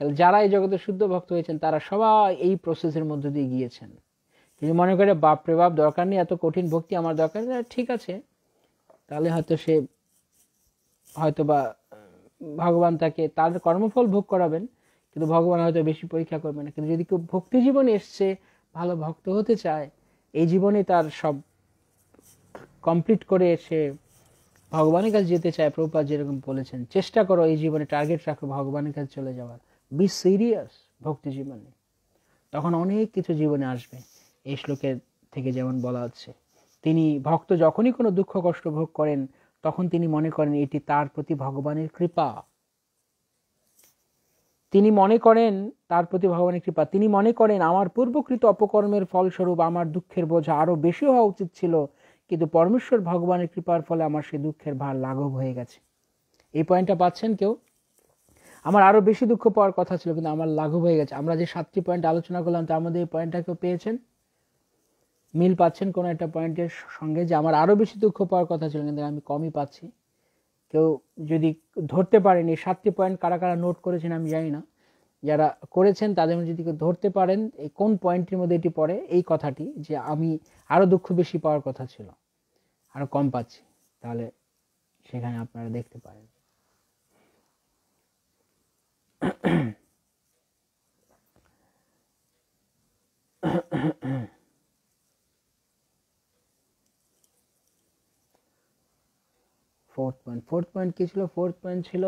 তাহলে যারা এই জগতে শুদ্ধ ভক্ত হয়েছেন তারা সবাই এই প্রসেসের মধ্য দিয়ে গিয়েছেন কিন্তু মনে করে বাপ রে বাপ দরকার নেই এত কঠিন ভক্তি আমার দরকার ঠিক আছে তাহলে হয়তো সে হয়তো বা ভগবান তাকে তার কর্মফল ভোগ করাবেন কিন্তু ভগবান হয়তো বেশি পরীক্ষা করবেন না কিন্তু যদি কেউ ভক্তি জীবনে এসছে ভালো ভক্ত হতে চায় এই জীবনে তার সব কমপ্লিট করে সে ভগবানের কাছে যেতে চায় প্রভুপাত যেরকম বলেছেন চেষ্টা করো এই জীবনে টার্গেট রাখো ভগবানের কাছে চলে যাওয়ার বি সিরিয়াস ভক্তি জীবনে তখন অনেক কিছু জীবনে আসবে এই শ্লোকের থেকে যেমন বলা হচ্ছে তিনি ভক্ত যখনই কোনো দুঃখ কষ্ট ভোগ করেন তখন তিনি মনে করেন এটি তার প্রতি ভগবানের কৃপা তিনি মনে করেন তার প্রতি ভগবানের কৃপা তিনি মনে করেন আমার পূর্বকৃত অপকর্মের ফলস্বরূপ আমার দুঃখের বোঝা আরও বেশি হওয়া উচিত ছিল কিন্তু পরমেশ্বর ভগবানের কৃপার ফলে আমার সেই দুঃখের ভার লাঘব হয়ে গেছে এই পয়েন্টটা পাচ্ছেন কেউ আমার আরও বেশি দুঃখ পাওয়ার কথা ছিল কিন্তু আমার লাঘব হয়ে গেছে আমরা যে সাতটি পয়েন্ট আলোচনা করলাম তার মধ্যে এই পয়েন্টটাকেও পেয়েছেন মিল পাচ্ছেন কোনো একটা পয়েন্টের সঙ্গে যে আমার আরও বেশি দুঃখ পাওয়ার কথা ছিল কিন্তু আমি কমই পাচ্ছি কেউ যদি ধরতে পারেনি সাতটি পয়েন্ট কারা কারা নোট করেছেন আমি জানি না যারা করেছেন তাদের মধ্যে যদি কেউ ধরতে পারেন এই কোন পয়েন্টের মধ্যে এটি পড়ে এই কথাটি যে আমি আরও দুঃখ বেশি পাওয়ার কথা ছিল আরও কম পাচ্ছি তাহলে সেখানে আপনারা দেখতে পারেন ফোর্থ পয়েন্ট ফোর্থ পয়েন্ট কী ছিল ফোর্থ পয়েন্ট ছিল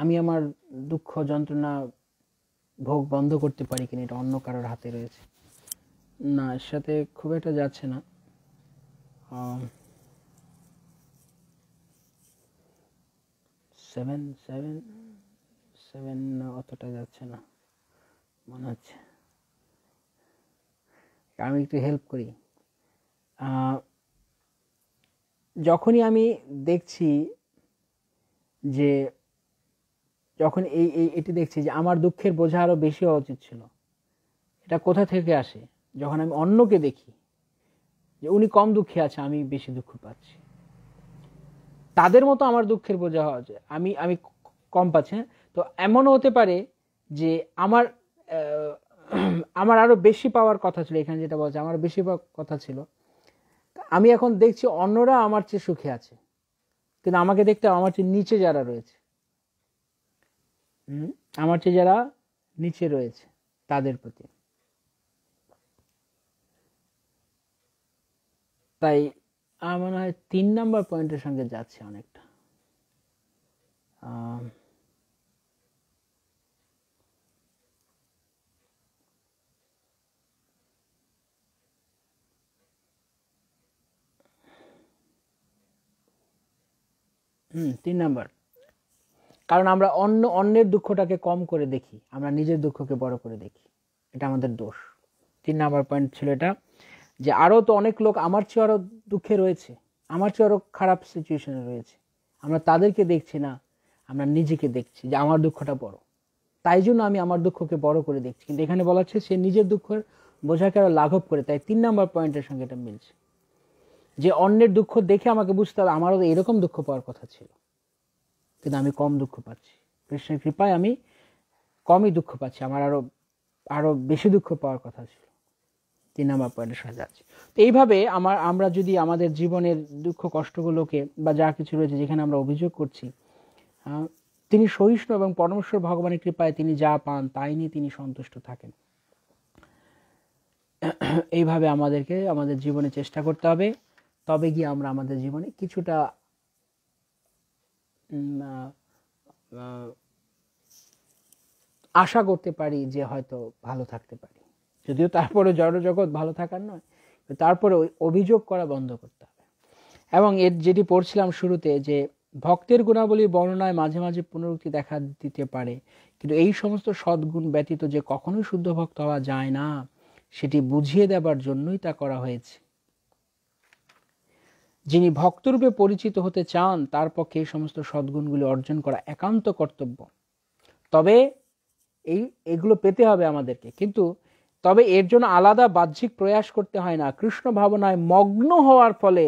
আমি আমার দুঃখ যন্ত্রণা ভোগ বন্ধ করতে পারি কিনা এটা অন্য কারোর হাতে রয়েছে না এর সাথে খুব একটা যাচ্ছে না সেভেন um, সেভেন সেভেন অতটা যাচ্ছে না মনে হচ্ছে আমি একটু হেল্প করি যখনই আমি দেখছি যে যখন এই এই এটি দেখছি যে আমার দুঃখের বোঝা আরও বেশি হওয়া উচিত ছিল এটা কোথা থেকে আসে যখন আমি অন্যকে দেখি যে উনি কম দুঃখে আছে আমি বেশি দুঃখ পাচ্ছি তাদের মতো আমার দুঃখের বোঝা হওয়া আমি আমি কম পাচ্ছি হ্যাঁ তো এমনও হতে পারে যে আমার আমার আরও বেশি পাওয়ার কথা ছিল এখানে যেটা বলছে আমার বেশি পাওয়ার কথা ছিল আমি এখন দেখছি অন্যরা আমার চেয়ে সুখে আছে কিন্তু আমাকে দেখতে আমার চেয়ে নিচে যারা রয়েছে আমার চেয়ে যারা নিচে রয়েছে তাদের প্রতি তাই আমার মনে হয় তিন নম্বর পয়েন্টের সঙ্গে যাচ্ছে অনেকটা হুম তিন নাম্বার কারণ আমরা অন্য অন্যের দুঃখটাকে কম করে দেখি আমরা নিজের দুঃখকে বড় করে দেখি এটা আমাদের দোষ তিন নাম্বার পয়েন্ট ছিল এটা যে আরও তো অনেক লোক আমার চেয়ে আরও দুঃখে রয়েছে আমার চেয়ে আরও খারাপ সিচুয়েশনে রয়েছে আমরা তাদেরকে দেখছি না আমরা নিজেকে দেখছি যে আমার দুঃখটা বড় তাই জন্য আমি আমার দুঃখকে বড় করে দেখছি কিন্তু এখানে বলা হচ্ছে সে নিজের দুঃখের বোঝাকে আরও লাঘব করে তাই তিন নাম্বার পয়েন্টের সঙ্গে এটা মিলছে যে অন্যের দুঃখ দেখে আমাকে বুঝতে হবে আমারও এরকম দুঃখ পাওয়ার কথা ছিল কিন্তু আমি কম দুঃখ পাচ্ছি কৃষ্ণের কৃপায় আমি কমই দুঃখ পাচ্ছি আমার আরও আরও বেশি দুঃখ পাওয়ার কথা ছিল তিন নাম্বার পয়েন্টের সাথে আছে তো এইভাবে আমার আমরা যদি আমাদের জীবনের দুঃখ কষ্টগুলোকে বা যা কিছু রয়েছে যেখানে আমরা অভিযোগ করছি তিনি সহিষ্ণু এবং পরমেশ্বর ভগবানের কৃপায় তিনি যা পান তাই নিয়ে তিনি সন্তুষ্ট থাকেন এইভাবে আমাদেরকে আমাদের জীবনে চেষ্টা করতে হবে তবে গিয়ে আমরা আমাদের জীবনে কিছুটা আশা করতে পারি যে হয়তো ভালো থাকতে পারি যদিও তারপরে জড়জগৎ ভালো থাকার নয় তারপরে ওই অভিযোগ করা বন্ধ করতে হবে এবং এর যেটি পড়ছিলাম শুরুতে যে ভক্তের গুণাবলী বর্ণনায় মাঝে মাঝে পুনরুক্তি দেখা দিতে পারে কিন্তু এই সমস্ত সদ্গুণ ব্যতীত যে কখনোই শুদ্ধ ভক্ত হওয়া যায় না সেটি বুঝিয়ে দেবার জন্যই তা করা হয়েছে যিনি ভক্তরূপে পরিচিত হতে চান তার পক্ষে এই সমস্ত সদ্গুণগুলি অর্জন করা একান্ত কর্তব্য তবে এই এগুলো পেতে হবে আমাদেরকে কিন্তু তবে এর জন্য আলাদা বাহ্যিক প্রয়াস করতে হয় না কৃষ্ণ ভাবনায় মগ্ন হওয়ার ফলে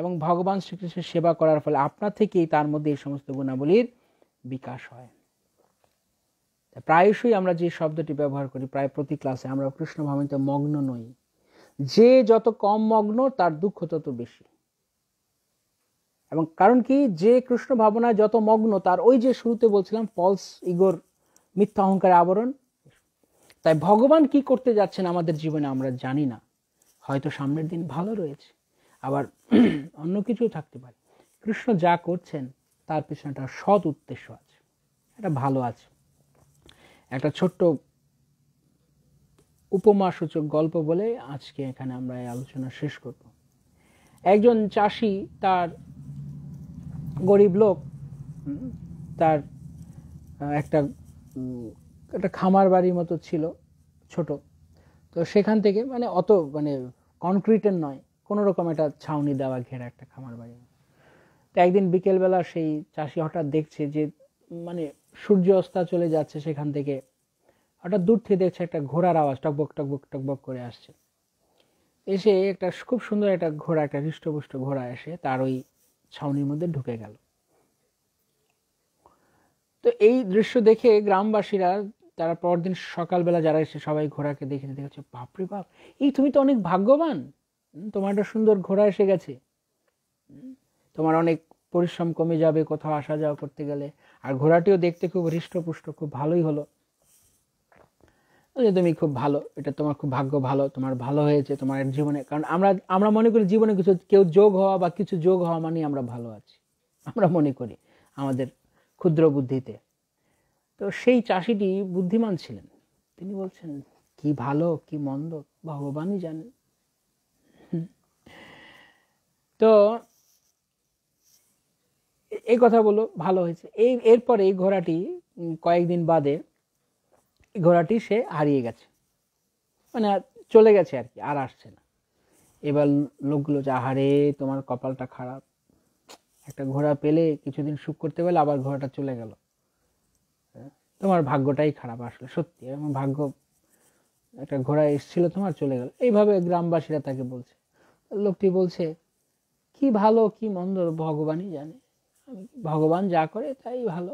এবং ভগবান শ্রীকৃষ্ণের সেবা করার ফলে আপনার থেকেই তার মধ্যে এই সমস্ত গুণাবলীর বিকাশ হয় প্রায়শই আমরা যে শব্দটি ব্যবহার করি প্রায় প্রতি ক্লাসে আমরা কৃষ্ণ ভাবনাতে মগ্ন নই যে যত কম মগ্ন তার দুঃখ তত বেশি এবং কারণ কি যে কৃষ্ণ ভাবনায় যত মগ্ন তার ওই যে শুরুতে বলছিলাম ফলস ইগোর মিথ্যা অহংকার আবরণ তাই ভগবান কি করতে যাচ্ছেন আমাদের জীবনে আমরা জানি না হয়তো সামনের দিন ভালো রয়েছে আবার [clears throat] অন্য কিছু থাকতে পারে কৃষ্ণ যা করছেন তার পিছনে একটা সৎ উদ্দেশ্য আছে এটা ভালো আছে একটা ছোট্ট উপমাসূচক গল্প বলে আজকে এখানে আমরা এই আলোচনা শেষ করব একজন চাষি তার গরিব লোক তার একটা একটা খামার বাড়ির মতো ছিল ছোট তো সেখান থেকে মানে অত মানে কনক্রিটের নয় কোনো রকম একটা ছাউনি দেওয়া ঘেরা একটা খামার বাড়ি তো একদিন বিকেলবেলা সেই চাষি হঠাৎ দেখছে যে মানে সূর্য অস্তা চলে যাচ্ছে সেখান থেকে হঠাৎ দূর থেকে দেখছে একটা ঘোড়ার আওয়াজ টকবক টকবক টকবক করে আসছে এসে একটা খুব সুন্দর একটা ঘোড়া একটা হৃষ্টপুষ্ট ঘোড়া এসে তার ওই ছাউনির মধ্যে ঢুকে গেল তো এই দৃশ্য দেখে গ্রামবাসীরা তারা পরদিন সকালবেলা যারা এসে সবাই ঘোড়াকে দেখে দেখেছে বাপরে বাপ এই তুমি তো অনেক ভাগ্যবান তোমার একটা সুন্দর ঘোড়া এসে গেছে তোমার অনেক পরিশ্রম কমে যাবে কোথাও আসা যাওয়া করতে গেলে আর ঘোড়াটিও দেখতে খুব হৃষ্টপুষ্ট খুব ভালোই হলো যে তুমি খুব ভালো এটা তোমার খুব ভাগ্য ভালো তোমার ভালো হয়েছে তোমার জীবনে কারণ আমরা আমরা মনে করি জীবনে কিছু কেউ যোগ হওয়া বা কিছু যোগ হওয়া মানেই আমরা ভালো আছি আমরা মনে করি আমাদের ক্ষুদ্র বুদ্ধিতে তো সেই চাষিটি বুদ্ধিমান ছিলেন তিনি বলছেন কি ভালো কি মন্দ ভগবানই জানেন তো এই কথা বলো ভালো হয়েছে এই এরপরে ঘোড়াটি কয়েকদিন বাদে ঘোড়াটি সে হারিয়ে গেছে মানে চলে গেছে আর কি আর আসছে না এবার লোকগুলো যা হারে তোমার কপালটা খারাপ একটা ঘোড়া পেলে কিছুদিন সুখ করতে পারলে আবার ঘোড়াটা চলে গেল হ্যাঁ, তোমার ভাগ্যটাই খারাপ আসলে সত্যি আমার ভাগ্য একটা ঘোড়া এসেছিলো তোমার চলে গেল এইভাবে গ্রামবাসীরা তাকে বলছে লোকটি বলছে কি ভালো কি মন্দ ভগবানই জানে ভগবান যা করে তাই ভালো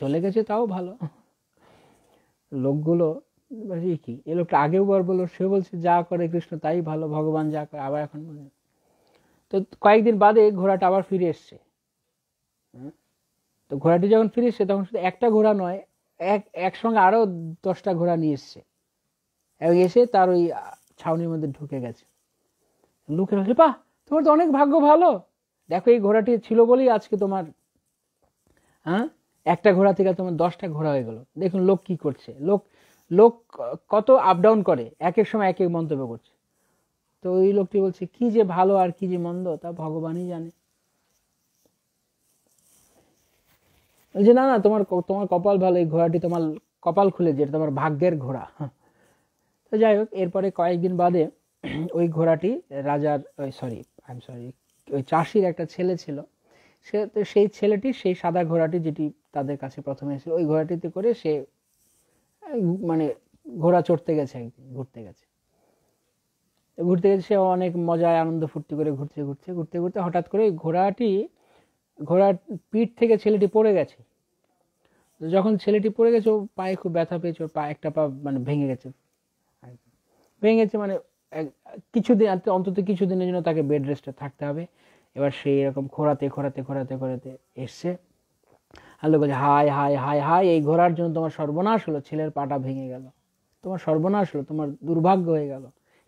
চলে গেছে তাও ভালো লোকগুলো এ মানে কি এ লোকটা আগেও বার বললো সে বলছে যা করে কৃষ্ণ তাই ভালো ভগবান যা করে আবার এখন তো কয়েকদিন বাদে ঘোড়াটা আবার ফিরে এসছে তো ঘোড়াটি যখন ফিরে এসছে তখন শুধু একটা ঘোড়া নয় এক একসঙ্গে আরও দশটা ঘোড়া নিয়ে এসছে এবং এসে তার ওই ছাউনির মধ্যে ঢুকে গেছে হচ্ছে বাহ তোমার তো অনেক ভাগ্য ভালো দেখো এই ঘোড়াটি ছিল বলেই আজকে তোমার হ্যাঁ একটা ঘোড়া থেকে তোমার দশটা ঘোড়া হয়ে গেল দেখুন লোক কি করছে লোক লোক কত আপ ডাউন করে এক এক সময় এক এক মন্তব্য করছে তো ওই লোকটি বলছে কি যে ভালো আর কি যে মন্দ তা ভগবানই জানে ওই যে না না তোমার তোমার কপাল ভালো এই ঘোড়াটি তোমার কপাল খুলে যেটা তোমার ভাগ্যের ঘোড়া তো যাই হোক এরপরে কয়েকদিন বাদে ওই ঘোড়াটি রাজার ওই সরি আই এম সরি ওই চাষির একটা ছেলে ছিল সে সেই ছেলেটি সেই সাদা ঘোড়াটি যেটি তাদের কাছে প্রথমে এসে ওই ঘোড়াটিতে করে সে মানে ঘোড়া চড়তে গেছে একদিন ঘুরতে গেছে ঘুরতে গেছে সে অনেক মজায় আনন্দ ফুর্তি করে ঘুরছে ঘুরছে ঘুরতে ঘুরতে হঠাৎ করে ঘোড়াটি ঘোড়ার পিঠ থেকে ছেলেটি পড়ে গেছে যখন ছেলেটি পড়ে গেছে ও পায়ে খুব ব্যথা পেয়েছে ওর পা একটা পা মানে ভেঙে গেছে ভেঙে গেছে মানে কিছুদিন অন্তত কিছুদিনের জন্য তাকে বেড রেস্টে থাকতে হবে এবার সেই এরকম ঘোরাতে ঘোরাতে ঘোরাতে ঘোরাতে এসছে আর লোক বলছে হাই হাই হাই হাই এই ঘোরার জন্য তোমার সর্বনাশ হলো ছেলের পাটা ভেঙে গেল তোমার সর্বনাশ হলো তোমার দুর্ভাগ্য হয়ে গেল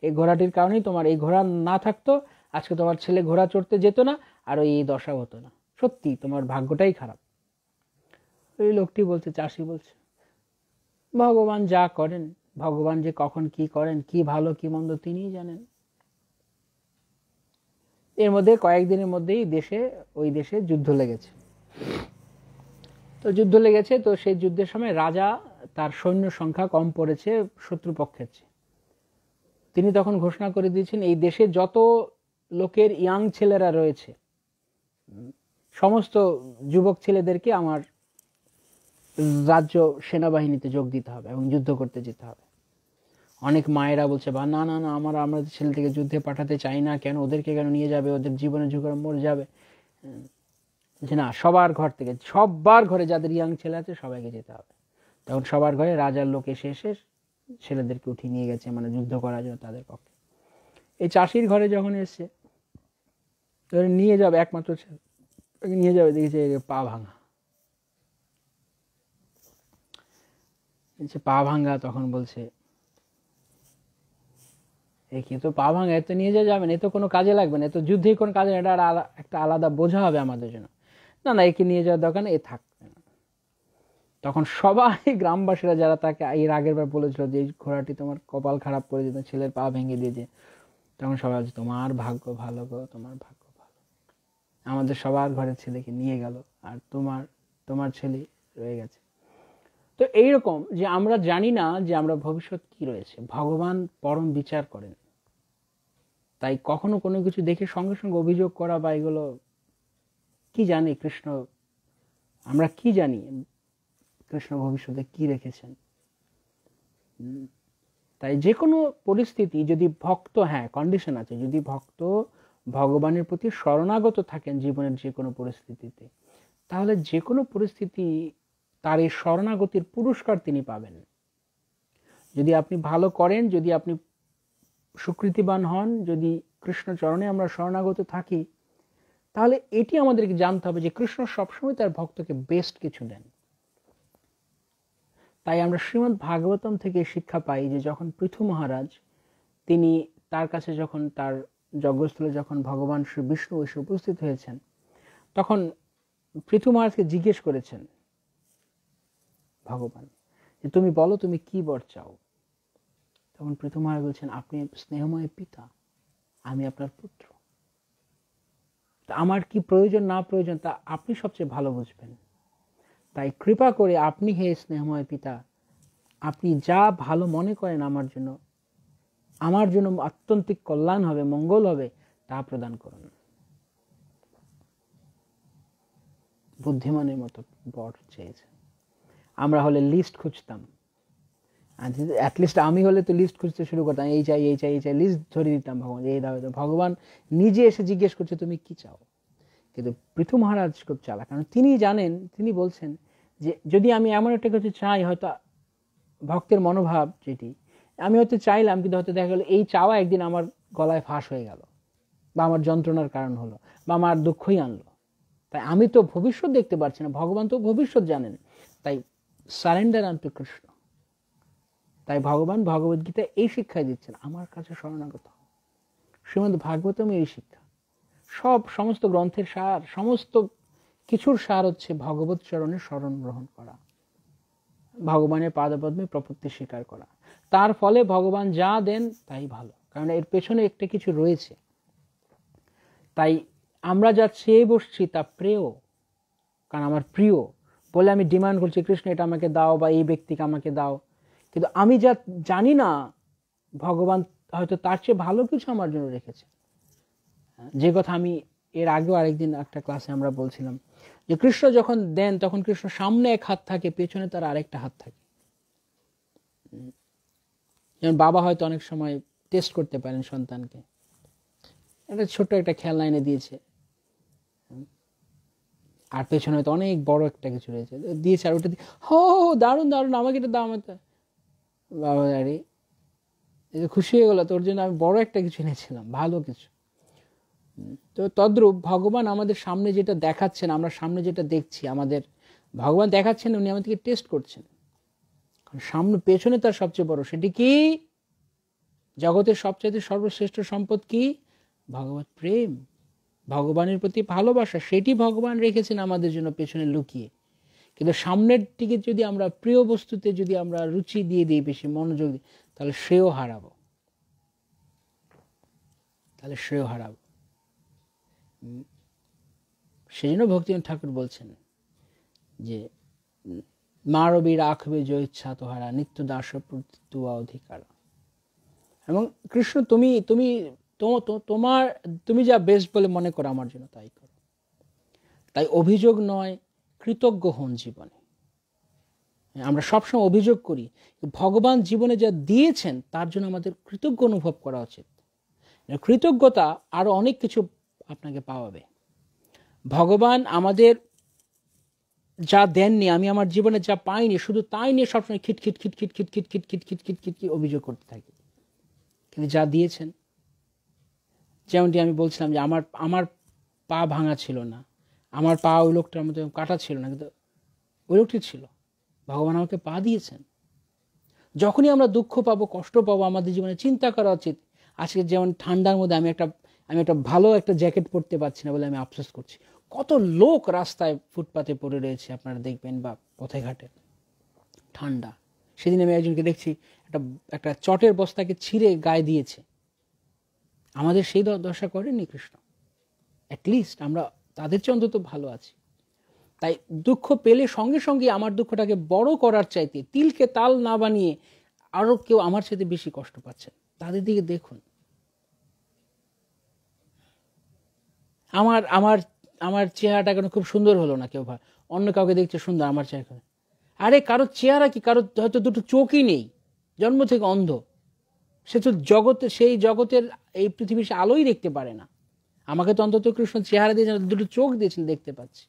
এই ঘোড়াটির কারণেই তোমার এই ঘোড়া না থাকতো আজকে তোমার ছেলে ঘোড়া চড়তে যেত না আর ওই এই দশা হতো না সত্যি তোমার ভাগ্যটাই খারাপ ওই লোকটি বলছে চাষি বলছে ভগবান যা করেন ভগবান যে কখন কি করেন কি ভালো কি মন্দ তিনিই জানেন এর মধ্যে কয়েকদিনের মধ্যেই দেশে ওই দেশে যুদ্ধ লেগেছে তো যুদ্ধ লেগেছে তো সেই যুদ্ধের সময় রাজা তার সৈন্য সংখ্যা কম পড়েছে শত্রুপক্ষের চেয়ে তিনি তখন ঘোষণা করে দিয়েছেন এই দেশে যত লোকের ইয়াং ছেলেরা রয়েছে সমস্ত যুবক ছেলেদেরকে আমার রাজ্য সেনাবাহিনীতে যোগ দিতে হবে এবং যুদ্ধ করতে যেতে হবে অনেক মায়েরা বলছে বা না না না আমার আমরা ছেলেদেরকে যুদ্ধে পাঠাতে চাই না কেন ওদেরকে কেন নিয়ে যাবে ওদের জীবনে ঝুঁকে মরে যাবে যে না সবার ঘর থেকে সববার ঘরে যাদের ইয়াং ছেলে আছে সবাইকে যেতে হবে তখন সবার ঘরে রাজার লোক এসে এসে ছেলেদেরকে উঠিয়ে নিয়ে গেছে মানে যুদ্ধ করার জন্য তাদের পক্ষে এই চাষির ঘরে যখন এসছে ধরে নিয়ে যাবে একমাত্র ছেলে নিয়ে যাবে দেখেছে পা ভাঙা পা ভাঙা তখন বলছে একে তো পা ভাঙা এত নিয়ে যাওয়া যাবে না এ তো কোনো কাজে লাগবে না এ তো যুদ্ধেই কোনো কাজে এটা একটা আলাদা বোঝা হবে আমাদের জন্য না না একে নিয়ে যাওয়ার দরকার নেই এ থাকবে না তখন সবাই গ্রামবাসীরা যারা তাকে এর আগের বার বলেছিল যে ঘোড়াটি তোমার কপাল খারাপ করে দিত ছেলের পা ভেঙে দিয়েছে তখন সবাই বলছে তোমার ভাগ্য ভালো গো তোমার ভাগ্য ভালো আমাদের সবার ঘরের ছেলেকে নিয়ে গেল আর তোমার তোমার ছেলে রয়ে গেছে তো এইরকম যে আমরা জানি না যে আমরা ভবিষ্যৎ কি রয়েছে ভগবান পরম বিচার করেন তাই কখনো কোনো কিছু দেখে সঙ্গে সঙ্গে অভিযোগ করা বা এগুলো কি জানি কৃষ্ণ আমরা কি জানি কৃষ্ণ ভবিষ্যতে কি রেখেছেন তাই যে কোনো পরিস্থিতি যদি ভক্ত হ্যাঁ কন্ডিশন আছে যদি ভক্ত ভগবানের প্রতি শরণাগত থাকেন জীবনের যে কোনো পরিস্থিতিতে তাহলে যে কোনো পরিস্থিতি তার এই শরণাগতির পুরস্কার তিনি পাবেন যদি আপনি ভালো করেন যদি আপনি সুকৃতিবান হন যদি কৃষ্ণচরণে আমরা শরণাগত থাকি তাহলে এটি আমাদেরকে জানতে হবে যে কৃষ্ণ সবসময় তার ভক্তকে বেস্ট কিছু দেন তাই আমরা শ্রীমৎ ভাগবতম থেকে শিক্ষা পাই যে যখন পৃথু মহারাজ তিনি তার কাছে যখন তার যজ্ঞস্থলে যখন ভগবান শ্রী বিষ্ণু এসে উপস্থিত হয়েছেন তখন পৃথু মহারাজকে জিজ্ঞেস করেছেন ভগবান যে তুমি বলো তুমি কি বর চাও তখন পৃথু মহারাজ বলছেন আপনি স্নেহময় পিতা আমি আপনার পুত্র তা আমার কি প্রয়োজন না প্রয়োজন তা আপনি সবচেয়ে ভালো বুঝবেন তাই কৃপা করে আপনি হে স্নেহময় পিতা আপনি যা ভালো মনে করেন আমার জন্য আমার জন্য আত্যন্তিক কল্যাণ হবে মঙ্গল হবে তা প্রদান করুন বুদ্ধিমানের মতো বর চেয়েছে আমরা হলে লিস্ট খুঁজতাম অ্যাটলিস্ট আমি হলে তো লিস্ট খুঁজতে শুরু করতাম এই চাই এই চাই এই চাই লিস্ট ধরে দিতাম ভগবান এই দাও ভগবান নিজে এসে জিজ্ঞেস করছে তুমি কি চাও কিন্তু পৃথু মহারাজ খুব চালা কারণ তিনি জানেন তিনি বলছেন যে যদি আমি এমন একটা কিছু চাই হয়তো ভক্তের মনোভাব যেটি আমি হয়তো চাইলাম কিন্তু হয়তো দেখা গেলো এই চাওয়া একদিন আমার গলায় ফাঁস হয়ে গেল বা আমার যন্ত্রণার কারণ হলো বা আমার দুঃখই আনলো তাই আমি তো ভবিষ্যৎ দেখতে পারছি না ভগবান তো ভবিষ্যৎ জানেন তাই সারেন্ডার আন টু কৃষ্ণ তাই ভগবান ভগবদ্গীতা এই শিক্ষাই দিচ্ছেন আমার কাছে শরণাগত শ্রীমন্ত ভাগবতম এই শিক্ষা সব সমস্ত গ্রন্থের সার সমস্ত কিছুর সার হচ্ছে ভগবত চরণে স্মরণ গ্রহণ করা ভগবানের পাদপদ্মে প্রপত্তি স্বীকার করা তার ফলে ভগবান যা দেন তাই ভালো কারণ এর পেছনে একটা কিছু রয়েছে তাই আমরা যা চেয়ে বসছি তা প্রেয় কারণ আমার প্রিয় বলে আমি ডিমান্ড করছি কৃষ্ণ এটা আমাকে দাও বা এই ব্যক্তিকে আমাকে দাও কিন্তু আমি যা জানি না ভগবান হয়তো তার চেয়ে ভালো কিছু আমার জন্য রেখেছে যে কথা আমি এর আগেও আরেকদিন একটা ক্লাসে আমরা বলছিলাম যে কৃষ্ণ যখন দেন তখন কৃষ্ণ সামনে এক হাত থাকে পেছনে তার আরেকটা হাত থাকে যেমন বাবা হয়তো অনেক সময় টেস্ট করতে পারেন সন্তানকে একটা ছোট একটা খেলনা এনে দিয়েছে আর পেছনে হয়তো অনেক বড় একটা কিছু রয়েছে দিয়েছে আর ওটা দিয়ে হো দারুণ দারুণ আমাকে এটা দাও হয়তো বাবা যে খুশি হয়ে গেলো তোর জন্য আমি বড় একটা কিছু এনেছিলাম ভালো কিছু তো তদ্রূপ ভগবান আমাদের সামনে যেটা দেখাচ্ছেন আমরা সামনে যেটা দেখছি আমাদের ভগবান দেখাচ্ছেন উনি আমাদেরকে টেস্ট করছেন সামনে পেছনে তার সবচেয়ে বড় সেটি কি জগতের সবচেয়ে সর্বশ্রেষ্ঠ সম্পদ কি ভগবত প্রেম ভগবানের প্রতি ভালোবাসা সেটি ভগবান রেখেছেন আমাদের জন্য পেছনে লুকিয়ে কিন্তু সামনের দিকে যদি আমরা প্রিয় বস্তুতে যদি আমরা রুচি দিয়ে দিই বেশি মনোযোগ দিই তাহলে সেও হারাবো তাহলে সেও হারাবো সেই জন্য ভক্তি ঠাকুর বলছেন যে মারবী রাখবে জয় ইচ্ছা তোহারা নিত্য দাস তুয়া অধিকার এবং কৃষ্ণ তুমি তুমি তোমার তুমি যা বেস্ট বলে মনে করো আমার জন্য তাই করো তাই অভিযোগ নয় কৃতজ্ঞ হন জীবনে আমরা সবসময় অভিযোগ করি ভগবান জীবনে যা দিয়েছেন তার জন্য আমাদের কৃতজ্ঞ অনুভব করা উচিত কৃতজ্ঞতা আরও অনেক কিছু আপনাকে পাওয়াবে ভগবান আমাদের যা দেননি আমি আমার জীবনে যা পাইনি শুধু তাই নিয়ে সবসময় খিট খিট খিট খিট খিট খিট খিট খিট খিট খিট খিট খিট অভিযোগ করতে থাকি কিন্তু যা দিয়েছেন যেমনটি আমি বলছিলাম যে আমার আমার পা ভাঙা ছিল না আমার পা ওই লোকটার মধ্যে কাটা ছিল না কিন্তু ওই লোকটি ছিল ভগবান আমাকে পা দিয়েছেন যখনই আমরা দুঃখ পাবো কষ্ট পাবো আমাদের জীবনে চিন্তা করা উচিত আজকে যেমন ঠান্ডার মধ্যে আমি একটা আমি একটা ভালো একটা জ্যাকেট পরতে পারছি না বলে আমি আফসোস করছি কত লোক রাস্তায় ফুটপাতে পড়ে রয়েছে আপনারা দেখবেন বা পথে ঘাটে ঠান্ডা সেদিন আমি একজনকে দেখছি একটা একটা চটের বস্তাকে ছিঁড়ে গায়ে দিয়েছে আমাদের সেই দশা করেনি কৃষ্ণ অ্যাটলিস্ট আমরা তাদের চেয়ে অন্তত ভালো আছি তাই দুঃখ পেলে সঙ্গে সঙ্গে আমার দুঃখটাকে বড় করার চাইতে তিলকে তাল না বানিয়ে আরও কেউ আমার সাথে বেশি কষ্ট পাচ্ছেন তাদের দিকে দেখুন আমার আমার আমার চেহারাটা কেন খুব সুন্দর হলো না কেউ অন্য কাউকে দেখছে সুন্দর আমার চেহারা আরে কারোর চেহারা কি কারোর হয়তো দুটো চোখই নেই জন্ম থেকে অন্ধ সে তো জগতে সেই জগতের এই পৃথিবীর আলোই দেখতে পারে না আমাকে তো অন্তত কৃষ্ণ চেহারা দিয়েছেন দুটো চোখ দিয়েছেন দেখতে পাচ্ছি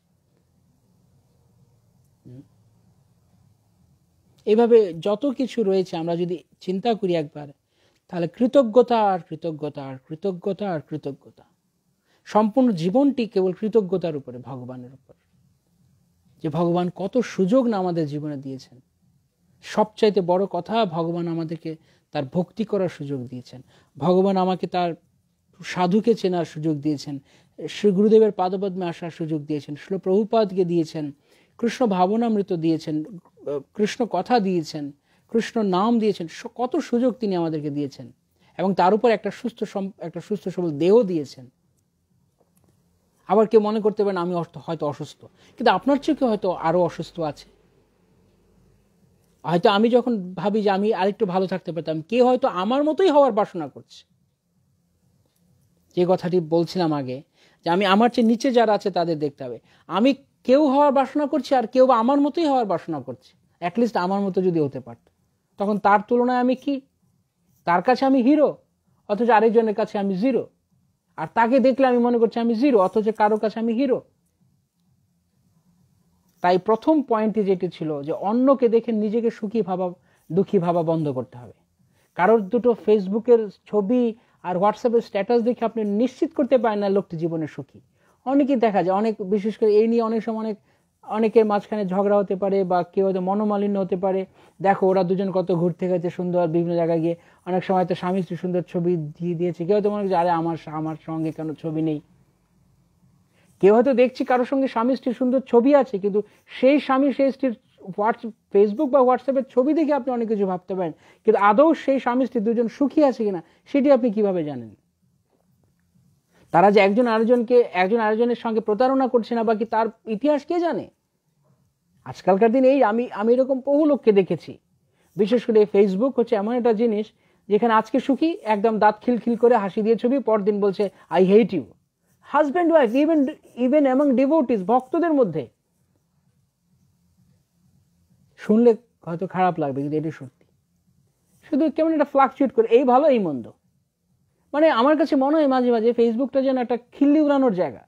এইভাবে যত কিছু রয়েছে আমরা যদি চিন্তা করি একবার তাহলে কৃতজ্ঞতা আর কৃতজ্ঞতা আর কৃতজ্ঞতা আর কৃতজ্ঞতা সম্পূর্ণ জীবনটি কেবল কৃতজ্ঞতার উপরে ভগবানের উপর যে ভগবান কত সুযোগ না আমাদের জীবনে দিয়েছেন সবচাইতে বড় কথা ভগবান আমাদেরকে তার ভক্তি করার সুযোগ দিয়েছেন ভগবান আমাকে তার সাধুকে চেনার সুযোগ দিয়েছেন শ্রী গুরুদেবের পাদপদ্মে আসার সুযোগ দিয়েছেন শ্রী প্রভুপাদকে দিয়েছেন কৃষ্ণ ভাবনামৃত দিয়েছেন কৃষ্ণ কথা দিয়েছেন কৃষ্ণ নাম দিয়েছেন কত সুযোগ তিনি আমাদেরকে দিয়েছেন এবং তার উপর একটা সুস্থ একটা সুস্থ সবল দেহ দিয়েছেন আবার কেউ মনে করতে পারেন আমি হয়তো অসুস্থ কিন্তু আপনার চোখে হয়তো আরও অসুস্থ আছে হয়তো আমি যখন ভাবি যে আমি আরেকটু ভালো থাকতে পারতাম কে হয়তো আমার মতোই হওয়ার বাসনা করছে যে কথাটি বলছিলাম আগে যে আমি আমার চেয়ে নিচে যারা আছে তাদের দেখতে হবে আমি কেউ হওয়ার বাসনা করছি আর কেউ বা আমার মতোই হওয়ার বাসনা করছে অ্যাটলিস্ট আমার মতো যদি হতে পারত তখন তার তুলনায় আমি কি তার কাছে আমি হিরো অথচ আরেকজনের কাছে আমি জিরো আর তাকে দেখলে আমি মনে করছি আমি জিরো অথচ কারো কাছে আমি হিরো তাই প্রথম পয়েন্টে যেটি ছিল যে অন্যকে দেখে নিজেকে সুখী ভাবা দুঃখী ভাবা বন্ধ করতে হবে কারোর দুটো ফেসবুকের ছবি আর হোয়াটসঅ্যাপের স্ট্যাটাস দেখে আপনি নিশ্চিত করতে পারেন না লোকটি জীবনে সুখী অনেকেই দেখা যায় অনেক বিশেষ করে এই নিয়ে অনেক সময় অনেক অনেকের মাঝখানে ঝগড়া হতে পারে বা কেউ হয়তো মনোমালিন্য হতে পারে দেখো ওরা দুজন কত ঘুরতে গেছে সুন্দর বিভিন্ন জায়গায় গিয়ে অনেক সময় তো স্বামী স্ত্রী সুন্দর ছবি দিয়ে দিয়েছে কেউ হয়তো মনে করছে আরে আমার আমার সঙ্গে কেন ছবি নেই কেউ হয়তো দেখছি কারোর সঙ্গে স্বামী স্ত্রীর সুন্দর ছবি আছে কিন্তু সেই স্বামী সেই স্ত্রীর হোয়াটস ফেসবুক বা হোয়াটসঅ্যাপের ছবি দেখে আপনি অনেক কিছু ভাবতে পারেন কিন্তু আদৌ সেই স্বামী স্ত্রী দুজন সুখী আছে কিনা সেটি আপনি কিভাবে জানেন তারা যে একজন আরেকজনকে একজন আরেকজনের সঙ্গে প্রতারণা করছে না বাকি তার ইতিহাস কে জানে আজকালকার দিনে এই আমি আমি এরকম বহু লোককে দেখেছি বিশেষ করে ফেসবুক হচ্ছে এমন একটা জিনিস যেখানে আজকে সুখী একদম দাঁত খিলখিল করে হাসি দিয়ে ছবি পরদিন বলছে I hate you husband wife even even among devotees ভক্তদের মধ্যে শুনলে হয়তো খারাপ লাগবে কিন্তু এটা সত্যি শুধু কেমন একটা ফ্লাকচুয়েট করে এই ভালো এই মন্দ মানে আমার কাছে মনে হয় মাঝে মাঝে ফেসবুকটা যেন একটা খিল্লি উড়ানোর জায়গা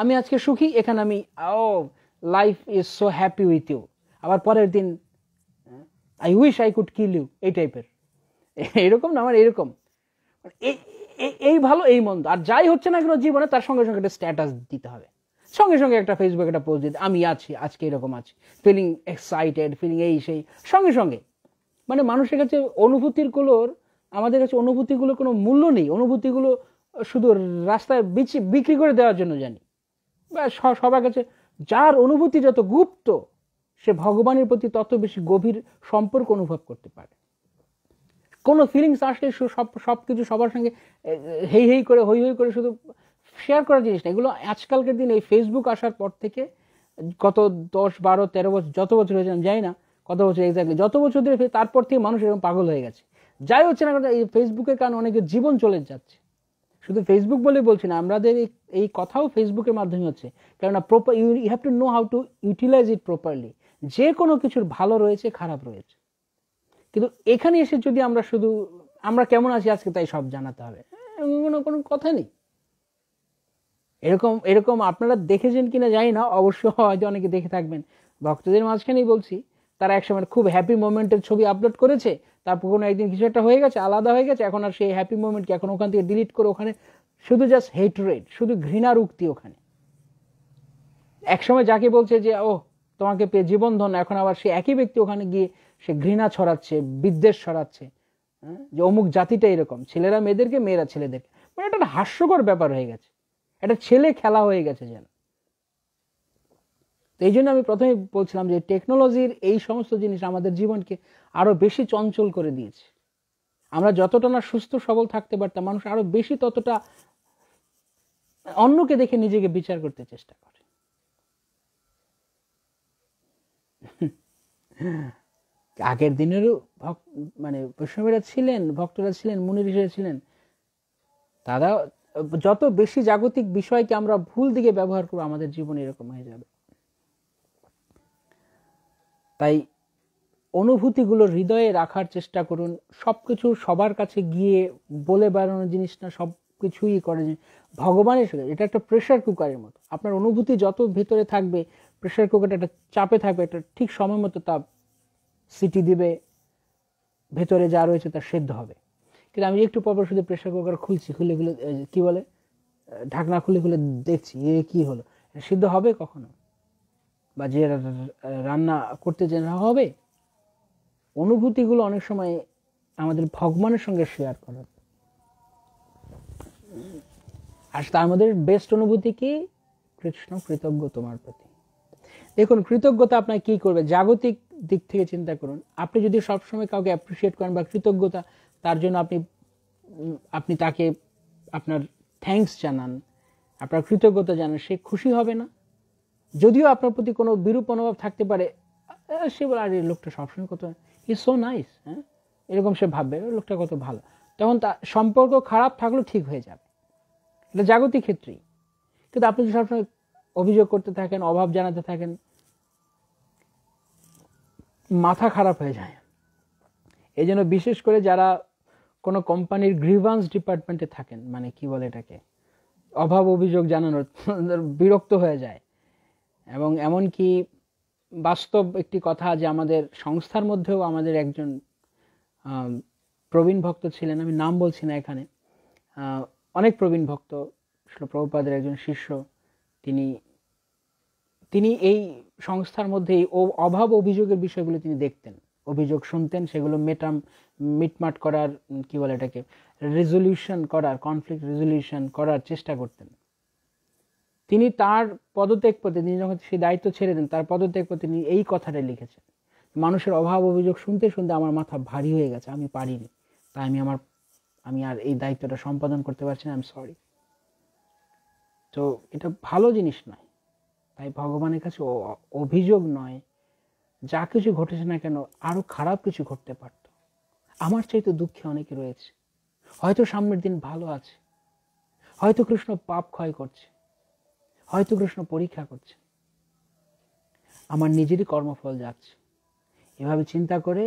আমি আজকে সুখী এখানে আমি ও life is so happy with you আবার পরের দিন I wish I could kill you এই টাইপের এরকম না আমার এরকম মানে এই ভালো এই মন্দ আর যাই হচ্ছে না কেন জীবনে তার সঙ্গে সঙ্গে একটা স্ট্যাটাস দিতে হবে সঙ্গে সঙ্গে একটা ফেসবুকে একটা পোস্ট দিতে আমি আছি আজকে এরকম আছি ফিলিং এক্সাইটেড ফিলিং এই সেই সঙ্গে সঙ্গে মানে মানুষের কাছে অনুভূতিরগুলোর আমাদের কাছে অনুভূতিগুলোর কোনো মূল্য নেই অনুভূতিগুলো শুধু রাস্তায় বিচি বিক্রি করে দেওয়ার জন্য জানি বা সবার কাছে যার অনুভূতি যত গুপ্ত সে ভগবানের প্রতি তত বেশি গভীর সম্পর্ক অনুভব করতে পারে কোনো ফিলিংস আসলে সব সব কিছু সবার সঙ্গে হেই হেই করে হই হই করে শুধু শেয়ার করা জিনিস না এগুলো আজকালকার দিন এই ফেসবুক আসার পর থেকে গত দশ বারো তেরো বছর যত বছর হয়েছে আমি জানি না কত বছর এক্স্যাক্টলি যত বছর ধরে তারপর থেকে মানুষ এরকম পাগল হয়ে গেছে যাই হচ্ছে না এই ফেসবুকের কারণে অনেকের জীবন চলে যাচ্ছে শুধু ফেসবুক বলে বলছি না আমাদের এই কথাও ফেসবুকের মাধ্যমে হচ্ছে কেননা proper you have to know how to utilize it properly যে কোনো কিছুর ভালো রয়েছে খারাপ রয়েছে কিন্তু এখানে এসে যদি আমরা শুধু আমরা কেমন আছি আজকে তাই সব জানাতে হবে কোনো কোনো কথা নেই এরকম এরকম আপনারা দেখেছেন কিনা জানি না অবশ্য হয়তো অনেকে দেখে থাকবেন ভক্তদের মাঝখানেই বলছি তারা একসময় খুব হ্যাপি মোমেন্টের ছবি আপলোড করেছে তারপর কোনো একদিন কিছু একটা হয়ে গেছে আলাদা হয়ে গেছে এখন আর সেই হ্যাপি মোমেন্টকে এখন ওখান থেকে ডিলিট করে ওখানে শুধু জাস্ট হেট রেট শুধু ঘৃণার উক্তি ওখানে একসময় যাকে বলছে যে ও তোমাকে পেয়ে জীবন ধন এখন আবার সে একই ব্যক্তি ওখানে গিয়ে সে ঘৃণা ছড়াচ্ছে বিদ্বেষ ছড়াচ্ছে হ্যাঁ? যে অমুক জাতিটা এরকম ছেলেরা মেয়েদেরকে মেয়েরা ছেলেদেরকে মানে একটা হাস্যকর ব্যাপার হয়ে গেছে একটা ছেলে খেলা হয়ে গেছে যেন তো এই জন্য আমি প্রথমে বলছিলাম যে টেকনোলজির এই সমস্ত জিনিস আমাদের জীবনকে আরো বেশি চঞ্চল করে দিয়েছে আমরা যতটা না সুস্থ সবল থাকতে পারতাম মানুষ আরো বেশি ততটা অন্যকে দেখে নিজেকে বিচার করতে চেষ্টা করে আগের দিনেরও ভক্ত মানে বৈষ্ণবেরা ছিলেন ভক্তরা ছিলেন মুনির ছিলেন তারা যত বেশি জাগতিক বিষয়কে আমরা ভুল দিকে ব্যবহার করবো আমাদের জীবন এরকম হয়ে যাবে তাই অনুভূতিগুলো হৃদয়ে রাখার চেষ্টা করুন সব কিছু সবার কাছে গিয়ে বলে বেড়ানো জিনিস না সব কিছুই করে ভগবানের সঙ্গে এটা একটা প্রেশার কুকারের মতো আপনার অনুভূতি যত ভেতরে থাকবে প্রেশার কুকারটা একটা চাপে থাকবে একটা ঠিক সময় মতো তা সিটি দিবে ভেতরে যা রয়েছে তা সেদ্ধ হবে কিন্তু আমি একটু পরপর শুধু প্রেশার কুকার খুলছি খুলে খুলে কি বলে ঢাকনা খুলে খুলে দেখছি এ কি হলো সিদ্ধ হবে কখনো বা যে রান্না করতে যে হবে অনুভূতিগুলো অনেক সময় আমাদের ভগবানের সঙ্গে শেয়ার করার আর তার মধ্যে বেস্ট অনুভূতি কি কৃষ্ণ কৃতজ্ঞ তোমার প্রতি দেখুন কৃতজ্ঞতা আপনার কি করবে জাগতিক দিক থেকে চিন্তা করুন আপনি যদি সবসময় কাউকে অ্যাপ্রিসিয়েট করেন বা কৃতজ্ঞতা তার জন্য আপনি আপনি তাকে আপনার থ্যাংকস জানান আপনার কৃতজ্ঞতা জানান সে খুশি হবে না যদিও আপনার প্রতি কোনো বিরূপ অনুভব থাকতে পারে সে বলে আর এই লোকটা সবসময় কত ই সো নাইস হ্যাঁ এরকম সে ভাববে লোকটা কত ভালো তখন তার সম্পর্ক খারাপ থাকলেও ঠিক হয়ে যাবে এটা জাগতিক ক্ষেত্রেই কিন্তু আপনি যদি সবসময় অভিযোগ করতে থাকেন অভাব জানাতে থাকেন মাথা খারাপ হয়ে যায় এই জন্য বিশেষ করে যারা কোনো কোম্পানির গ্রিভান্স ডিপার্টমেন্টে থাকেন মানে কি বলে এটাকে অভাব অভিযোগ জানানোর [laughs] বিরক্ত হয়ে যায় এবং এমনকি বাস্তব একটি কথা যে আমাদের সংস্থার মধ্যেও আমাদের একজন প্রবীণ ভক্ত ছিলেন আমি নাম বলছি না এখানে অনেক প্রবীণ ভক্ত প্রভুপাদের একজন শিষ্য তিনি তিনি এই সংস্থার মধ্যে এই অভাব অভিযোগের বিষয়গুলো তিনি দেখতেন অভিযোগ শুনতেন সেগুলো মেটাম মিটমাট করার কি বলে এটাকে রেজলিউশন করার কনফ্লিক্ট রেজলিউশন করার চেষ্টা করতেন তিনি তার পদত্যাগ পথে তিনি যখন সেই দায়িত্ব ছেড়ে দেন তার পদত্যাগ পথে তিনি এই কথাটাই লিখেছেন মানুষের অভাব অভিযোগ শুনতে শুনতে আমার মাথা ভারী হয়ে গেছে আমি পারিনি তাই আমি আমার আমি আর এই দায়িত্বটা সম্পাদন করতে পারছি না আমি সরি তো এটা ভালো জিনিস নয় তাই ভগবানের কাছে অভিযোগ নয় যা কিছু ঘটেছে না কেন আরও খারাপ কিছু ঘটতে পারত আমার চাইতে দুঃখে অনেকে রয়েছে হয়তো সামনের দিন ভালো আছে হয়তো কৃষ্ণ পাপ ক্ষয় করছে হয়তো কৃষ্ণ পরীক্ষা করছে আমার নিজেরই কর্মফল যাচ্ছে এভাবে চিন্তা করে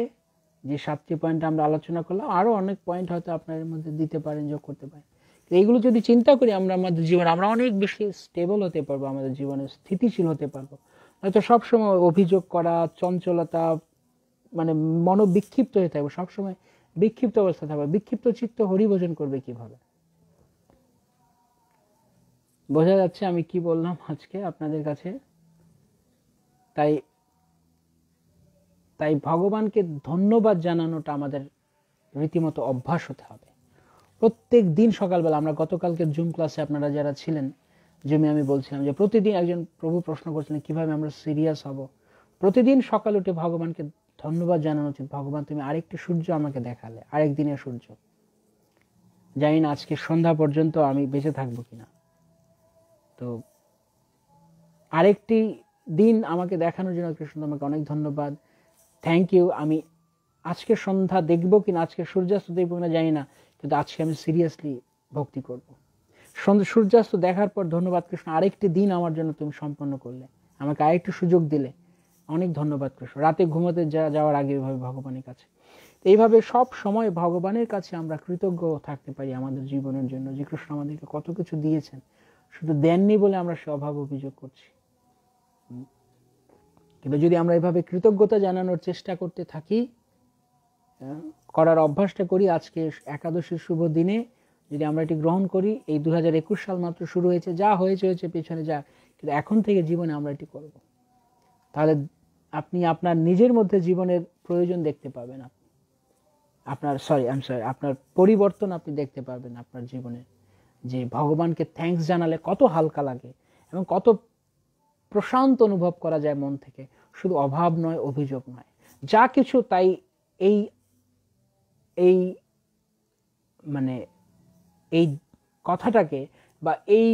যে সাতটি পয়েন্ট আমরা আলোচনা করলাম আরও অনেক পয়েন্ট হয়তো আপনাদের মধ্যে দিতে পারেন যোগ করতে পারেন এইগুলো যদি চিন্তা করি আমরা আমাদের জীবন আমরা অনেক বেশি স্টেবল হতে পারবো আমাদের জীবনে স্থিতিশীল হতে পারবো হয়তো সবসময় অভিযোগ করা চঞ্চলতা মানে মনোবিক্ষিপ্ত হয়ে থাকবে সবসময় বিক্ষিপ্ত অবস্থা থাকবে বিক্ষিপ্ত চিত্ত হরিভোজন করবে কিভাবে বোঝা যাচ্ছে আমি কি বললাম আজকে আপনাদের কাছে তাই তাই ভগবানকে ধন্যবাদ জানানোটা আমাদের রীতিমতো অভ্যাস হতে হবে প্রত্যেক দিন সকালবেলা আমরা গতকালকে জুম ক্লাসে আপনারা যারা ছিলেন জুমে আমি বলছিলাম যে প্রতিদিন একজন প্রভু প্রশ্ন করছিলেন কিভাবে আমরা সিরিয়াস হব প্রতিদিন সকাল উঠে ভগবানকে ধন্যবাদ জানানো উচিত ভগবান তুমি আরেকটি সূর্য আমাকে দেখালে আরেক দিনের সূর্য জানি না আজকে সন্ধ্যা পর্যন্ত আমি বেঁচে থাকবো কিনা তো আরেকটি দিন আমাকে দেখানোর জন্য কৃষ্ণ তোমাকে অনেক ধন্যবাদ থ্যাংক ইউ আমি আজকে সন্ধ্যা দেখব কি না আজকে সূর্যাস্ত দেখব কিনা জানি না কিন্তু আজকে আমি সিরিয়াসলি ভক্তি করব সূর্যাস্ত দেখার পর ধন্যবাদ কৃষ্ণ আরেকটি দিন আমার জন্য তুমি সম্পন্ন করলে আমাকে আরেকটি সুযোগ দিলে অনেক ধন্যবাদ কৃষ্ণ রাতে ঘুমোতে যা যাওয়ার আগে এভাবে ভগবানের কাছে এইভাবে সব সময় ভগবানের কাছে আমরা কৃতজ্ঞ থাকতে পারি আমাদের জীবনের জন্য যে কৃষ্ণ আমাদেরকে কত কিছু দিয়েছেন শুধু দেননি বলে আমরা সে অভাব অভিযোগ করছি কিন্তু যদি আমরা এভাবে কৃতজ্ঞতা জানানোর চেষ্টা করতে থাকি হ্যাঁ, করার অভ্যাসটা করি আজকে একাদশীর শুভ দিনে যদি আমরা এটি গ্রহণ করি এই দু সাল মাত্র শুরু হয়েছে যা হয়েছে হয়েছে পেছনে যা কিন্তু এখন থেকে জীবনে আমরা এটি করব তাহলে আপনি আপনার নিজের মধ্যে জীবনের প্রয়োজন দেখতে পাবেন আপনার সরি আমি সরি আপনার পরিবর্তন আপনি দেখতে পাবেন আপনার জীবনে যে ভগবানকে থ্যাংকস জানালে কত হালকা লাগে এবং কত প্রশান্ত অনুভব করা যায় মন থেকে শুধু অভাব নয় অভিযোগ নয় যা কিছু তাই এই এই মানে এই কথাটাকে বা এই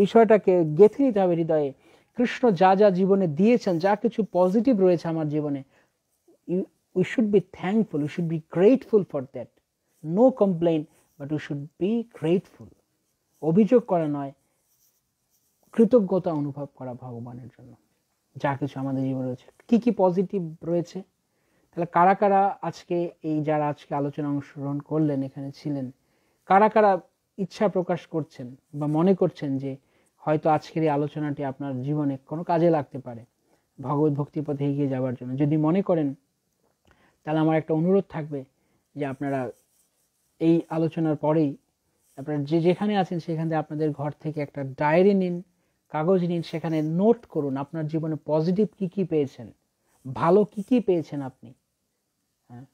বিষয়টাকে গেঁথে নিতে হবে হৃদয়ে কৃষ্ণ যা যা জীবনে দিয়েছেন যা কিছু পজিটিভ রয়েছে আমার জীবনে we should be thankful we should be grateful for that no complain but we should be grateful অভিযোগ করা নয় কৃতজ্ঞতা অনুভব করা ভগবানের জন্য যা কিছু আমাদের জীবনে রয়েছে কী কী পজিটিভ রয়েছে তাহলে কারা কারা আজকে এই যারা আজকে আলোচনা অংশগ্রহণ করলেন এখানে ছিলেন কারা কারা ইচ্ছা প্রকাশ করছেন বা মনে করছেন যে হয়তো আজকের এই আলোচনাটি আপনার জীবনে কোনো কাজে লাগতে পারে ভগবত ভক্তি পথে এগিয়ে যাওয়ার জন্য যদি মনে করেন তাহলে আমার একটা অনুরোধ থাকবে যে আপনারা এই আলোচনার পরেই আপনারা যে যেখানে আছেন সেখান থেকে আপনাদের ঘর থেকে একটা ডায়েরি নিন কাগজ নিন সেখানে নোট করুন আপনার জীবনে পজিটিভ কী কী পেয়েছেন ভালো কী কী পেয়েছেন আপনি হ্যাঁ?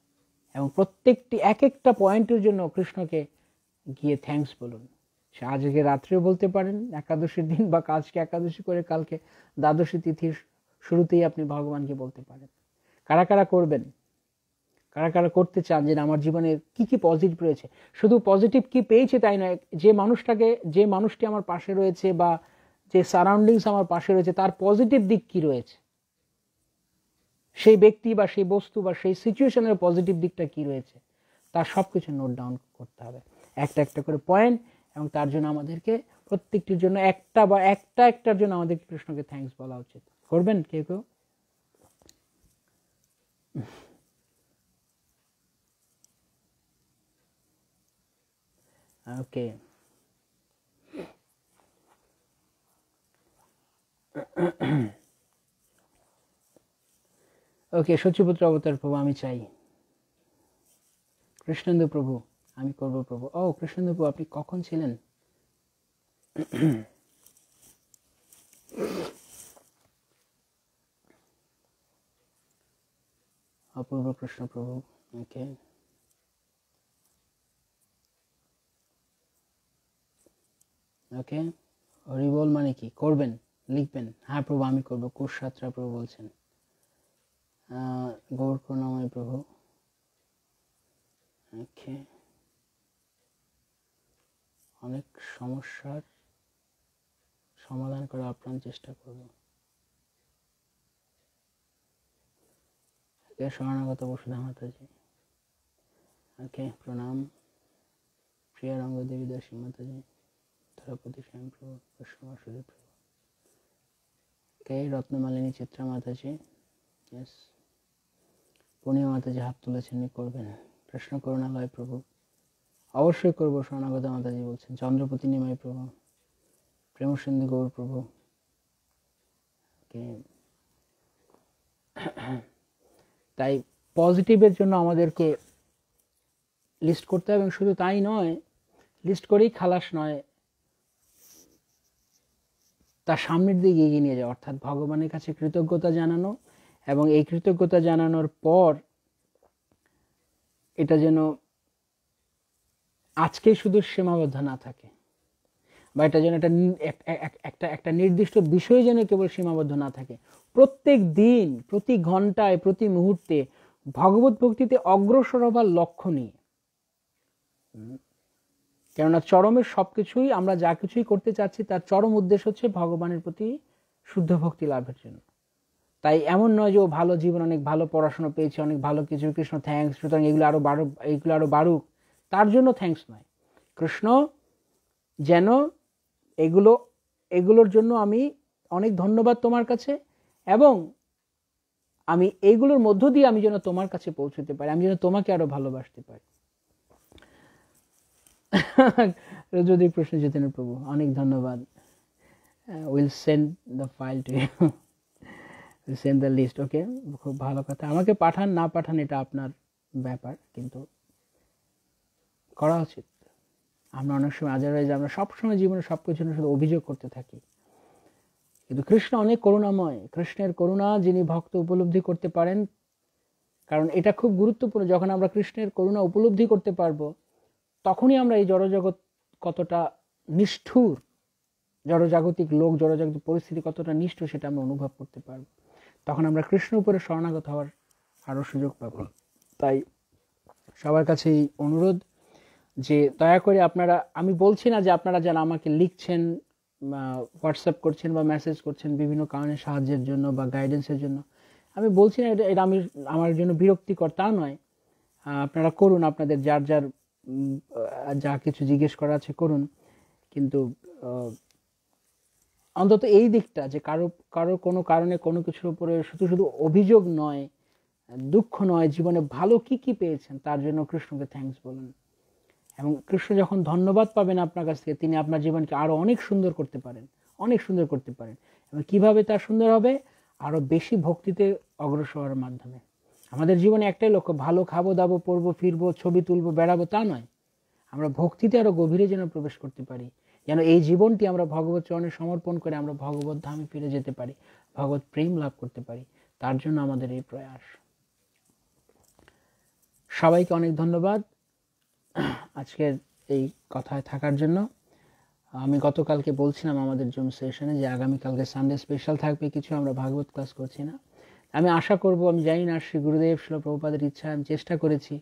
এবং প্রত্যেকটি এক একটা পয়েন্টের জন্য কৃষ্ণকে গিয়ে থ্যাংকস বলুন সে আজকে রাত্রেও বলতে পারেন একাদশীর দিন বা কাজকে একাদশী করে কালকে দ্বাদশী তিথির শুরুতেই আপনি ভগবানকে বলতে পারেন কারা কারা করবেন কারা কারা করতে চান যে আমার জীবনে কি কি পজিটিভ রয়েছে শুধু পজিটিভ কি পেয়েছে তাই নয় যে মানুষটাকে যে মানুষটি আমার পাশে রয়েছে বা যে সারাউন্ডিংস আমার পাশে রয়েছে তার পজিটিভ দিক কি রয়েছে সেই ব্যক্তি বা সেই বস্তু বা সেই সিচুয়েশনের পজিটিভ দিকটা কি রয়েছে তার সব কিছু নোট ডাউন করতে হবে একটা একটা করে পয়েন্ট এবং তার জন্য আমাদেরকে প্রত্যেকটির জন্য একটা বা একটা একটার জন্য আমাদের কৃষ্ণকে থ্যাংকস বলা উচিত করবেন কেউ কেউ ওকে ওকে সচিপুত্র অবতার প্রভু আমি চাই কৃষ্ণেন্দু প্রভু আমি করব প্রভু ও কৃষ্ণবাবু আপনি কখন ছিলেন অপূর্ব কৃষ্ণ প্রভু ওকে ওকে হরিবল মানে কি করবেন লিখবেন হ্যাঁ প্রভু আমি করবো কুশাত্রা প্রভু বলছেন গৌর প্রণাময় প্রভু ওকে অনেক সমস্যার সমাধান করার আপ্রাণ চেষ্টা করব একে শরণাগত বসুধামাতাজি ওকে প্রণাম প্রিয়া রঙ্গদেবী দাসী মাতাজি ধরাপতি স্বয়ংপ্রভু বৈষ্ণব প্রভু কে রত্নমালিনী চিত্রা মাতাজি পূর্ণিমা মাতাজি হাত তুলেছেন করবেন কৃষ্ণ করুণালয় প্রভু অবশ্যই করব স্বর্ণাগত মাতাজি বলছেন চন্দ্রপতি নিমাই প্রভু প্রেম সিন্ধু গৌর প্রভু তাই পজিটিভের জন্য আমাদেরকে লিস্ট করতে হবে এবং শুধু তাই নয় লিস্ট করেই খালাস নয় তার সামনের দিকে এগিয়ে নিয়ে যাওয়া অর্থাৎ ভগবানের কাছে কৃতজ্ঞতা জানানো এবং এই কৃতজ্ঞতা জানানোর পর এটা যেন আজকে শুধু সীমাবদ্ধ না থাকে বা এটা যেন একটা একটা একটা নির্দিষ্ট বিষয়ে যেন কেবল সীমাবদ্ধ না থাকে প্রত্যেক দিন প্রতি ঘন্টায় প্রতি মুহূর্তে ভগবত ভক্তিতে অগ্রসর হবার লক্ষ্য নিয়ে কেননা চরমের সবকিছুই আমরা যা কিছুই করতে চাচ্ছি তার চরম উদ্দেশ্য হচ্ছে ভগবানের প্রতি শুদ্ধ ভক্তি লাভের জন্য তাই এমন নয় যে ও ভালো জীবন অনেক ভালো পড়াশোনা পেয়েছে অনেক ভালো কিছু কৃষ্ণ থ্যাংক সুতরাং এগুলো আরো বাড়ুক এগুলো আরো বাড়ুক তার জন্য থ্যাংকস নয় কৃষ্ণ যেন এগুলো এগুলোর জন্য আমি অনেক ধন্যবাদ তোমার কাছে এবং আমি এইগুলোর মধ্য দিয়ে আমি যেন তোমার কাছে পৌঁছতে পারি আমি যেন তোমাকে আরো ভালোবাসতে পারি যদি প্রশ্ন জিতেন প্রভু অনেক ধন্যবাদ will send the file to send the list okay খুব ভালো কথা আমাকে পাঠান না পাঠান এটা আপনার ব্যাপার কিন্তু করা উচিত আমরা অনেক সময় যে আমরা সবসময় জীবনে সব কিছু শুধু অভিযোগ করতে থাকি কিন্তু কৃষ্ণ অনেক করুণাময় কৃষ্ণের করুণা যিনি ভক্ত উপলব্ধি করতে পারেন কারণ এটা খুব গুরুত্বপূর্ণ যখন আমরা কৃষ্ণের করুণা উপলব্ধি করতে পারবো তখনই আমরা এই জড়জগৎ কতটা নিষ্ঠুর জড়জাগতিক লোক জড়জাগতিক পরিস্থিতি কতটা নিষ্ঠুর সেটা আমরা অনুভব করতে পারব তখন আমরা কৃষ্ণ উপরে শরণাগত হওয়ার আরও সুযোগ পাব তাই সবার কাছে এই অনুরোধ যে দয়া করে আপনারা আমি বলছি না যে আপনারা যারা আমাকে লিখছেন হোয়াটসঅ্যাপ করছেন বা মেসেজ করছেন বিভিন্ন কারণে সাহায্যের জন্য বা গাইডেন্সের জন্য আমি বলছি না এটা এটা আমি আমার জন্য বিরক্তিকর তা নয় আপনারা করুন আপনাদের যার যার যা কিছু জিজ্ঞেস করা আছে করুন কিন্তু অন্তত এই দিকটা যে কারো কারো কোনো কারণে কোনো কিছুর উপরে শুধু শুধু অভিযোগ নয় দুঃখ নয় জীবনে ভালো কি কি পেয়েছেন তার জন্য কৃষ্ণকে থ্যাংকস বলুন এবং কৃষ্ণ যখন ধন্যবাদ পাবেন আপনার কাছ থেকে তিনি আপনার জীবনকে আরও অনেক সুন্দর করতে পারেন অনেক সুন্দর করতে পারেন এবং কিভাবে তা সুন্দর হবে আরও বেশি ভক্তিতে অগ্রসর হওয়ার মাধ্যমে আমাদের জীবনে একটাই লক্ষ্য ভালো খাবো দাবো পড়বো ফিরবো ছবি তুলবো বেড়াবো তা নয় আমরা ভক্তিতে আরও গভীরে যেন প্রবেশ করতে পারি যেন এই জীবনটি আমরা ভগবত চরণে সমর্পণ করে আমরা ভগবত ধামে ফিরে যেতে পারি ভগবত প্রেম লাভ করতে পারি তার জন্য আমাদের এই প্রয়াস সবাইকে অনেক ধন্যবাদ আজকের এই কথায় থাকার জন্য আমি গতকালকে বলছিলাম আমাদের জুম সেশনে যে আগামীকালকে সানডে স্পেশাল থাকবে কিছু আমরা ভাগবত ক্লাস করছি না আমি আশা করব আমি জানি না শ্রী গুরুদেব শিল প্রভুপাদের ইচ্ছা আমি চেষ্টা করেছি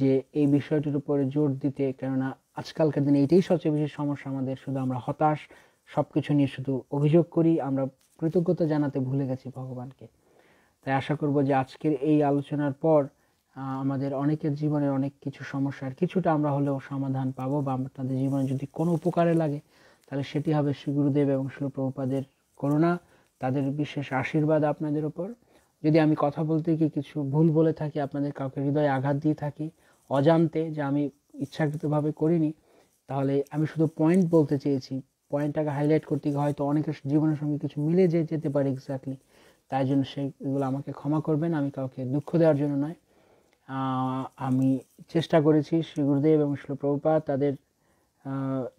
যে এই বিষয়টির উপরে জোর দিতে কেননা আজকালকার দিনে এটাই সবচেয়ে বেশি সমস্যা আমাদের শুধু আমরা হতাশ সব কিছু নিয়ে শুধু অভিযোগ করি আমরা কৃতজ্ঞতা জানাতে ভুলে গেছি ভগবানকে তাই আশা করব যে আজকের এই আলোচনার পর আমাদের অনেকের জীবনে অনেক কিছু সমস্যার কিছুটা আমরা হলেও সমাধান পাবো বা তাদের জীবনে যদি কোনো উপকারে লাগে তাহলে সেটি হবে শ্রী গুরুদেব এবং শিলপ্রভুপাদের করুণা তাদের বিশেষ আশীর্বাদ আপনাদের ওপর যদি আমি কথা বলতে গিয়ে কিছু ভুল বলে থাকি আপনাদের কাউকে হৃদয়ে আঘাত দিয়ে থাকি অজান্তে যে আমি ইচ্ছাকৃতভাবে করিনি তাহলে আমি শুধু পয়েন্ট বলতে চেয়েছি পয়েন্টটাকে হাইলাইট করতে গিয়ে হয়তো অনেকের জীবনের সঙ্গে কিছু মিলে যেতে পারে এক্স্যাক্টলি তাই জন্য সেগুলো আমাকে ক্ষমা করবেন আমি কাউকে দুঃখ দেওয়ার জন্য নয় আমি চেষ্টা করেছি শ্রী গুরুদেব এবং শিলপ্রভুপা তাদের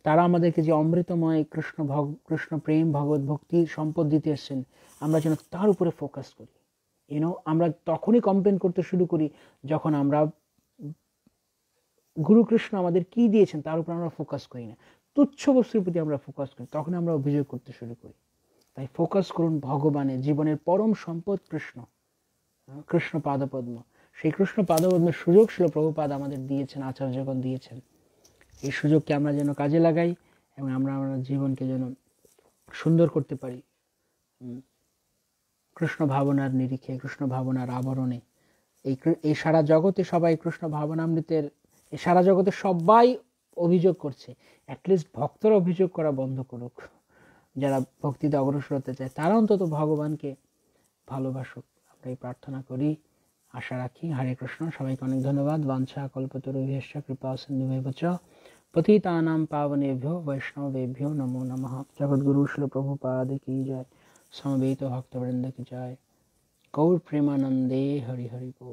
তারা আমাদেরকে যে অমৃতময় কৃষ্ণ ভগ কৃষ্ণ প্রেম ভগবত ভক্তি সম্পদ দিতে এসছেন আমরা যেন তার উপরে ফোকাস করি ইউনো আমরা তখনই কমপ্লেন করতে শুরু করি যখন আমরা গুরুকৃষ্ণ আমাদের কি দিয়েছেন তার উপর আমরা ফোকাস করি না তুচ্ছ বস্তুর প্রতি আমরা ফোকাস করি তখন আমরা অভিযোগ করতে শুরু করি তাই ফোকাস করুন ভগবানের জীবনের পরম সম্পদ কৃষ্ণ কৃষ্ণ পাদপদ্ম সেই কৃষ্ণ সুযোগ ছিল প্রভুপাদ আমাদের দিয়েছেন আচার্যগণ দিয়েছেন এই সুযোগকে আমরা যেন কাজে লাগাই এবং আমরা আমাদের জীবনকে যেন সুন্দর করতে পারি কৃষ্ণ ভাবনার নিরিখে কৃষ্ণ ভাবনার আবরণে এই এই সারা জগতে সবাই কৃষ্ণ ভাবনামৃতের এই সারা জগতে সবাই অভিযোগ করছে অ্যাটলিস্ট ভক্তরা অভিযোগ করা বন্ধ করুক যারা ভক্তিতে অগ্রসর হতে চায় তারা অন্তত ভগবানকে ভালোবাসুক আমরা এই প্রার্থনা করি আশা রাখি হরে কৃষ্ণ সবাইকে অনেক ধন্যবাদ বাঞ্ছা কল্পতরু ভেষ্য কৃপা সিন্ধু ভেবচ পতিতানাম পাবনেভ্য বৈষ্ণবেভ্য নমো নমঃ জগদ্গুরু শিলপ্রভুপাদ কি জয় সমবেত ভক্তবৃন্দ কি জয় গৌর প্রেমানন্দে হরি হরি গো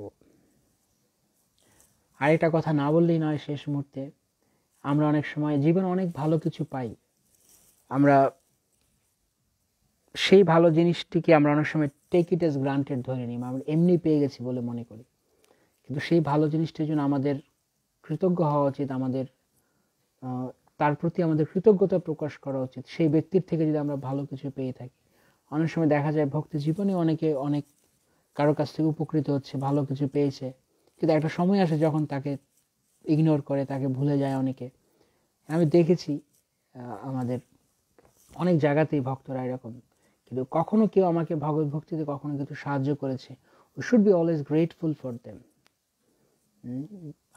আরেকটা কথা না বললেই নয় শেষ মুহূর্তে আমরা অনেক সময় জীবন অনেক ভালো কিছু পাই আমরা সেই ভালো জিনিসটিকে আমরা অনেক সময় টেক ইট অ্যাজ গ্রান্টেড ধরে নিই আমরা এমনি পেয়ে গেছি বলে মনে করি কিন্তু সেই ভালো জিনিসটার জন্য আমাদের কৃতজ্ঞ হওয়া উচিত আমাদের তার প্রতি আমাদের কৃতজ্ঞতা প্রকাশ করা উচিত সেই ব্যক্তির থেকে যদি আমরা ভালো কিছু পেয়ে থাকি অনেক সময় দেখা যায় ভক্তি জীবনে অনেকে অনেক কারো কাছ থেকে উপকৃত হচ্ছে ভালো কিছু পেয়েছে কিন্তু একটা সময় আসে যখন তাকে ইগনোর করে তাকে ভুলে যায় অনেকে আমি দেখেছি আমাদের অনেক জায়গাতেই ভক্তরা এরকম কিন্তু কখনো কেউ আমাকে ভগবত ভক্তিতে কখনো কিন্তু সাহায্য করেছে we should be always grateful for them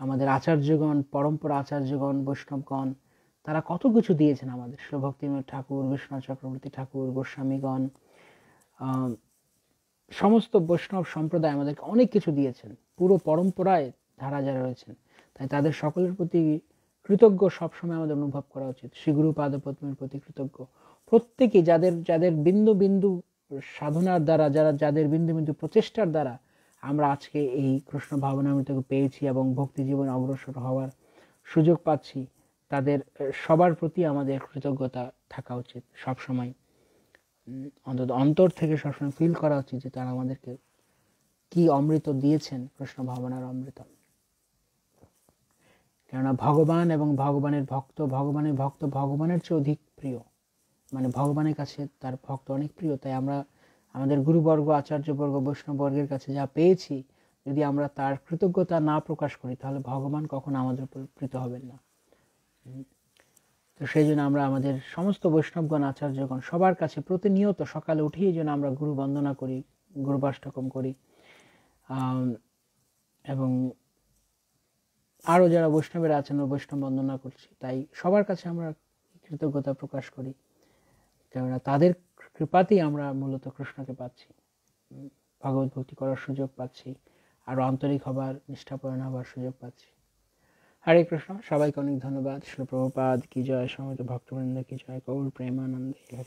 আমাদের আচার্যগণ পরম্পরা আচার্যগণ বৈষ্ণবগণ তারা কত কিছু দিয়েছেন আমাদের শিলভক্তিময় ঠাকুর বিষ্ণু চক্রবর্তী ঠাকুর গোস্বামীগণ সমস্ত বৈষ্ণব সম্প্রদায় আমাদেরকে অনেক কিছু দিয়েছেন পুরো পরম্পরায় ধারা যারা রয়েছেন তাই তাদের সকলের প্রতি কৃতজ্ঞ সবসময় আমাদের অনুভব করা উচিত শ্রীগুরু পাদপদ্মের প্রতি কৃতজ্ঞ প্রত্যেকে যাদের যাদের বিন্দু বিন্দু সাধনার দ্বারা যারা যাদের বিন্দু বিন্দু প্রচেষ্টার দ্বারা আমরা আজকে এই কৃষ্ণ ভাবনামৃতকে পেয়েছি এবং ভক্তি জীবন অগ্রসর হওয়ার সুযোগ পাচ্ছি তাদের সবার প্রতি আমাদের কৃতজ্ঞতা থাকা উচিত সবসময় অন্তত অন্তর থেকে সবসময় ফিল করা উচিত যে তারা আমাদেরকে কি অমৃত দিয়েছেন কৃষ্ণ ভাবনার অমৃত কেননা ভগবান এবং ভগবানের ভক্ত ভগবানের ভক্ত ভগবানের চেয়ে অধিক প্রিয় মানে ভগবানের কাছে তার ভক্ত অনেক প্রিয় তাই আমরা আমাদের গুরুবর্গ আচার্যবর্গ বৈষ্ণববর্গের কাছে যা পেয়েছি যদি আমরা তার কৃতজ্ঞতা না প্রকাশ করি তাহলে ভগবান কখনো আমাদের উপর প্রীত হবেন না তো সেই জন্য আমরা আমাদের সমস্ত বৈষ্ণবগণ আচার্যগণ সবার কাছে প্রতিনিয়ত সকালে উঠেই যেন আমরা গুরু বন্দনা করি গুরুবাষ্টকম করি এবং আরও যারা বৈষ্ণবেরা আছেন বৈষ্ণব বন্দনা করছি তাই সবার কাছে আমরা কৃতজ্ঞতা প্রকাশ করি কেননা তাদের কৃপাতেই আমরা মূলত কৃষ্ণকে পাচ্ছি ভগবত ভক্তি করার সুযোগ পাচ্ছি আরও আন্তরিক হবার নিষ্ঠাপরায়ণ হবার সুযোগ পাচ্ছি হরে কৃষ্ণ সবাইকে অনেক ধন্যবাদ শিল প্রভুপাদ কি জয় সমস্ত ভক্তবৃন্দ কি জয় গৌর প্রেমানন্দে